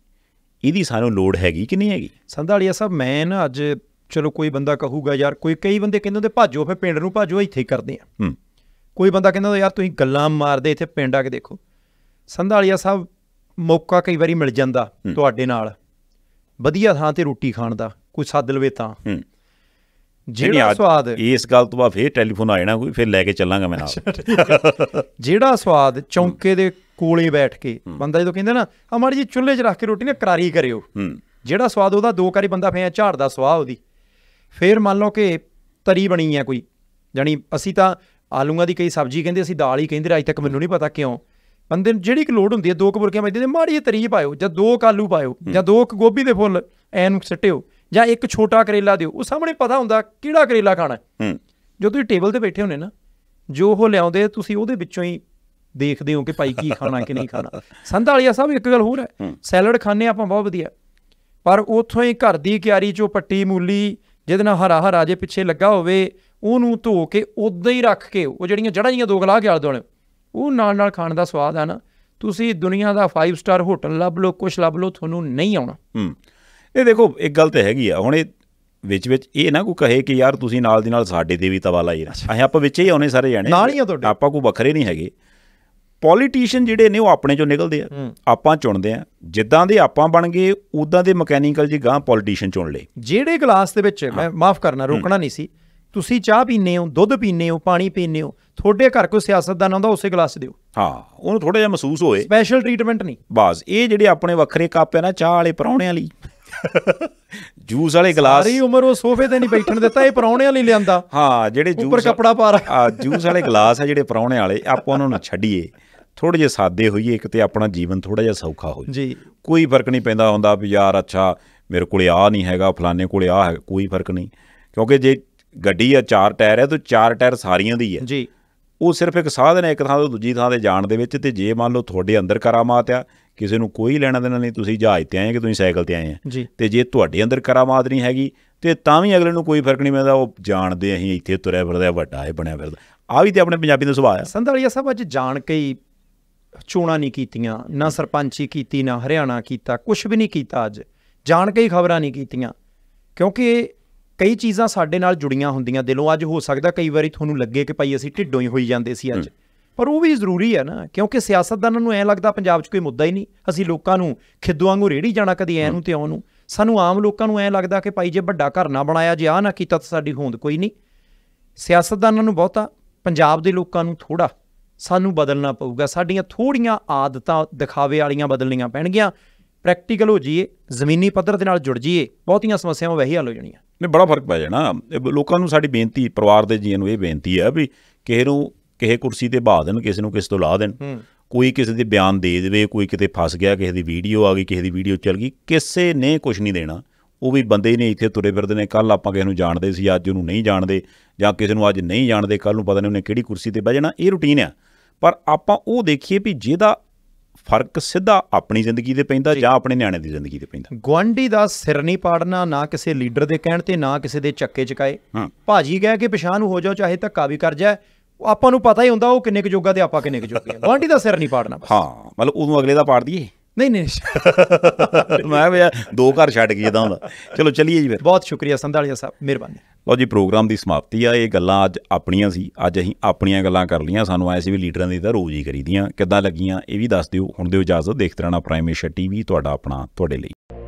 ਇਹਦੀ ਸਾਨੂੰ ਲੋੜ ਹੈਗੀ ਕਿ ਨਹੀਂ ਹੈਗੀ ਸੰਧਾਲੀਆ ਸਾਹਿਬ ਮੈਂ ਨਾ ਅੱਜ ਚਲੋ ਕੋਈ ਬੰਦਾ ਕਹੂਗਾ ਯਾਰ ਕੋਈ ਕਈ ਬੰਦੇ ਕਹਿੰਦੇ ਹੁੰਦੇ ਭਾਜੋ ਫੇ ਪਿੰਡ ਨੂੰ ਭਾਜੋ ਇੱਥੇ ਕਰਦੇ ਆ ਹੂੰ ਕੋਈ ਬੰਦਾ ਕਹਿੰਦਾ ਯਾਰ ਤੁਸੀਂ ਗੱਲਾਂ ਮਾਰਦੇ ਇੱਥੇ ਪਿੰਡ ਆ ਕੇ ਦੇਖੋ ਸੰਧਾਲੀਆ ਸਾਹਿਬ ਮੌਕਾ ਕਈ ਵਾਰੀ ਮਿਲ ਜਾਂਦਾ ਤੁਹਾਡੇ ਨਾਲ ਵਧੀਆ ਥਾਂ ਤੇ ਰੋਟੀ ਖਾਣ ਦਾ ਕੋਈ ਸੱਦ ਲਵੇ ਤਾਂ ਜਿਹੜਾ ਸਵਾਦ ਇਸ ਗੱਲ ਤੋਂ ਬਾਅਦ ਫੇਰ ਟੈਲੀਫੋਨ ਆ ਜਾਣਾ ਕੋਈ ਫੇਰ ਲੈ ਕੇ ਚੱਲਾਂਗਾ ਮੈਂ ਨਾਲ ਜਿਹੜਾ ਸਵਾਦ ਚੌਂਕੇ ਦੇ ਕੋਲੇ ਬੈਠ ਕੇ ਬੰਦਾ ਜਦੋਂ ਕਹਿੰਦਾ ਨਾ ਆ ਮਾੜੀ ਜੀ ਚੁੱਲ੍ਹੇ 'ਚ ਰੱਖ ਕੇ ਰੋਟੀ ਨਾ ਕਰਾਰੀ ਕਰਿਓ ਜਿਹੜਾ ਸਵਾਦ ਉਹਦਾ ਦੋ ਕਰੀ ਬੰਦਾ ਫੇਰ ਝਾੜਦਾ ਸਵਾਹ ਉਹਦੀ ਫੇਰ ਮੰਨ ਲਓ ਕਿ ਤਰੀ ਬਣੀ ਹੈ ਕੋਈ ਜਾਨੀ ਅਸੀਂ ਤਾਂ ਆਲੂਆਂ ਦੀ ਕਈ ਸਬਜ਼ੀ ਕਹਿੰਦੇ ਅਸੀਂ ਦਾਲ ਹੀ ਕਹਿੰਦੇ ਅੱਜ ਤੱਕ ਮੈਨੂੰ ਨਹੀਂ ਪਤਾ ਕਿਉਂ ਬੰਦੇ ਨੂੰ ਜਿਹੜੀ ਕਿ ਲੋੜ ਹੁੰਦੀ ਹੈ ਦੋ ਕੁ ਮੈਂ ਦਿੰਦੇ ਮਾੜੀ ਤਰੀ ਪਾਇਓ ਜਾਂ ਦੋ ਕਾਲੂ ਪਾਇਓ ਜਾਂ ਦੋ ਗੋਭੀ ਦੇ ਫੁੱਲ ਐਨ ਸਟਿਓ ਜਾਂ ਇੱਕ ਛੋਟਾ ਕਰੇਲਾ ਦਿਓ ਉਹ ਸਾਹਮਣੇ ਪਤਾ ਹੁੰਦਾ ਕਿਹੜਾ ਕਰੇਲਾ ਖਾਣਾ ਹੈ ਜੋ ਤੁਸੀਂ ਟੇਬਲ ਤੇ ਬੈਠੇ ਹੋਨੇ ਨਾ ਜੋ ਉਹ ਲਿਆਉਂਦੇ ਤੁਸੀਂ ਉਹਦੇ ਵਿੱਚੋਂ ਹੀ ਦੇਖਦੇ ਹੋ ਕਿ ਭਾਈ ਕੀ ਖਾਣਾ ਕਿ ਨਹੀਂ ਖਾਣਾ ਸੰਧਾਲੀਆ ਸਾਹਿਬ ਇੱਕ ਗੱਲ ਹੋਰ ਹੈ ਸੈਲਡ ਖਾਣੇ ਆਪਾਂ ਬਹੁਤ ਵਧੀਆ ਪਰ ਉਥੋਂ ਹੀ ਘਰ ਦੀ ਕਿਆਰੀ ਚੋਂ ਪੱਟੀ ਮੂਲੀ ਜਿਹਦੇ ਨਾਲ ਹਰਾ ਹਰਾ ਜੇ ਪਿੱਛੇ ਲੱਗਾ ਹੋਵੇ ਉਹਨੂੰ ਧੋ ਕੇ ਉਦਾਂ ਹੀ ਰੱਖ ਕੇ ਉਹ ਜਿਹੜੀਆਂ ਜੜਾਂ ਜੀਆਂ ਦੋ ਗਲਾਹ ਕੇ ਆਲ ਦੋਣੇ ਉਹ ਨਾਲ ਨਾਲ ਖਾਣ ਦਾ ਸਵਾਦ ਆ ਨਾ ਤੁਸੀਂ ਦੁਨੀਆ ਦਾ 5 ਸਟਾਰ ਹੋਟਲ ਲੱਭ ਲੋ ਕੁਛ ਲੱਭ ਲੋ ਤੁਹਾਨੂੰ ਨਹੀਂ ਆਉਣਾ ਹੂੰ ਇਹ ਦੇਖੋ ਇੱਕ ਗੱਲ ਤੇ ਹੈਗੀ ਆ ਹੁਣ ਇਹ ਵਿੱਚ ਵਿੱਚ ਇਹ ਨਾ ਕੋ ਕਹੇ ਕਿ ਯਾਰ ਤੁਸੀਂ ਨਾਲ ਦੀ ਨਾਲ ਸਾਡੇ ਤੇ ਵੀ ਤਵਾ ਲਾਈ ਅਸੀਂ ਆਪਾਂ ਵਿੱਚ ਹੀ ਆਉਨੇ ਸਾਰੇ ਜਾਣੇ ਨਾਲ ਹੀ ਆ ਤੁਹਾਡੇ ਆਪਾਂ ਕੋ ਵੱਖਰੇ ਨਹੀਂ ਹੈਗੇ ਪੋਲੀਟੀਸ਼ੀਅਨ ਜਿਹੜੇ ਨੇ ਉਹ ਆਪਣੇ ਚੋਂ ਨਿਕਲਦੇ ਆ ਆਪਾਂ ਚੁਣਦੇ ਆ ਜਿੱਦਾਂ ਦੇ ਆਪਾਂ ਬਣ ਗਏ ਉਦਾਂ ਦੇ ਮਕੈਨੀਕਲ ਜੀ ਗਾਂ ਪੋਲੀਟੀਸ਼ੀਅਨ ਚੁਣ ਲਏ ਜਿਹੜੇ ਗਲਾਸ ਦੇ ਵਿੱਚ ਮੈਂ ਮਾਫ ਕਰਨਾ ਰੋਕਣਾ ਨਹੀਂ ਸੀ ਤੁਸੀਂ ਚਾਹ ਪੀਨੇ ਹੋ ਦੁੱਧ ਪੀਨੇ ਹੋ ਪਾਣੀ ਪੀਨੇ ਹੋ ਤੁਹਾਡੇ ਘਰ ਕੋ ਸਿਆਸਤਦਾਨ ਆਉਂਦਾ ਉਸੇ ਗਲਾਸ ਦਿਓ ਹਾਂ ਉਹਨੂੰ ਥੋੜਾ ਜਿਹਾ ਮਹਿਸੂਸ ਹੋਏ ਸਪੈਸ਼ਲ ਟ੍ਰੀਟਮੈਂਟ ਨਹੀਂ ਬਾਸ ਇਹ ਜਿਹੜੇ ਆਪਣੇ ਵੱਖਰੇ ਕੱਪ ਆ ਨਾ ਚਾਹ ਵਾਲੇ ਪਰੌਣਿਆਂ ਲਈ ਜੂਸ ਵਾਲੇ ਗਲਾਸ ਸਾਰੀ ਉਮਰ ਉਹ ਸੋਫੇ ਤੇ ਨਹੀਂ ਬੈਠਣ ਦਿੱਤਾ ਇਹ ਪਰੌਣਿਆਂ ਲਈ ਲਿਆਂਦਾ ਹਾਂ ਜਿਹੜੇ ਜੂਸ ਉੱਪਰ ਕਪੜਾ ਪਾ ਆ ਜੂਸ ਵਾਲੇ ਗਲਾਸ ਆ ਜਿਹੜੇ ਪਰੌਣੇ ਵਾਲੇ ਆਪਾਂ ਉਹਨਾਂ ਨੂੰ ਛੱਡੀਏ ਥੋੜੇ ਜਿਹਾ ਸਾਦੇ ਹੋਈਏ ਇੱਕ ਤੇ ਆਪਣਾ ਜੀਵਨ ਥੋੜਾ ਜਿਹਾ ਸੌਖਾ ਹੋ ਜੀ ਕੋਈ ਫਰਕ ਨਹੀਂ ਪੈਂਦਾ ਹੁੰਦਾ ਵੀ ਯਾਰ ਅੱਛਾ ਮੇਰੇ ਕੋਲੇ ਆ ਨਹੀਂ ਹੈਗਾ ਫਲਾਣੇ ਕੋਲੇ ਆ ਹੈ ਕੋਈ ਫਰਕ ਨਹੀਂ ਕਿਉਂਕਿ ਜੇ ਗੱਡੀ ਆ ਚਾਰ ਟਾਇਰ ਹੈ ਤਾਂ ਚਾਰ ਟਾਇਰ ਸਾਰੀਆਂ ਦੀ ਹੈ ਜੀ ਉਹ ਸਿਰਫ ਇੱਕ ਸਾਧਨ ਹੈ ਇੱਕ ਥਾਂ ਤੋਂ ਦੂਜੀ ਥਾਂ ਤੇ ਜਾਣ ਦੇ ਵਿੱਚ ਤੇ ਜੇ ਮੰਨ ਲਓ ਤੁਹਾਡੇ ਅੰਦਰ ਕਰਾਮਾਤ ਆ ਕਿਸੇ ਨੂੰ ਕੋਈ ਲੈਣਾ ਦੇਣਾ ਨਹੀਂ ਤੁਸੀਂ ਜਹਾਜ਼ ਤੇ ਆਏ ਕਿ ਤੁਸੀਂ ਸਾਈਕਲ ਤੇ ਆਏ ਆ ਤੇ ਜੇ ਤੁਹਾਡੇ ਅੰਦਰ ਕਰਾਮਾਤ ਨਹੀਂ ਹੈਗੀ ਤੇ ਤਾਂ ਵੀ ਅਗਲੇ ਨੂੰ ਕੋਈ ਫਰਕ ਨਹੀਂ ਪੈਂਦਾ ਉਹ ਜਾਣਦੇ ਅਸੀਂ ਇੱਥੇ ਤੁਰਿਆ ਫਿਰਦਾ ਵੱਡਾ ਹੈ ਬਣਿਆ ਫਿਰਦਾ ਆ ਵੀ ਤੇ ਆਪਣੇ ਪੰਜਾਬੀ ਦਾ ਸੁਭਾਅ ਆ ਸੰਧਾਲੀਆ ਸਾਹਿਬ ਅੱਜ ਜਾਣ ਕੇ ਹੀ ਚੋਣਾ ਨਹੀਂ ਕੀਤੀਆਂ ਨਾ ਸਰਪੰਚੀ ਕੀਤੀ ਨਾ ਹਰਿਆਣਾ ਕੀਤਾ ਕੁਝ ਵੀ ਨਹੀਂ ਕੀਤਾ ਅੱਜ ਜਾਣ ਕੇ ਹੀ ਖਬਰਾਂ ਨਹੀਂ ਕੀਤੀਆਂ ਕਿਉਂਕਿ ਕਈ ਚੀਜ਼ਾਂ ਸਾਡੇ ਨਾਲ ਜੁੜੀਆਂ ਹੁੰਦੀਆਂ ਦਿਲੋਂ ਅੱਜ ਹੋ ਸਕਦਾ ਕਈ ਵਾਰੀ ਤੁਹਾਨੂੰ ਲੱਗੇ ਕਿ ਭਾਈ ਅਸੀਂ ਢਿੱਡੋਂ ਹੀ ਹੋਈ ਜਾਂਦੇ ਸੀ ਅੱਜ ਪਰ ਉਹ ਵੀ ਜ਼ਰੂਰੀ ਹੈ ਨਾ ਕਿਉਂਕਿ ਸਿਆਸਤਦਾਨਾਂ ਨੂੰ ਐ ਲੱਗਦਾ ਪੰਜਾਬ 'ਚ ਕੋਈ ਮੁੱਦਾ ਹੀ ਨਹੀਂ ਅਸੀਂ ਲੋਕਾਂ ਨੂੰ ਖਿੱਦੂ ਵਾਂਗੂ ਰੇੜੀ ਜਾਣਾ ਕਦੀ ਐ ਨੂੰ ਤੇ ਆਉ ਨੂੰ ਸਾਨੂੰ ਆਮ ਲੋਕਾਂ ਨੂੰ ਐ ਲੱਗਦਾ ਕਿ ਭਾਈ ਜੇ ਵੱਡਾ ਘਰ ਨਾ ਬਣਾਇਆ ਜੇ ਆ ਨਾ ਕੀਤਾ ਤਾਂ ਸਾਡੀ ਹੋਂਦ ਕੋਈ ਨਹੀਂ ਸਿਆਸਤਦਾਨਾਂ ਨੂੰ ਬਹੁਤਾ ਪੰਜਾਬ ਦੇ ਲੋਕਾਂ ਨੂੰ ਥੋੜਾ ਸਾਨੂੰ ਬਦਲਣਾ ਪਊਗਾ ਸਾਡੀਆਂ ਥੋੜੀਆਂ ਆਦਤਾਂ ਦਿਖਾਵੇ ਵਾਲੀਆਂ ਬਦਲਣੀਆਂ ਪੈਣਗੀਆਂ ਪ੍ਰੈਕਟੀਕਲ ਹੋ ਜੀਏ ਜ਼ਮੀਨੀ ਪੱਧਰ ਦੇ ਨਾਲ ਜੁੜ ਜੀਏ ਬਹੁਤੀਆਂ ਸਮੱਸਿਆਵਾਂ ਵਹੀ ਹੱਲ ਹੋ ਜਾਣੀਆਂ ਨੇ ਬੜਾ ਫਰਕ ਪੈ ਜਾਣਾ ਲੋਕਾਂ ਨੂੰ ਸਾਡੀ ਬੇਨਤੀ ਪਰਿਵਾਰ ਦੇ ਜੀਆਂ ਨੂੰ ਇਹ ਬੇਨਤੀ ਹੈ ਵੀ ਕਿਸੇ ਨੂੰ ਕਿਸੇ ਕੁਰਸੀ ਤੇ ਬਾਹ ਦੇਣ ਕਿਸੇ ਨੂੰ ਕਿਸੇ ਤੋਂ ਲਾ ਦੇਣ ਕੋਈ ਕਿਸੇ ਦੇ ਬਿਆਨ ਦੇ ਦੇਵੇ ਕੋਈ ਕਿਤੇ ਫਸ ਗਿਆ ਕਿਸੇ ਦੀ ਵੀਡੀਓ ਆ ਗਈ ਕਿਸੇ ਦੀ ਵੀਡੀਓ ਚੱਲ ਗਈ ਕਿਸੇ ਨੇ ਕੁਝ ਨਹੀਂ ਦੇਣਾ ਉਹ ਵੀ ਬੰਦੇ ਨੇ ਇੱਥੇ ਤੁਰੇ ਫਿਰਦੇ ਨੇ ਕੱਲ ਆਪਾਂ ਕਿਸੇ ਨੂੰ ਜਾਣਦੇ ਸੀ ਅੱਜ ਉਹਨੂੰ ਨਹੀਂ ਜਾਣਦੇ ਜਾਂ ਕਿਸੇ ਨੂੰ ਅੱਜ ਨਹੀਂ ਜਾਣਦੇ ਕੱਲ ਨੂੰ ਪਤਾ ਨਹੀਂ ਉਹਨੇ ਕਿਹੜੀ ਕੁਰਸੀ ਤੇ ਬਹਿ ਜਾਣਾ ਇਹ ਰੁਟੀਨ ਆ ਪਰ ਆਪਾਂ ਉਹ ਦੇਖੀਏ ਵੀ ਜਿਹਦਾ ਫਰਕ ਸਿੱਧਾ ਆਪਣੀ ਜ਼ਿੰਦਗੀ ਤੇ ਪੈਂਦਾ ਜਾਂ ਆਪਣੇ ਨਿਆਣੇ ਦੀ ਜ਼ਿੰਦਗੀ ਤੇ ਪੈਂਦਾ ਗਵਾਂਡੀ ਦਾ ਸਿਰ ਨਹੀਂ ਪਾੜਨਾ ਨਾ ਕਿਸੇ ਲੀਡਰ ਦੇ ਕਹਿਣ ਤੇ ਨਾ ਕਿਸੇ ਦੇ ਚੱਕੇ ਚਕਾਏ ਭਾਜੀ ਕਹਿ ਕੇ ਪਛਾਣ ਨੂੰ ਹੋ ਜਾਓ ਚਾਹੇ ਧੱਕਾ ਵੀ ਕਰ ਜਾਏ ਆਪਾਂ ਨੂੰ ਪਤਾ ਹੀ ਹੁੰਦਾ ਉਹ ਕਿੰਨੇ ਕੁ ਜੋਗਾ ਤੇ ਆਪਾਂ ਕਿੰਨੇ ਕੁ ਜੋਗੇ ਆ ਗਵਾਂਢੀ ਦਾ ਸਿਰ ਨਹੀਂ ਪਾੜਨਾ ਹਾਂ ਮਤਲਬ ਉਹਨੂੰ ਅਗਲੇ ਦਾ ਪਾੜ ਦਈਏ ਨਹੀਂ ਨਹੀਂ ਮੈਂ ਵੀ ਦੋ ਘਰ ਛੱਡ ਕੇ ਜਦਾਂ ਹੁੰਦਾ ਚਲੋ ਚਲੀਏ ਜੀ ਫਿਰ ਬਹੁਤ ਸ਼ੁਕਰੀਆ ਸੰਧਾਲੀਆ ਸਾਹਿਬ ਮਿਹਰਬਾਨੀ ਲੋ ਜੀ ਪ੍ਰੋਗਰਾਮ ਦੀ ਸਮਾਪਤੀ ਆ ਇਹ ਗੱਲਾਂ ਅੱਜ ਆਪਣੀਆਂ ਸੀ ਅੱਜ ਅਸੀਂ ਆਪਣੀਆਂ ਗੱਲਾਂ ਕਰ ਲੀਆਂ ਸਾਨੂੰ ਆਏ ਸੀ ਵੀ ਲੀਡਰਾਂ ਦੀ ਤਾਂ ਰੋਜ਼ ਹੀ ਕਰੀਦੀਆਂ ਕਿੱਦਾਂ ਲੱਗੀਆਂ ਇਹ ਵੀ ਦੱਸ ਦਿਓ ਹੁਣ ਦਿਓ ਇਜਾਜ਼ਤ ਦੇਖਦੇ ਰਹਿਣਾ ਪ੍ਰਾਈਮੇਸ਼ਰ ਟੀਵੀ ਤੁਹਾਡਾ ਆਪਣਾ ਤੁਹਾਡੇ ਲਈ